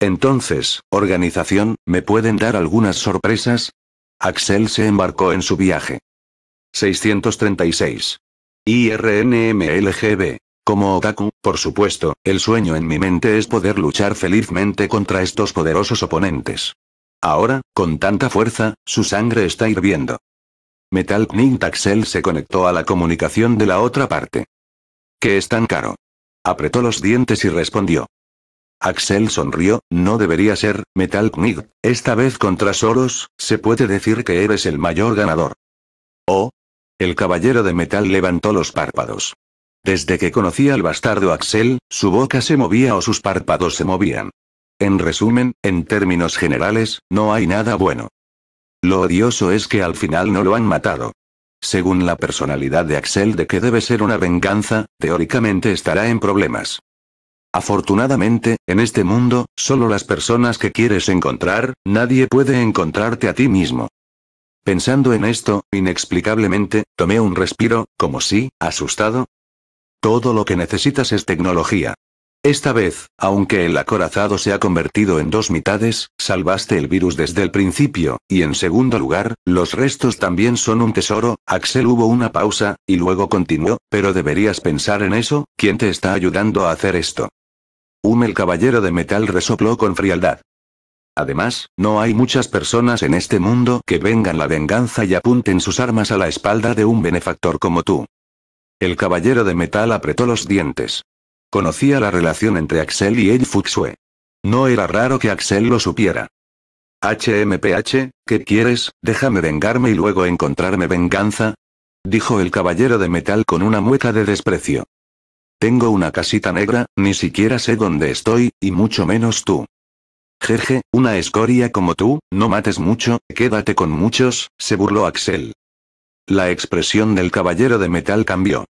Entonces, organización, ¿me pueden dar algunas sorpresas? Axel se embarcó en su viaje. 636. IRNMLGB. Como otaku, por supuesto, el sueño en mi mente es poder luchar felizmente contra estos poderosos oponentes. Ahora, con tanta fuerza, su sangre está hirviendo. Metal Knight Axel se conectó a la comunicación de la otra parte. ¿Qué es tan caro? Apretó los dientes y respondió. Axel sonrió, no debería ser, Metal Knight, esta vez contra Soros, se puede decir que eres el mayor ganador. Oh, el caballero de metal levantó los párpados. Desde que conocía al bastardo Axel, su boca se movía o sus párpados se movían. En resumen, en términos generales, no hay nada bueno. Lo odioso es que al final no lo han matado. Según la personalidad de Axel de que debe ser una venganza, teóricamente estará en problemas. Afortunadamente, en este mundo, solo las personas que quieres encontrar, nadie puede encontrarte a ti mismo. Pensando en esto, inexplicablemente, tomé un respiro, como si, asustado. Todo lo que necesitas es tecnología. Esta vez, aunque el acorazado se ha convertido en dos mitades, salvaste el virus desde el principio, y en segundo lugar, los restos también son un tesoro, Axel hubo una pausa, y luego continuó, pero deberías pensar en eso, ¿quién te está ayudando a hacer esto? Un el caballero de metal resopló con frialdad. Además, no hay muchas personas en este mundo que vengan la venganza y apunten sus armas a la espalda de un benefactor como tú. El caballero de metal apretó los dientes. Conocía la relación entre Axel y El Fuxue. No era raro que Axel lo supiera. HMPH, ¿qué quieres? Déjame vengarme y luego encontrarme venganza. Dijo el caballero de metal con una mueca de desprecio. Tengo una casita negra, ni siquiera sé dónde estoy, y mucho menos tú. Jeje, una escoria como tú, no mates mucho, quédate con muchos, se burló Axel. La expresión del caballero de metal cambió.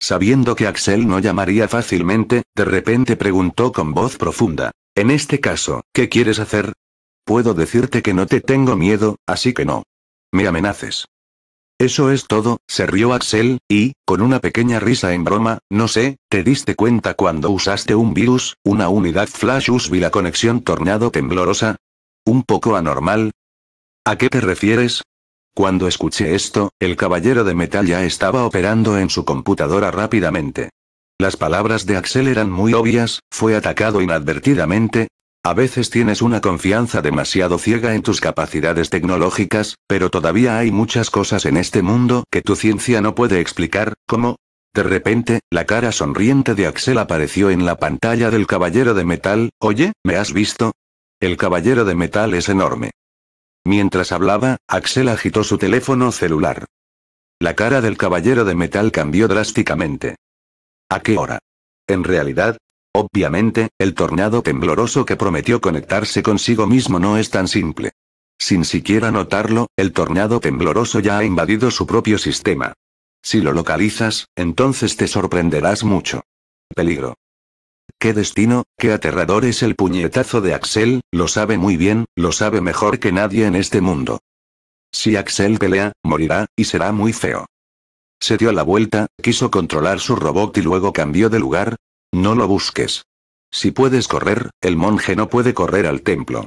Sabiendo que Axel no llamaría fácilmente, de repente preguntó con voz profunda. En este caso, ¿qué quieres hacer? Puedo decirte que no te tengo miedo, así que no. Me amenaces. Eso es todo, se rió Axel, y, con una pequeña risa en broma, no sé, ¿te diste cuenta cuando usaste un virus, una unidad flash usb la conexión tornado temblorosa? ¿Un poco anormal? ¿A qué te refieres? Cuando escuché esto, el caballero de metal ya estaba operando en su computadora rápidamente. Las palabras de Axel eran muy obvias, fue atacado inadvertidamente, a veces tienes una confianza demasiado ciega en tus capacidades tecnológicas, pero todavía hay muchas cosas en este mundo que tu ciencia no puede explicar, como... De repente, la cara sonriente de Axel apareció en la pantalla del Caballero de Metal, oye, ¿me has visto? El Caballero de Metal es enorme. Mientras hablaba, Axel agitó su teléfono celular. La cara del Caballero de Metal cambió drásticamente. ¿A qué hora? En realidad, Obviamente, el tornado tembloroso que prometió conectarse consigo mismo no es tan simple. Sin siquiera notarlo, el tornado tembloroso ya ha invadido su propio sistema. Si lo localizas, entonces te sorprenderás mucho. Peligro. Qué destino, qué aterrador es el puñetazo de Axel, lo sabe muy bien, lo sabe mejor que nadie en este mundo. Si Axel pelea, morirá, y será muy feo. Se dio la vuelta, quiso controlar su robot y luego cambió de lugar, no lo busques. Si puedes correr, el monje no puede correr al templo.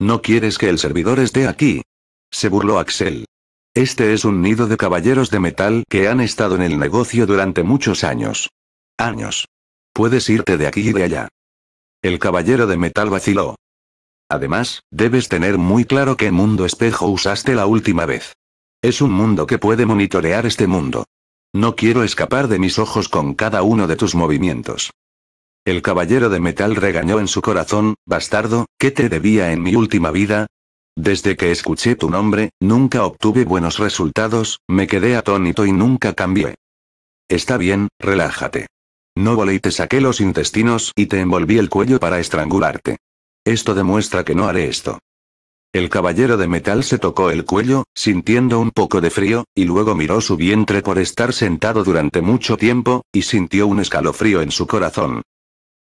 ¿No quieres que el servidor esté aquí? Se burló Axel. Este es un nido de caballeros de metal que han estado en el negocio durante muchos años. Años. Puedes irte de aquí y de allá. El caballero de metal vaciló. Además, debes tener muy claro qué mundo espejo usaste la última vez. Es un mundo que puede monitorear este mundo. No quiero escapar de mis ojos con cada uno de tus movimientos. El caballero de metal regañó en su corazón, bastardo, ¿qué te debía en mi última vida? Desde que escuché tu nombre, nunca obtuve buenos resultados, me quedé atónito y nunca cambié. Está bien, relájate. No volé y te saqué los intestinos y te envolví el cuello para estrangularte. Esto demuestra que no haré esto. El caballero de metal se tocó el cuello, sintiendo un poco de frío, y luego miró su vientre por estar sentado durante mucho tiempo, y sintió un escalofrío en su corazón.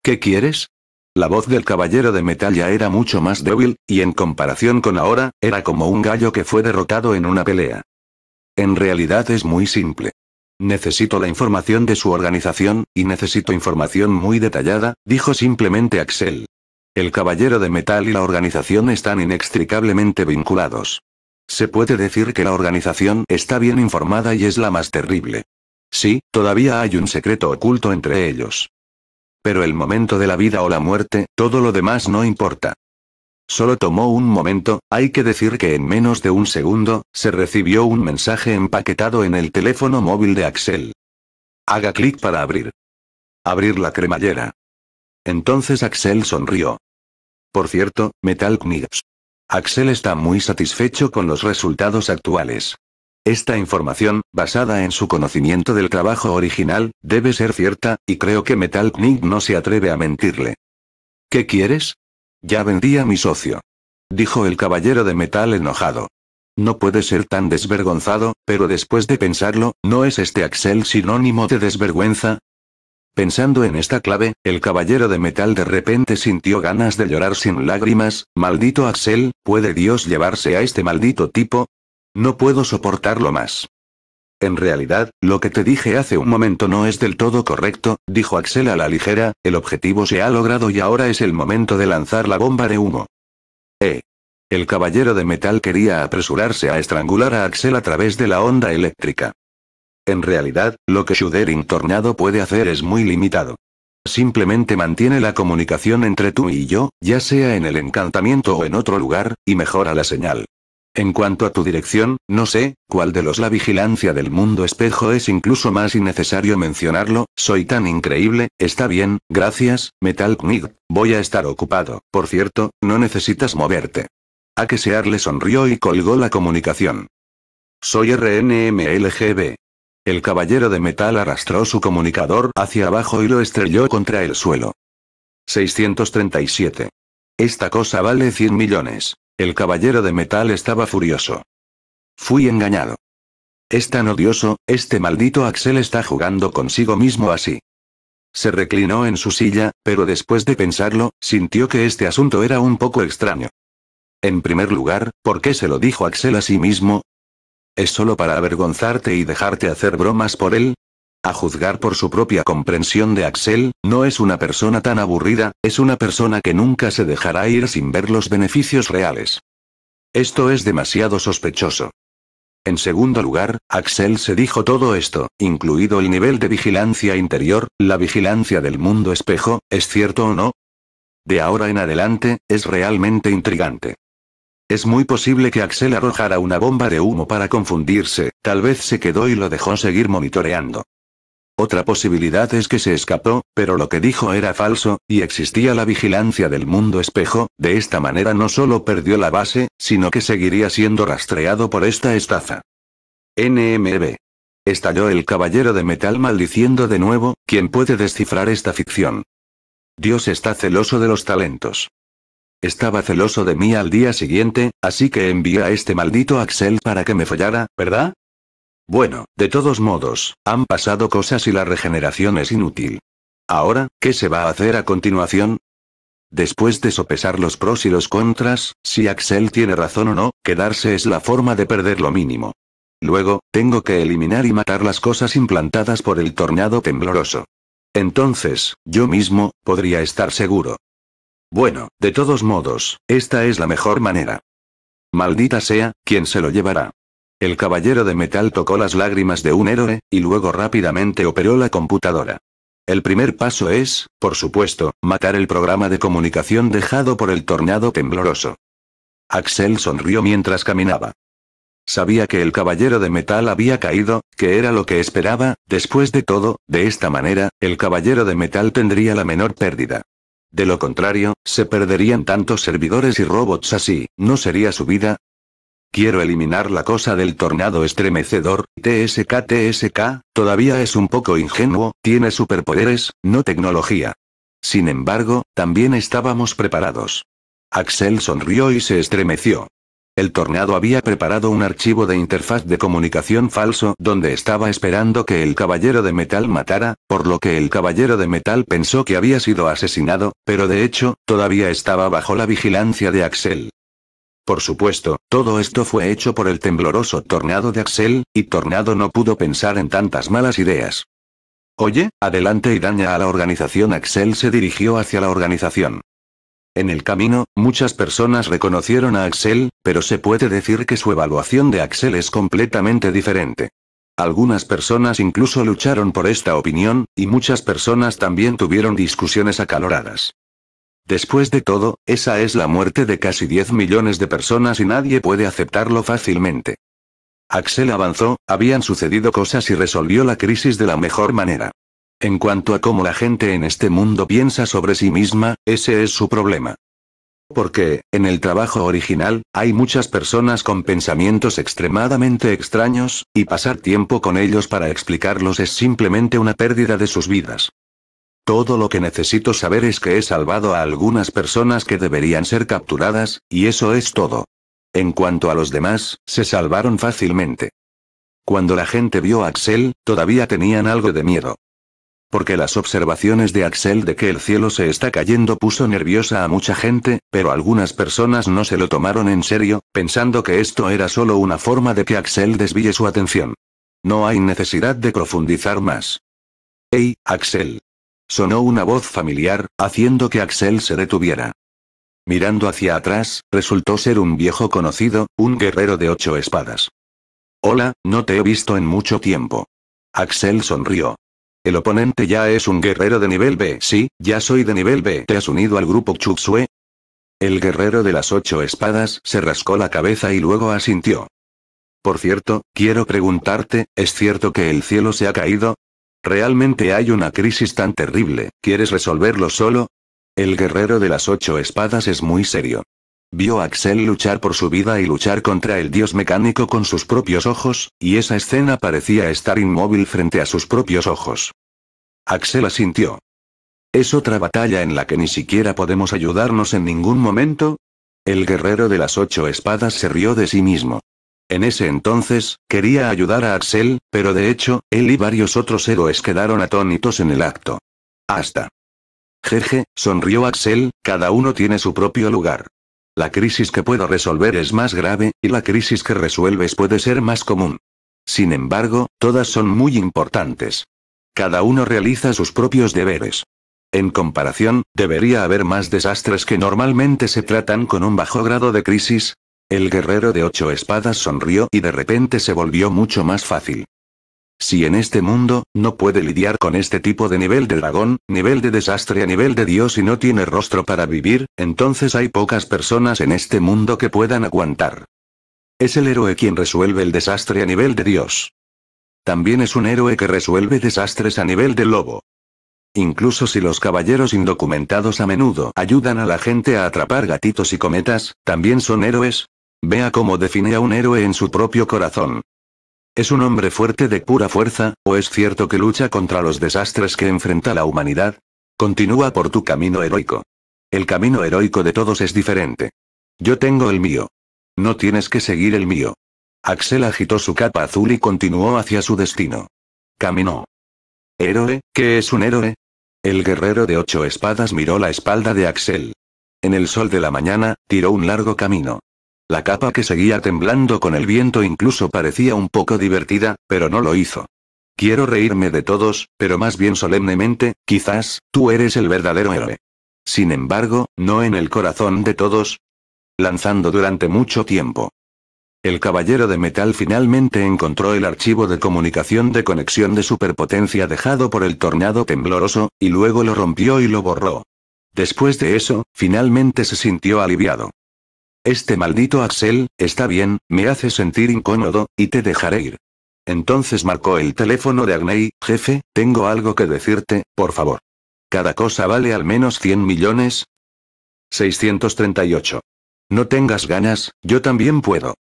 ¿Qué quieres? La voz del caballero de metal ya era mucho más débil, y en comparación con ahora, era como un gallo que fue derrotado en una pelea. En realidad es muy simple. Necesito la información de su organización, y necesito información muy detallada, dijo simplemente Axel. El caballero de metal y la organización están inextricablemente vinculados. Se puede decir que la organización está bien informada y es la más terrible. Sí, todavía hay un secreto oculto entre ellos pero el momento de la vida o la muerte, todo lo demás no importa. Solo tomó un momento, hay que decir que en menos de un segundo, se recibió un mensaje empaquetado en el teléfono móvil de Axel. Haga clic para abrir. Abrir la cremallera. Entonces Axel sonrió. Por cierto, Metal Knives. Axel está muy satisfecho con los resultados actuales. Esta información, basada en su conocimiento del trabajo original, debe ser cierta, y creo que Metal Knight no se atreve a mentirle. ¿Qué quieres? Ya vendí a mi socio. Dijo el caballero de metal enojado. No puede ser tan desvergonzado, pero después de pensarlo, ¿no es este Axel sinónimo de desvergüenza? Pensando en esta clave, el caballero de metal de repente sintió ganas de llorar sin lágrimas, maldito Axel, ¿puede Dios llevarse a este maldito tipo? No puedo soportarlo más. En realidad, lo que te dije hace un momento no es del todo correcto, dijo Axel a la ligera, el objetivo se ha logrado y ahora es el momento de lanzar la bomba de humo. Eh. El caballero de metal quería apresurarse a estrangular a Axel a través de la onda eléctrica. En realidad, lo que Shuder Tornado puede hacer es muy limitado. Simplemente mantiene la comunicación entre tú y yo, ya sea en el encantamiento o en otro lugar, y mejora la señal. En cuanto a tu dirección, no sé, cuál de los la vigilancia del mundo espejo es incluso más innecesario mencionarlo, soy tan increíble, está bien, gracias, Metal Knig, voy a estar ocupado, por cierto, no necesitas moverte. A que le sonrió y colgó la comunicación. Soy RNMLGB. El caballero de metal arrastró su comunicador hacia abajo y lo estrelló contra el suelo. 637. Esta cosa vale 100 millones. El caballero de metal estaba furioso. Fui engañado. Es tan odioso, este maldito Axel está jugando consigo mismo así. Se reclinó en su silla, pero después de pensarlo, sintió que este asunto era un poco extraño. En primer lugar, ¿por qué se lo dijo Axel a sí mismo? ¿Es solo para avergonzarte y dejarte hacer bromas por él? A juzgar por su propia comprensión de Axel, no es una persona tan aburrida, es una persona que nunca se dejará ir sin ver los beneficios reales. Esto es demasiado sospechoso. En segundo lugar, Axel se dijo todo esto, incluido el nivel de vigilancia interior, la vigilancia del mundo espejo, ¿es cierto o no? De ahora en adelante, es realmente intrigante. Es muy posible que Axel arrojara una bomba de humo para confundirse, tal vez se quedó y lo dejó seguir monitoreando. Otra posibilidad es que se escapó, pero lo que dijo era falso, y existía la vigilancia del mundo espejo, de esta manera no solo perdió la base, sino que seguiría siendo rastreado por esta estaza. NMB. Estalló el caballero de metal maldiciendo de nuevo, ¿quién puede descifrar esta ficción? Dios está celoso de los talentos. Estaba celoso de mí al día siguiente, así que envié a este maldito Axel para que me follara, ¿verdad? Bueno, de todos modos, han pasado cosas y la regeneración es inútil. Ahora, ¿qué se va a hacer a continuación? Después de sopesar los pros y los contras, si Axel tiene razón o no, quedarse es la forma de perder lo mínimo. Luego, tengo que eliminar y matar las cosas implantadas por el tornado tembloroso. Entonces, yo mismo, podría estar seguro. Bueno, de todos modos, esta es la mejor manera. Maldita sea, ¿quién se lo llevará. El caballero de metal tocó las lágrimas de un héroe, y luego rápidamente operó la computadora. El primer paso es, por supuesto, matar el programa de comunicación dejado por el tornado tembloroso. Axel sonrió mientras caminaba. Sabía que el caballero de metal había caído, que era lo que esperaba, después de todo, de esta manera, el caballero de metal tendría la menor pérdida. De lo contrario, se perderían tantos servidores y robots así, no sería su vida, Quiero eliminar la cosa del tornado estremecedor, TSK TSK, todavía es un poco ingenuo, tiene superpoderes, no tecnología. Sin embargo, también estábamos preparados. Axel sonrió y se estremeció. El tornado había preparado un archivo de interfaz de comunicación falso donde estaba esperando que el caballero de metal matara, por lo que el caballero de metal pensó que había sido asesinado, pero de hecho, todavía estaba bajo la vigilancia de Axel. Por supuesto, todo esto fue hecho por el tembloroso tornado de Axel, y Tornado no pudo pensar en tantas malas ideas. Oye, adelante y daña a la organización. Axel se dirigió hacia la organización. En el camino, muchas personas reconocieron a Axel, pero se puede decir que su evaluación de Axel es completamente diferente. Algunas personas incluso lucharon por esta opinión, y muchas personas también tuvieron discusiones acaloradas. Después de todo, esa es la muerte de casi 10 millones de personas y nadie puede aceptarlo fácilmente. Axel avanzó, habían sucedido cosas y resolvió la crisis de la mejor manera. En cuanto a cómo la gente en este mundo piensa sobre sí misma, ese es su problema. Porque, en el trabajo original, hay muchas personas con pensamientos extremadamente extraños, y pasar tiempo con ellos para explicarlos es simplemente una pérdida de sus vidas. Todo lo que necesito saber es que he salvado a algunas personas que deberían ser capturadas, y eso es todo. En cuanto a los demás, se salvaron fácilmente. Cuando la gente vio a Axel, todavía tenían algo de miedo. Porque las observaciones de Axel de que el cielo se está cayendo puso nerviosa a mucha gente, pero algunas personas no se lo tomaron en serio, pensando que esto era solo una forma de que Axel desvíe su atención. No hay necesidad de profundizar más. Hey, Axel, Sonó una voz familiar, haciendo que Axel se detuviera. Mirando hacia atrás, resultó ser un viejo conocido, un guerrero de ocho espadas. Hola, no te he visto en mucho tiempo. Axel sonrió. El oponente ya es un guerrero de nivel B. Sí, ya soy de nivel B. ¿Te has unido al grupo Chuxue? El guerrero de las ocho espadas se rascó la cabeza y luego asintió. Por cierto, quiero preguntarte, ¿es cierto que el cielo se ha caído? ¿Realmente hay una crisis tan terrible? ¿Quieres resolverlo solo? El guerrero de las ocho espadas es muy serio. Vio a Axel luchar por su vida y luchar contra el dios mecánico con sus propios ojos, y esa escena parecía estar inmóvil frente a sus propios ojos. Axel asintió. ¿Es otra batalla en la que ni siquiera podemos ayudarnos en ningún momento? El guerrero de las ocho espadas se rió de sí mismo. En ese entonces, quería ayudar a Axel, pero de hecho, él y varios otros héroes quedaron atónitos en el acto. Hasta. Jeje, sonrió Axel, cada uno tiene su propio lugar. La crisis que puedo resolver es más grave, y la crisis que resuelves puede ser más común. Sin embargo, todas son muy importantes. Cada uno realiza sus propios deberes. En comparación, debería haber más desastres que normalmente se tratan con un bajo grado de crisis, el guerrero de ocho espadas sonrió y de repente se volvió mucho más fácil. Si en este mundo, no puede lidiar con este tipo de nivel de dragón, nivel de desastre a nivel de dios y no tiene rostro para vivir, entonces hay pocas personas en este mundo que puedan aguantar. Es el héroe quien resuelve el desastre a nivel de dios. También es un héroe que resuelve desastres a nivel de lobo. Incluso si los caballeros indocumentados a menudo ayudan a la gente a atrapar gatitos y cometas, también son héroes, Vea cómo define a un héroe en su propio corazón. ¿Es un hombre fuerte de pura fuerza, o es cierto que lucha contra los desastres que enfrenta la humanidad? Continúa por tu camino heroico. El camino heroico de todos es diferente. Yo tengo el mío. No tienes que seguir el mío. Axel agitó su capa azul y continuó hacia su destino. Caminó. ¿Héroe? ¿Qué es un héroe? El guerrero de ocho espadas miró la espalda de Axel. En el sol de la mañana, tiró un largo camino. La capa que seguía temblando con el viento incluso parecía un poco divertida, pero no lo hizo. Quiero reírme de todos, pero más bien solemnemente, quizás, tú eres el verdadero héroe. Sin embargo, no en el corazón de todos. Lanzando durante mucho tiempo. El caballero de metal finalmente encontró el archivo de comunicación de conexión de superpotencia dejado por el tornado tembloroso, y luego lo rompió y lo borró. Después de eso, finalmente se sintió aliviado. Este maldito Axel, está bien, me hace sentir incómodo, y te dejaré ir. Entonces marcó el teléfono de Agnei, jefe, tengo algo que decirte, por favor. Cada cosa vale al menos 100 millones. 638. No tengas ganas, yo también puedo.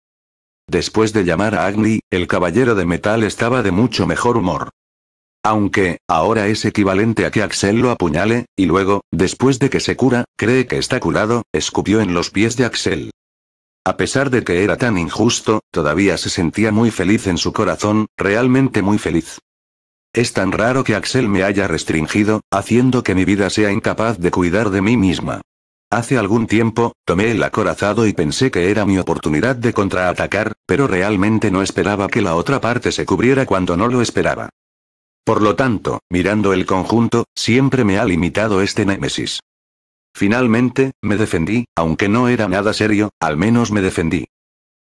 Después de llamar a Agni, el caballero de metal estaba de mucho mejor humor. Aunque, ahora es equivalente a que Axel lo apuñale, y luego, después de que se cura, cree que está curado, escupió en los pies de Axel. A pesar de que era tan injusto, todavía se sentía muy feliz en su corazón, realmente muy feliz. Es tan raro que Axel me haya restringido, haciendo que mi vida sea incapaz de cuidar de mí misma. Hace algún tiempo, tomé el acorazado y pensé que era mi oportunidad de contraatacar, pero realmente no esperaba que la otra parte se cubriera cuando no lo esperaba. Por lo tanto, mirando el conjunto, siempre me ha limitado este némesis. Finalmente, me defendí, aunque no era nada serio, al menos me defendí.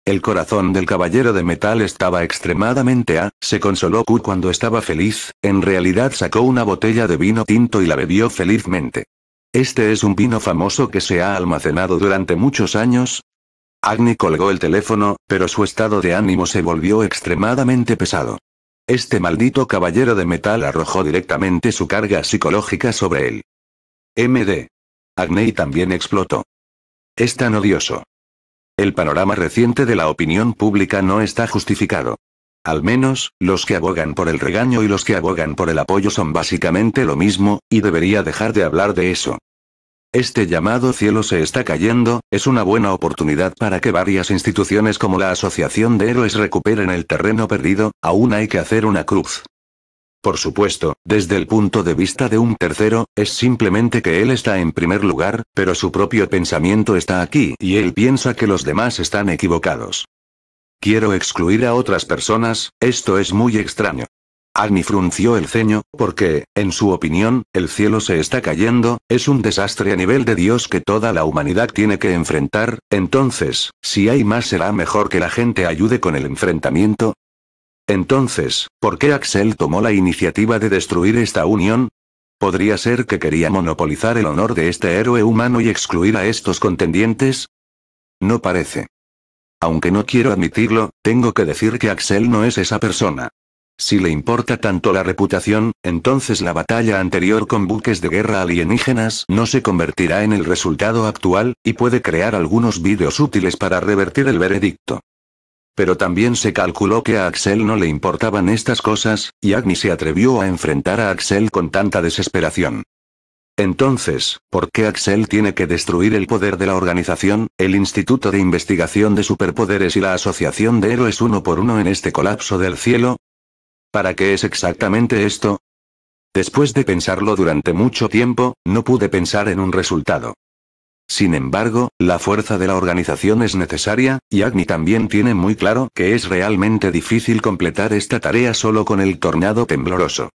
El corazón del caballero de metal estaba extremadamente A, se consoló Q cuando estaba feliz, en realidad sacó una botella de vino tinto y la bebió felizmente. Este es un vino famoso que se ha almacenado durante muchos años. Agni colgó el teléfono, pero su estado de ánimo se volvió extremadamente pesado. Este maldito caballero de metal arrojó directamente su carga psicológica sobre él. MD. Agnei también explotó. Es tan odioso. El panorama reciente de la opinión pública no está justificado. Al menos, los que abogan por el regaño y los que abogan por el apoyo son básicamente lo mismo, y debería dejar de hablar de eso. Este llamado cielo se está cayendo, es una buena oportunidad para que varias instituciones como la Asociación de Héroes recuperen el terreno perdido, aún hay que hacer una cruz. Por supuesto, desde el punto de vista de un tercero, es simplemente que él está en primer lugar, pero su propio pensamiento está aquí y él piensa que los demás están equivocados. Quiero excluir a otras personas, esto es muy extraño. Agni frunció el ceño, porque, en su opinión, el cielo se está cayendo, es un desastre a nivel de Dios que toda la humanidad tiene que enfrentar, entonces, si hay más será mejor que la gente ayude con el enfrentamiento. Entonces, ¿por qué Axel tomó la iniciativa de destruir esta unión? ¿Podría ser que quería monopolizar el honor de este héroe humano y excluir a estos contendientes? No parece. Aunque no quiero admitirlo, tengo que decir que Axel no es esa persona. Si le importa tanto la reputación, entonces la batalla anterior con buques de guerra alienígenas no se convertirá en el resultado actual, y puede crear algunos vídeos útiles para revertir el veredicto. Pero también se calculó que a Axel no le importaban estas cosas, y Agni se atrevió a enfrentar a Axel con tanta desesperación. Entonces, ¿por qué Axel tiene que destruir el poder de la organización, el Instituto de Investigación de Superpoderes y la Asociación de Héroes uno por uno en este colapso del cielo? ¿Para qué es exactamente esto? Después de pensarlo durante mucho tiempo, no pude pensar en un resultado. Sin embargo, la fuerza de la organización es necesaria, y Agni también tiene muy claro que es realmente difícil completar esta tarea solo con el tornado tembloroso.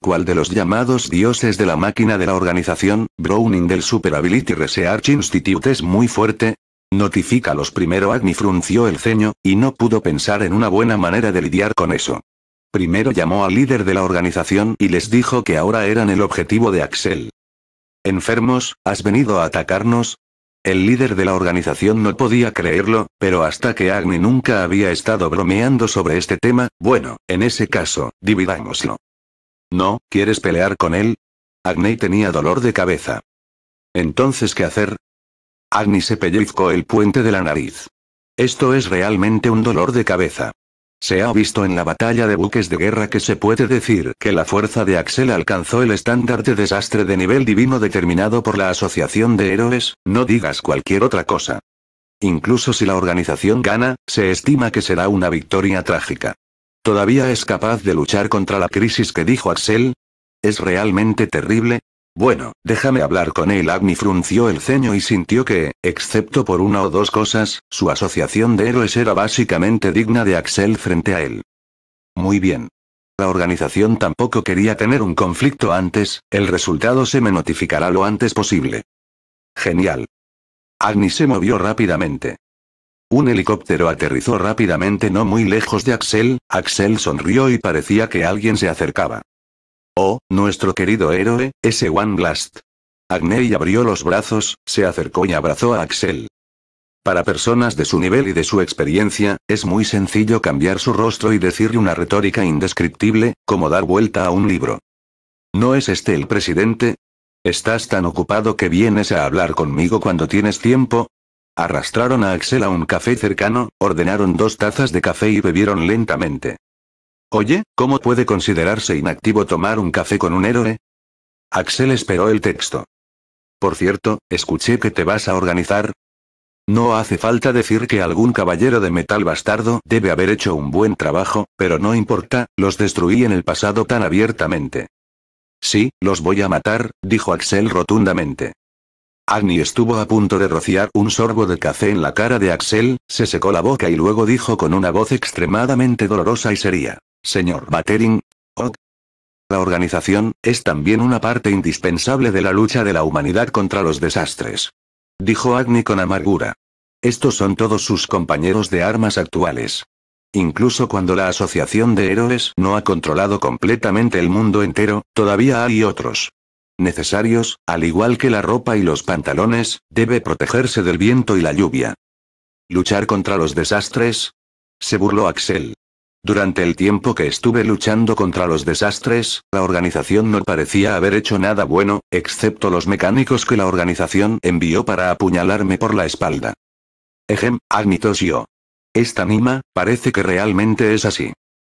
¿Cuál de los llamados dioses de la máquina de la organización, Browning del Super Research Institute es muy fuerte? Notifícalos primero Agni frunció el ceño, y no pudo pensar en una buena manera de lidiar con eso. Primero llamó al líder de la organización y les dijo que ahora eran el objetivo de Axel. ¿Enfermos, has venido a atacarnos? El líder de la organización no podía creerlo, pero hasta que Agni nunca había estado bromeando sobre este tema, bueno, en ese caso, dividámoslo. No, ¿quieres pelear con él? Agni tenía dolor de cabeza. Entonces, ¿qué hacer? Agni se pellizcó el puente de la nariz. Esto es realmente un dolor de cabeza. Se ha visto en la batalla de buques de guerra que se puede decir que la fuerza de Axel alcanzó el estándar de desastre de nivel divino determinado por la Asociación de Héroes, no digas cualquier otra cosa. Incluso si la organización gana, se estima que será una victoria trágica. ¿Todavía es capaz de luchar contra la crisis que dijo Axel? ¿Es realmente terrible? Bueno, déjame hablar con él. Agni frunció el ceño y sintió que, excepto por una o dos cosas, su asociación de héroes era básicamente digna de Axel frente a él. Muy bien. La organización tampoco quería tener un conflicto antes, el resultado se me notificará lo antes posible. Genial. Agni se movió rápidamente. Un helicóptero aterrizó rápidamente no muy lejos de Axel, Axel sonrió y parecía que alguien se acercaba. Oh, nuestro querido héroe, ese One Blast. Agnei abrió los brazos, se acercó y abrazó a Axel. Para personas de su nivel y de su experiencia, es muy sencillo cambiar su rostro y decirle una retórica indescriptible, como dar vuelta a un libro. ¿No es este el presidente? ¿Estás tan ocupado que vienes a hablar conmigo cuando tienes tiempo? Arrastraron a Axel a un café cercano, ordenaron dos tazas de café y bebieron lentamente. Oye, ¿cómo puede considerarse inactivo tomar un café con un héroe? Axel esperó el texto. Por cierto, escuché que te vas a organizar. No hace falta decir que algún caballero de metal bastardo debe haber hecho un buen trabajo, pero no importa, los destruí en el pasado tan abiertamente. Sí, los voy a matar, dijo Axel rotundamente. Agni estuvo a punto de rociar un sorbo de café en la cara de Axel, se secó la boca y luego dijo con una voz extremadamente dolorosa y seria. Señor Batering, La organización, es también una parte indispensable de la lucha de la humanidad contra los desastres. Dijo Agni con amargura. Estos son todos sus compañeros de armas actuales. Incluso cuando la Asociación de Héroes no ha controlado completamente el mundo entero, todavía hay otros. Necesarios, al igual que la ropa y los pantalones, debe protegerse del viento y la lluvia. ¿Luchar contra los desastres? Se burló Axel. Durante el tiempo que estuve luchando contra los desastres, la organización no parecía haber hecho nada bueno, excepto los mecánicos que la organización envió para apuñalarme por la espalda. Ejem, yo. Esta mima, parece que realmente es así.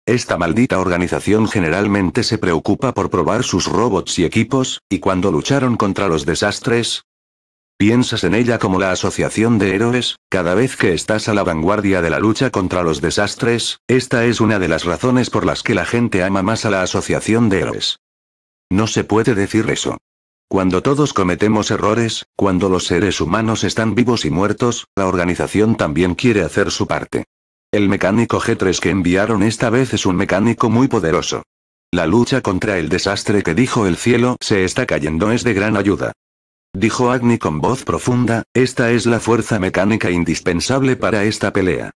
Esta maldita organización generalmente se preocupa por probar sus robots y equipos, y cuando lucharon contra los desastres, Piensas en ella como la asociación de héroes, cada vez que estás a la vanguardia de la lucha contra los desastres, esta es una de las razones por las que la gente ama más a la asociación de héroes. No se puede decir eso. Cuando todos cometemos errores, cuando los seres humanos están vivos y muertos, la organización también quiere hacer su parte. El mecánico G3 que enviaron esta vez es un mecánico muy poderoso. La lucha contra el desastre que dijo el cielo se está cayendo es de gran ayuda dijo Agni con voz profunda, esta es la fuerza mecánica indispensable para esta pelea.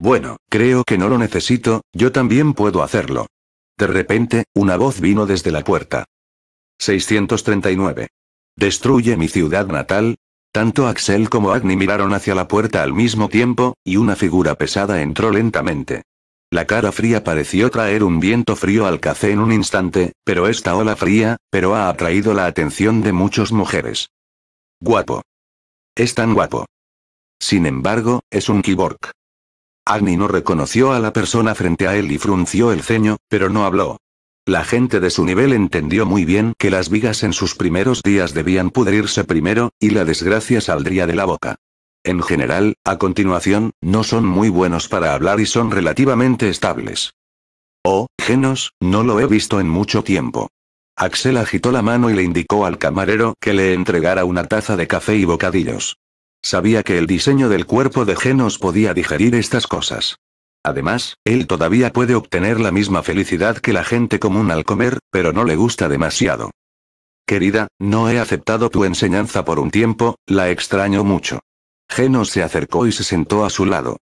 Bueno, creo que no lo necesito, yo también puedo hacerlo. De repente, una voz vino desde la puerta. 639. Destruye mi ciudad natal. Tanto Axel como Agni miraron hacia la puerta al mismo tiempo, y una figura pesada entró lentamente. La cara fría pareció traer un viento frío al café en un instante, pero esta ola fría, pero ha atraído la atención de muchas mujeres. Guapo. Es tan guapo. Sin embargo, es un kibork. Agni no reconoció a la persona frente a él y frunció el ceño, pero no habló. La gente de su nivel entendió muy bien que las vigas en sus primeros días debían pudrirse primero, y la desgracia saldría de la boca. En general, a continuación, no son muy buenos para hablar y son relativamente estables. Oh, Genos, no lo he visto en mucho tiempo. Axel agitó la mano y le indicó al camarero que le entregara una taza de café y bocadillos. Sabía que el diseño del cuerpo de Genos podía digerir estas cosas. Además, él todavía puede obtener la misma felicidad que la gente común al comer, pero no le gusta demasiado. Querida, no he aceptado tu enseñanza por un tiempo, la extraño mucho. Genos se acercó y se sentó a su lado.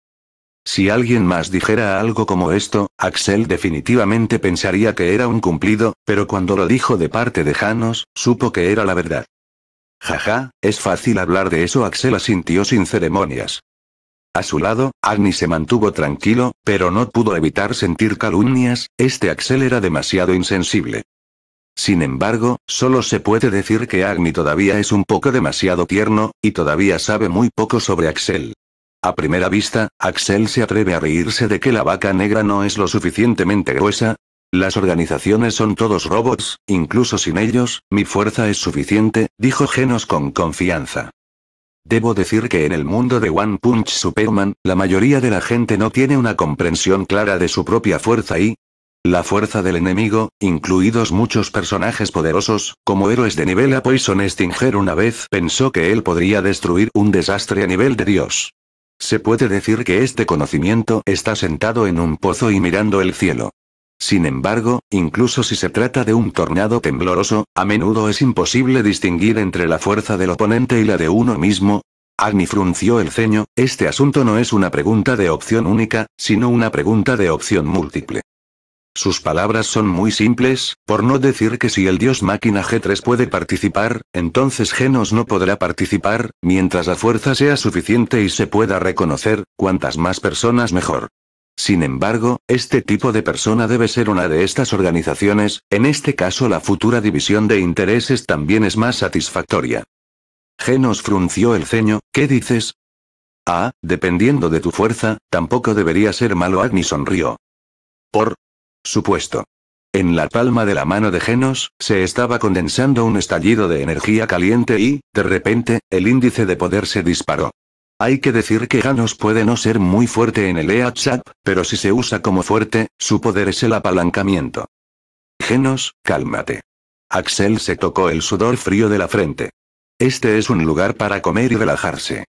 Si alguien más dijera algo como esto, Axel definitivamente pensaría que era un cumplido, pero cuando lo dijo de parte de Janos, supo que era la verdad. Jaja, es fácil hablar de eso, Axel asintió sin ceremonias. A su lado, Agni se mantuvo tranquilo, pero no pudo evitar sentir calumnias, este Axel era demasiado insensible. Sin embargo, solo se puede decir que Agni todavía es un poco demasiado tierno, y todavía sabe muy poco sobre Axel. A primera vista, Axel se atreve a reírse de que la vaca negra no es lo suficientemente gruesa. Las organizaciones son todos robots, incluso sin ellos, mi fuerza es suficiente, dijo Genos con confianza. Debo decir que en el mundo de One Punch Superman, la mayoría de la gente no tiene una comprensión clara de su propia fuerza y, la fuerza del enemigo, incluidos muchos personajes poderosos, como héroes de nivel A Poison Stinger una vez pensó que él podría destruir un desastre a nivel de Dios. Se puede decir que este conocimiento está sentado en un pozo y mirando el cielo. Sin embargo, incluso si se trata de un tornado tembloroso, a menudo es imposible distinguir entre la fuerza del oponente y la de uno mismo. Agni frunció el ceño, este asunto no es una pregunta de opción única, sino una pregunta de opción múltiple. Sus palabras son muy simples, por no decir que si el dios máquina G3 puede participar, entonces Genos no podrá participar, mientras la fuerza sea suficiente y se pueda reconocer, cuantas más personas mejor. Sin embargo, este tipo de persona debe ser una de estas organizaciones, en este caso la futura división de intereses también es más satisfactoria. Genos frunció el ceño, ¿qué dices? Ah, dependiendo de tu fuerza, tampoco debería ser malo Agni sonrió. Por, Supuesto. En la palma de la mano de Genos, se estaba condensando un estallido de energía caliente y, de repente, el índice de poder se disparó. Hay que decir que Genos puede no ser muy fuerte en el chat E-H pero si se usa como fuerte, su poder es el apalancamiento. Genos, cálmate. Axel se tocó el sudor frío de la frente. Este es un lugar para comer y relajarse.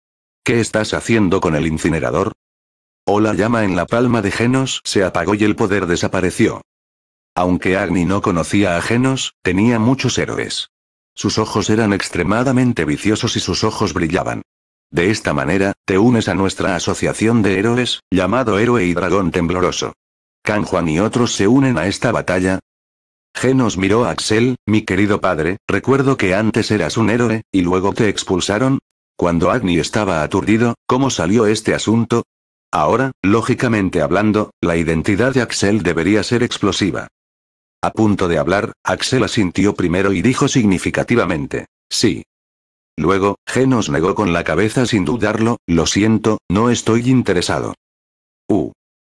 ¿Qué estás haciendo con el incinerador? O la llama en la palma de Genos se apagó y el poder desapareció. Aunque Agni no conocía a Genos, tenía muchos héroes. Sus ojos eran extremadamente viciosos y sus ojos brillaban. De esta manera, te unes a nuestra asociación de héroes, llamado Héroe y Dragón Tembloroso. Can Juan y otros se unen a esta batalla. Genos miró a Axel, mi querido padre, recuerdo que antes eras un héroe, y luego te expulsaron. Cuando Agni estaba aturdido, ¿cómo salió este asunto? Ahora, lógicamente hablando, la identidad de Axel debería ser explosiva. A punto de hablar, Axel asintió primero y dijo significativamente, sí. Luego, Genos negó con la cabeza sin dudarlo, lo siento, no estoy interesado. Uh.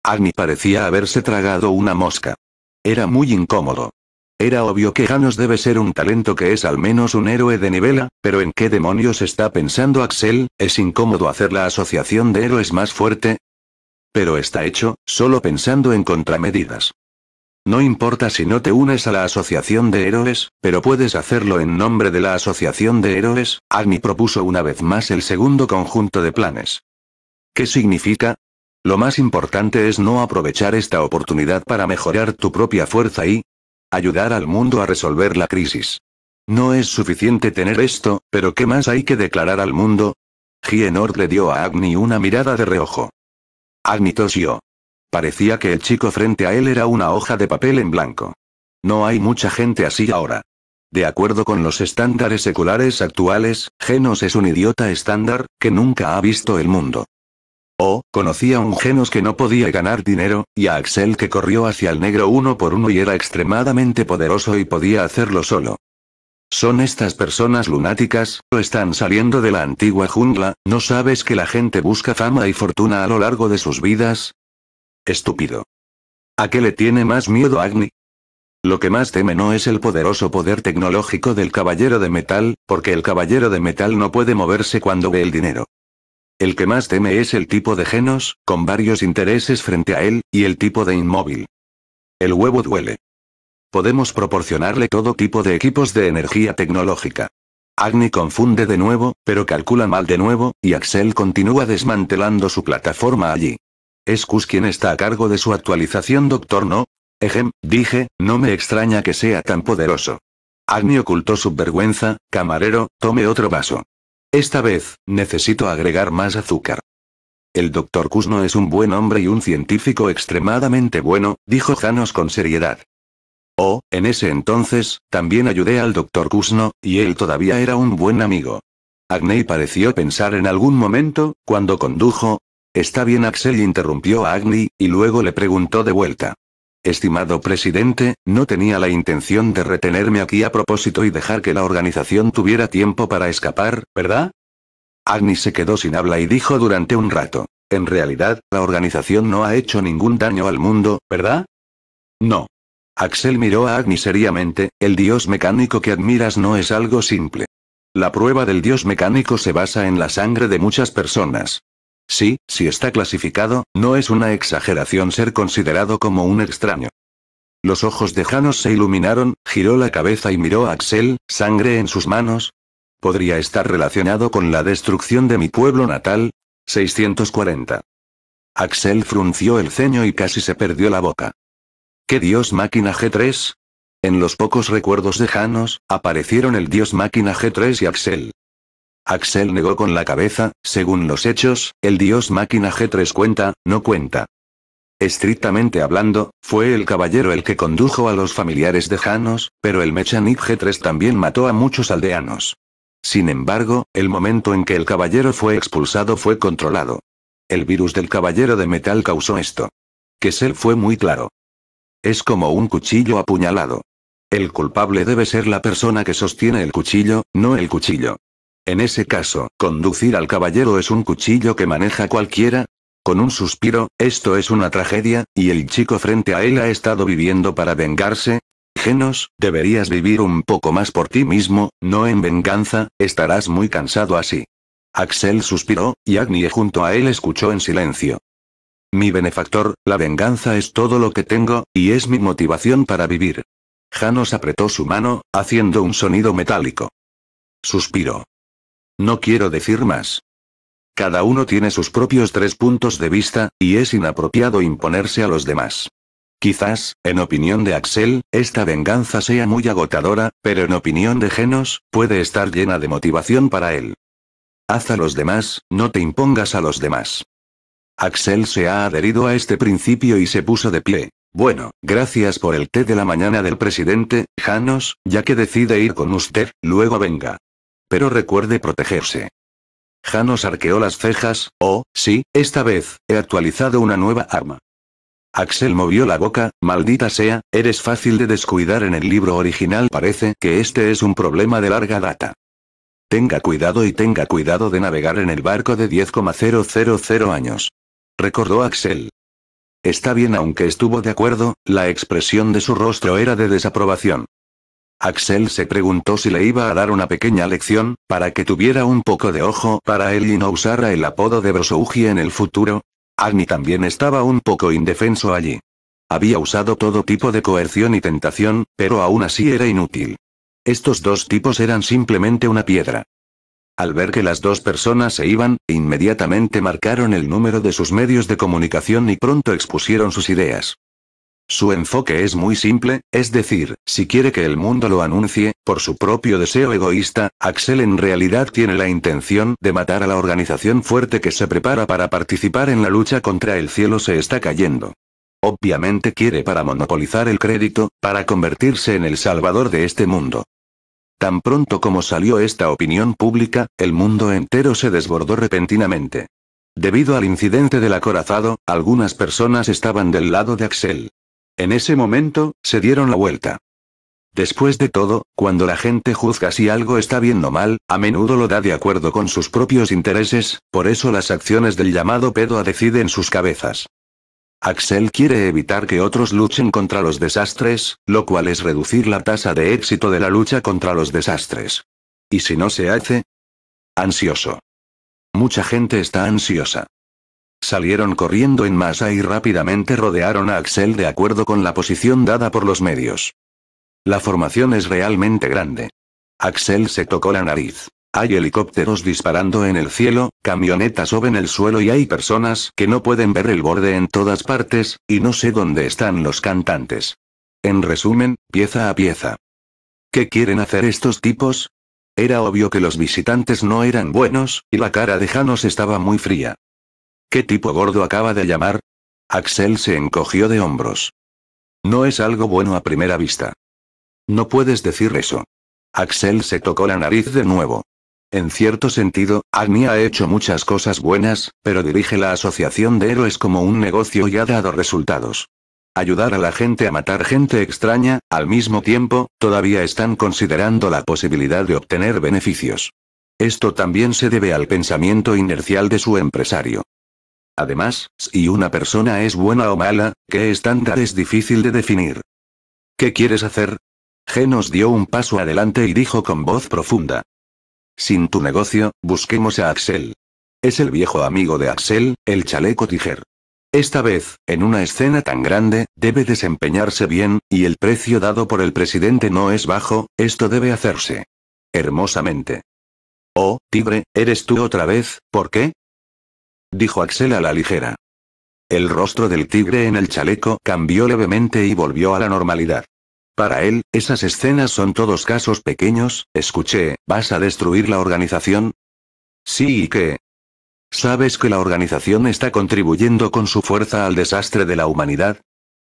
Agni parecía haberse tragado una mosca. Era muy incómodo. Era obvio que Genos debe ser un talento que es al menos un héroe de nivela, pero ¿en qué demonios está pensando Axel? Es incómodo hacer la asociación de héroes más fuerte, pero está hecho, solo pensando en contramedidas. No importa si no te unes a la Asociación de Héroes, pero puedes hacerlo en nombre de la Asociación de Héroes, Agni propuso una vez más el segundo conjunto de planes. ¿Qué significa? Lo más importante es no aprovechar esta oportunidad para mejorar tu propia fuerza y ayudar al mundo a resolver la crisis. No es suficiente tener esto, pero ¿qué más hay que declarar al mundo? Gienor le dio a Agni una mirada de reojo yo. Parecía que el chico frente a él era una hoja de papel en blanco. No hay mucha gente así ahora. De acuerdo con los estándares seculares actuales, Genos es un idiota estándar, que nunca ha visto el mundo. O, conocía a un Genos que no podía ganar dinero, y a Axel que corrió hacia el negro uno por uno y era extremadamente poderoso y podía hacerlo solo. ¿Son estas personas lunáticas, o están saliendo de la antigua jungla? ¿No sabes que la gente busca fama y fortuna a lo largo de sus vidas? Estúpido. ¿A qué le tiene más miedo Agni? Lo que más teme no es el poderoso poder tecnológico del caballero de metal, porque el caballero de metal no puede moverse cuando ve el dinero. El que más teme es el tipo de genos, con varios intereses frente a él, y el tipo de inmóvil. El huevo duele. Podemos proporcionarle todo tipo de equipos de energía tecnológica. Agni confunde de nuevo, pero calcula mal de nuevo, y Axel continúa desmantelando su plataforma allí. Es Kus quien está a cargo de su actualización, doctor, ¿no? Ejem, dije, no me extraña que sea tan poderoso. Agni ocultó su vergüenza, camarero, tome otro vaso. Esta vez, necesito agregar más azúcar. El doctor Kus no es un buen hombre y un científico extremadamente bueno, dijo Janos con seriedad. Oh, en ese entonces, también ayudé al doctor Kusno y él todavía era un buen amigo. Agni pareció pensar en algún momento, cuando condujo. Está bien, Axel interrumpió a Agni, y luego le preguntó de vuelta. Estimado presidente, no tenía la intención de retenerme aquí a propósito y dejar que la organización tuviera tiempo para escapar, ¿verdad? Agni se quedó sin habla y dijo durante un rato. En realidad, la organización no ha hecho ningún daño al mundo, ¿verdad? No. Axel miró a Agni seriamente, el dios mecánico que admiras no es algo simple. La prueba del dios mecánico se basa en la sangre de muchas personas. Sí, si está clasificado, no es una exageración ser considerado como un extraño. Los ojos de Janos se iluminaron, giró la cabeza y miró a Axel, sangre en sus manos. Podría estar relacionado con la destrucción de mi pueblo natal. 640. Axel frunció el ceño y casi se perdió la boca. ¿Qué dios máquina G3? En los pocos recuerdos de Janos, aparecieron el dios máquina G3 y Axel. Axel negó con la cabeza, según los hechos, el dios máquina G3 cuenta, no cuenta. Estrictamente hablando, fue el caballero el que condujo a los familiares de Janos, pero el Mechanic G3 también mató a muchos aldeanos. Sin embargo, el momento en que el caballero fue expulsado fue controlado. El virus del caballero de metal causó esto. Kessel fue muy claro. Es como un cuchillo apuñalado. El culpable debe ser la persona que sostiene el cuchillo, no el cuchillo. En ese caso, conducir al caballero es un cuchillo que maneja cualquiera. Con un suspiro, esto es una tragedia, y el chico frente a él ha estado viviendo para vengarse. Genos, deberías vivir un poco más por ti mismo, no en venganza, estarás muy cansado así. Axel suspiró, y Agnie junto a él escuchó en silencio. Mi benefactor, la venganza es todo lo que tengo, y es mi motivación para vivir. Janos apretó su mano, haciendo un sonido metálico. Suspiro. No quiero decir más. Cada uno tiene sus propios tres puntos de vista, y es inapropiado imponerse a los demás. Quizás, en opinión de Axel, esta venganza sea muy agotadora, pero en opinión de Genos, puede estar llena de motivación para él. Haz a los demás, no te impongas a los demás. Axel se ha adherido a este principio y se puso de pie. Bueno, gracias por el té de la mañana del presidente, Janos, ya que decide ir con usted, luego venga. Pero recuerde protegerse. Janos arqueó las cejas, oh, sí, esta vez, he actualizado una nueva arma. Axel movió la boca, maldita sea, eres fácil de descuidar en el libro original parece que este es un problema de larga data. Tenga cuidado y tenga cuidado de navegar en el barco de 10,000 años recordó Axel. Está bien aunque estuvo de acuerdo, la expresión de su rostro era de desaprobación. Axel se preguntó si le iba a dar una pequeña lección, para que tuviera un poco de ojo para él y no usara el apodo de Brosouji en el futuro. Agni también estaba un poco indefenso allí. Había usado todo tipo de coerción y tentación, pero aún así era inútil. Estos dos tipos eran simplemente una piedra. Al ver que las dos personas se iban, inmediatamente marcaron el número de sus medios de comunicación y pronto expusieron sus ideas. Su enfoque es muy simple, es decir, si quiere que el mundo lo anuncie, por su propio deseo egoísta, Axel en realidad tiene la intención de matar a la organización fuerte que se prepara para participar en la lucha contra el cielo se está cayendo. Obviamente quiere para monopolizar el crédito, para convertirse en el salvador de este mundo. Tan pronto como salió esta opinión pública, el mundo entero se desbordó repentinamente. Debido al incidente del acorazado, algunas personas estaban del lado de Axel. En ese momento, se dieron la vuelta. Después de todo, cuando la gente juzga si algo está bien o mal, a menudo lo da de acuerdo con sus propios intereses, por eso las acciones del llamado pedo deciden sus cabezas. Axel quiere evitar que otros luchen contra los desastres, lo cual es reducir la tasa de éxito de la lucha contra los desastres. ¿Y si no se hace? Ansioso. Mucha gente está ansiosa. Salieron corriendo en masa y rápidamente rodearon a Axel de acuerdo con la posición dada por los medios. La formación es realmente grande. Axel se tocó la nariz. Hay helicópteros disparando en el cielo, camionetas en el suelo y hay personas que no pueden ver el borde en todas partes, y no sé dónde están los cantantes. En resumen, pieza a pieza. ¿Qué quieren hacer estos tipos? Era obvio que los visitantes no eran buenos, y la cara de Janos estaba muy fría. ¿Qué tipo gordo acaba de llamar? Axel se encogió de hombros. No es algo bueno a primera vista. No puedes decir eso. Axel se tocó la nariz de nuevo. En cierto sentido, Agni ha hecho muchas cosas buenas, pero dirige la Asociación de Héroes como un negocio y ha dado resultados. Ayudar a la gente a matar gente extraña, al mismo tiempo, todavía están considerando la posibilidad de obtener beneficios. Esto también se debe al pensamiento inercial de su empresario. Además, si una persona es buena o mala, ¿qué estándar es difícil de definir? ¿Qué quieres hacer? Genos dio un paso adelante y dijo con voz profunda, sin tu negocio, busquemos a Axel. Es el viejo amigo de Axel, el chaleco tiger. Esta vez, en una escena tan grande, debe desempeñarse bien, y el precio dado por el presidente no es bajo, esto debe hacerse. Hermosamente. Oh, tigre, eres tú otra vez, ¿por qué? Dijo Axel a la ligera. El rostro del tigre en el chaleco cambió levemente y volvió a la normalidad. Para él, esas escenas son todos casos pequeños, escuché, ¿vas a destruir la organización? Sí y qué. ¿Sabes que la organización está contribuyendo con su fuerza al desastre de la humanidad?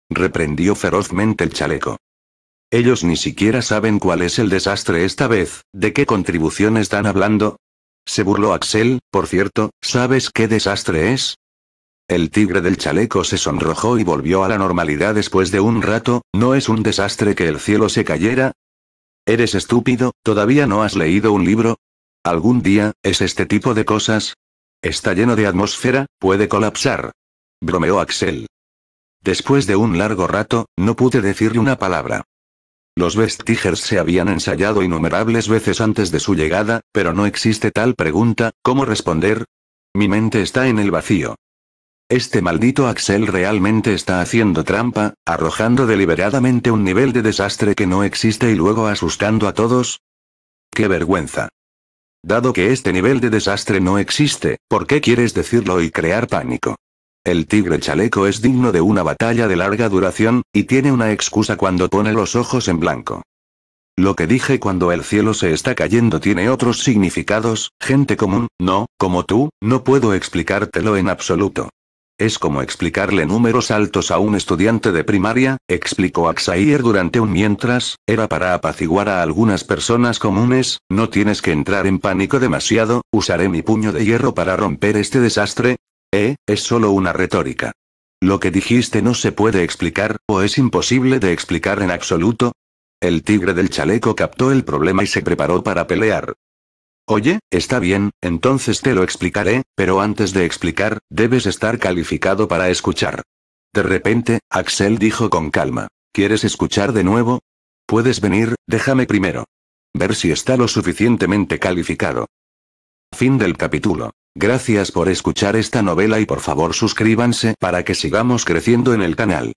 Reprendió ferozmente el chaleco. Ellos ni siquiera saben cuál es el desastre esta vez, ¿de qué contribución están hablando? Se burló Axel, por cierto, ¿sabes qué desastre es? El tigre del chaleco se sonrojó y volvió a la normalidad después de un rato, ¿no es un desastre que el cielo se cayera? ¿Eres estúpido? ¿Todavía no has leído un libro? ¿Algún día, es este tipo de cosas? Está lleno de atmósfera, puede colapsar. Bromeó Axel. Después de un largo rato, no pude decirle una palabra. Los Vestigers se habían ensayado innumerables veces antes de su llegada, pero no existe tal pregunta, ¿cómo responder? Mi mente está en el vacío. Este maldito Axel realmente está haciendo trampa, arrojando deliberadamente un nivel de desastre que no existe y luego asustando a todos. ¡Qué vergüenza! Dado que este nivel de desastre no existe, ¿por qué quieres decirlo y crear pánico? El tigre chaleco es digno de una batalla de larga duración, y tiene una excusa cuando pone los ojos en blanco. Lo que dije cuando el cielo se está cayendo tiene otros significados, gente común, no, como tú, no puedo explicártelo en absoluto. Es como explicarle números altos a un estudiante de primaria, explicó Axair durante un mientras, era para apaciguar a algunas personas comunes, no tienes que entrar en pánico demasiado, usaré mi puño de hierro para romper este desastre. Eh, es solo una retórica. Lo que dijiste no se puede explicar, o es imposible de explicar en absoluto. El tigre del chaleco captó el problema y se preparó para pelear. Oye, está bien, entonces te lo explicaré, pero antes de explicar, debes estar calificado para escuchar. De repente, Axel dijo con calma. ¿Quieres escuchar de nuevo? Puedes venir, déjame primero. Ver si está lo suficientemente calificado. Fin del capítulo. Gracias por escuchar esta novela y por favor suscríbanse para que sigamos creciendo en el canal.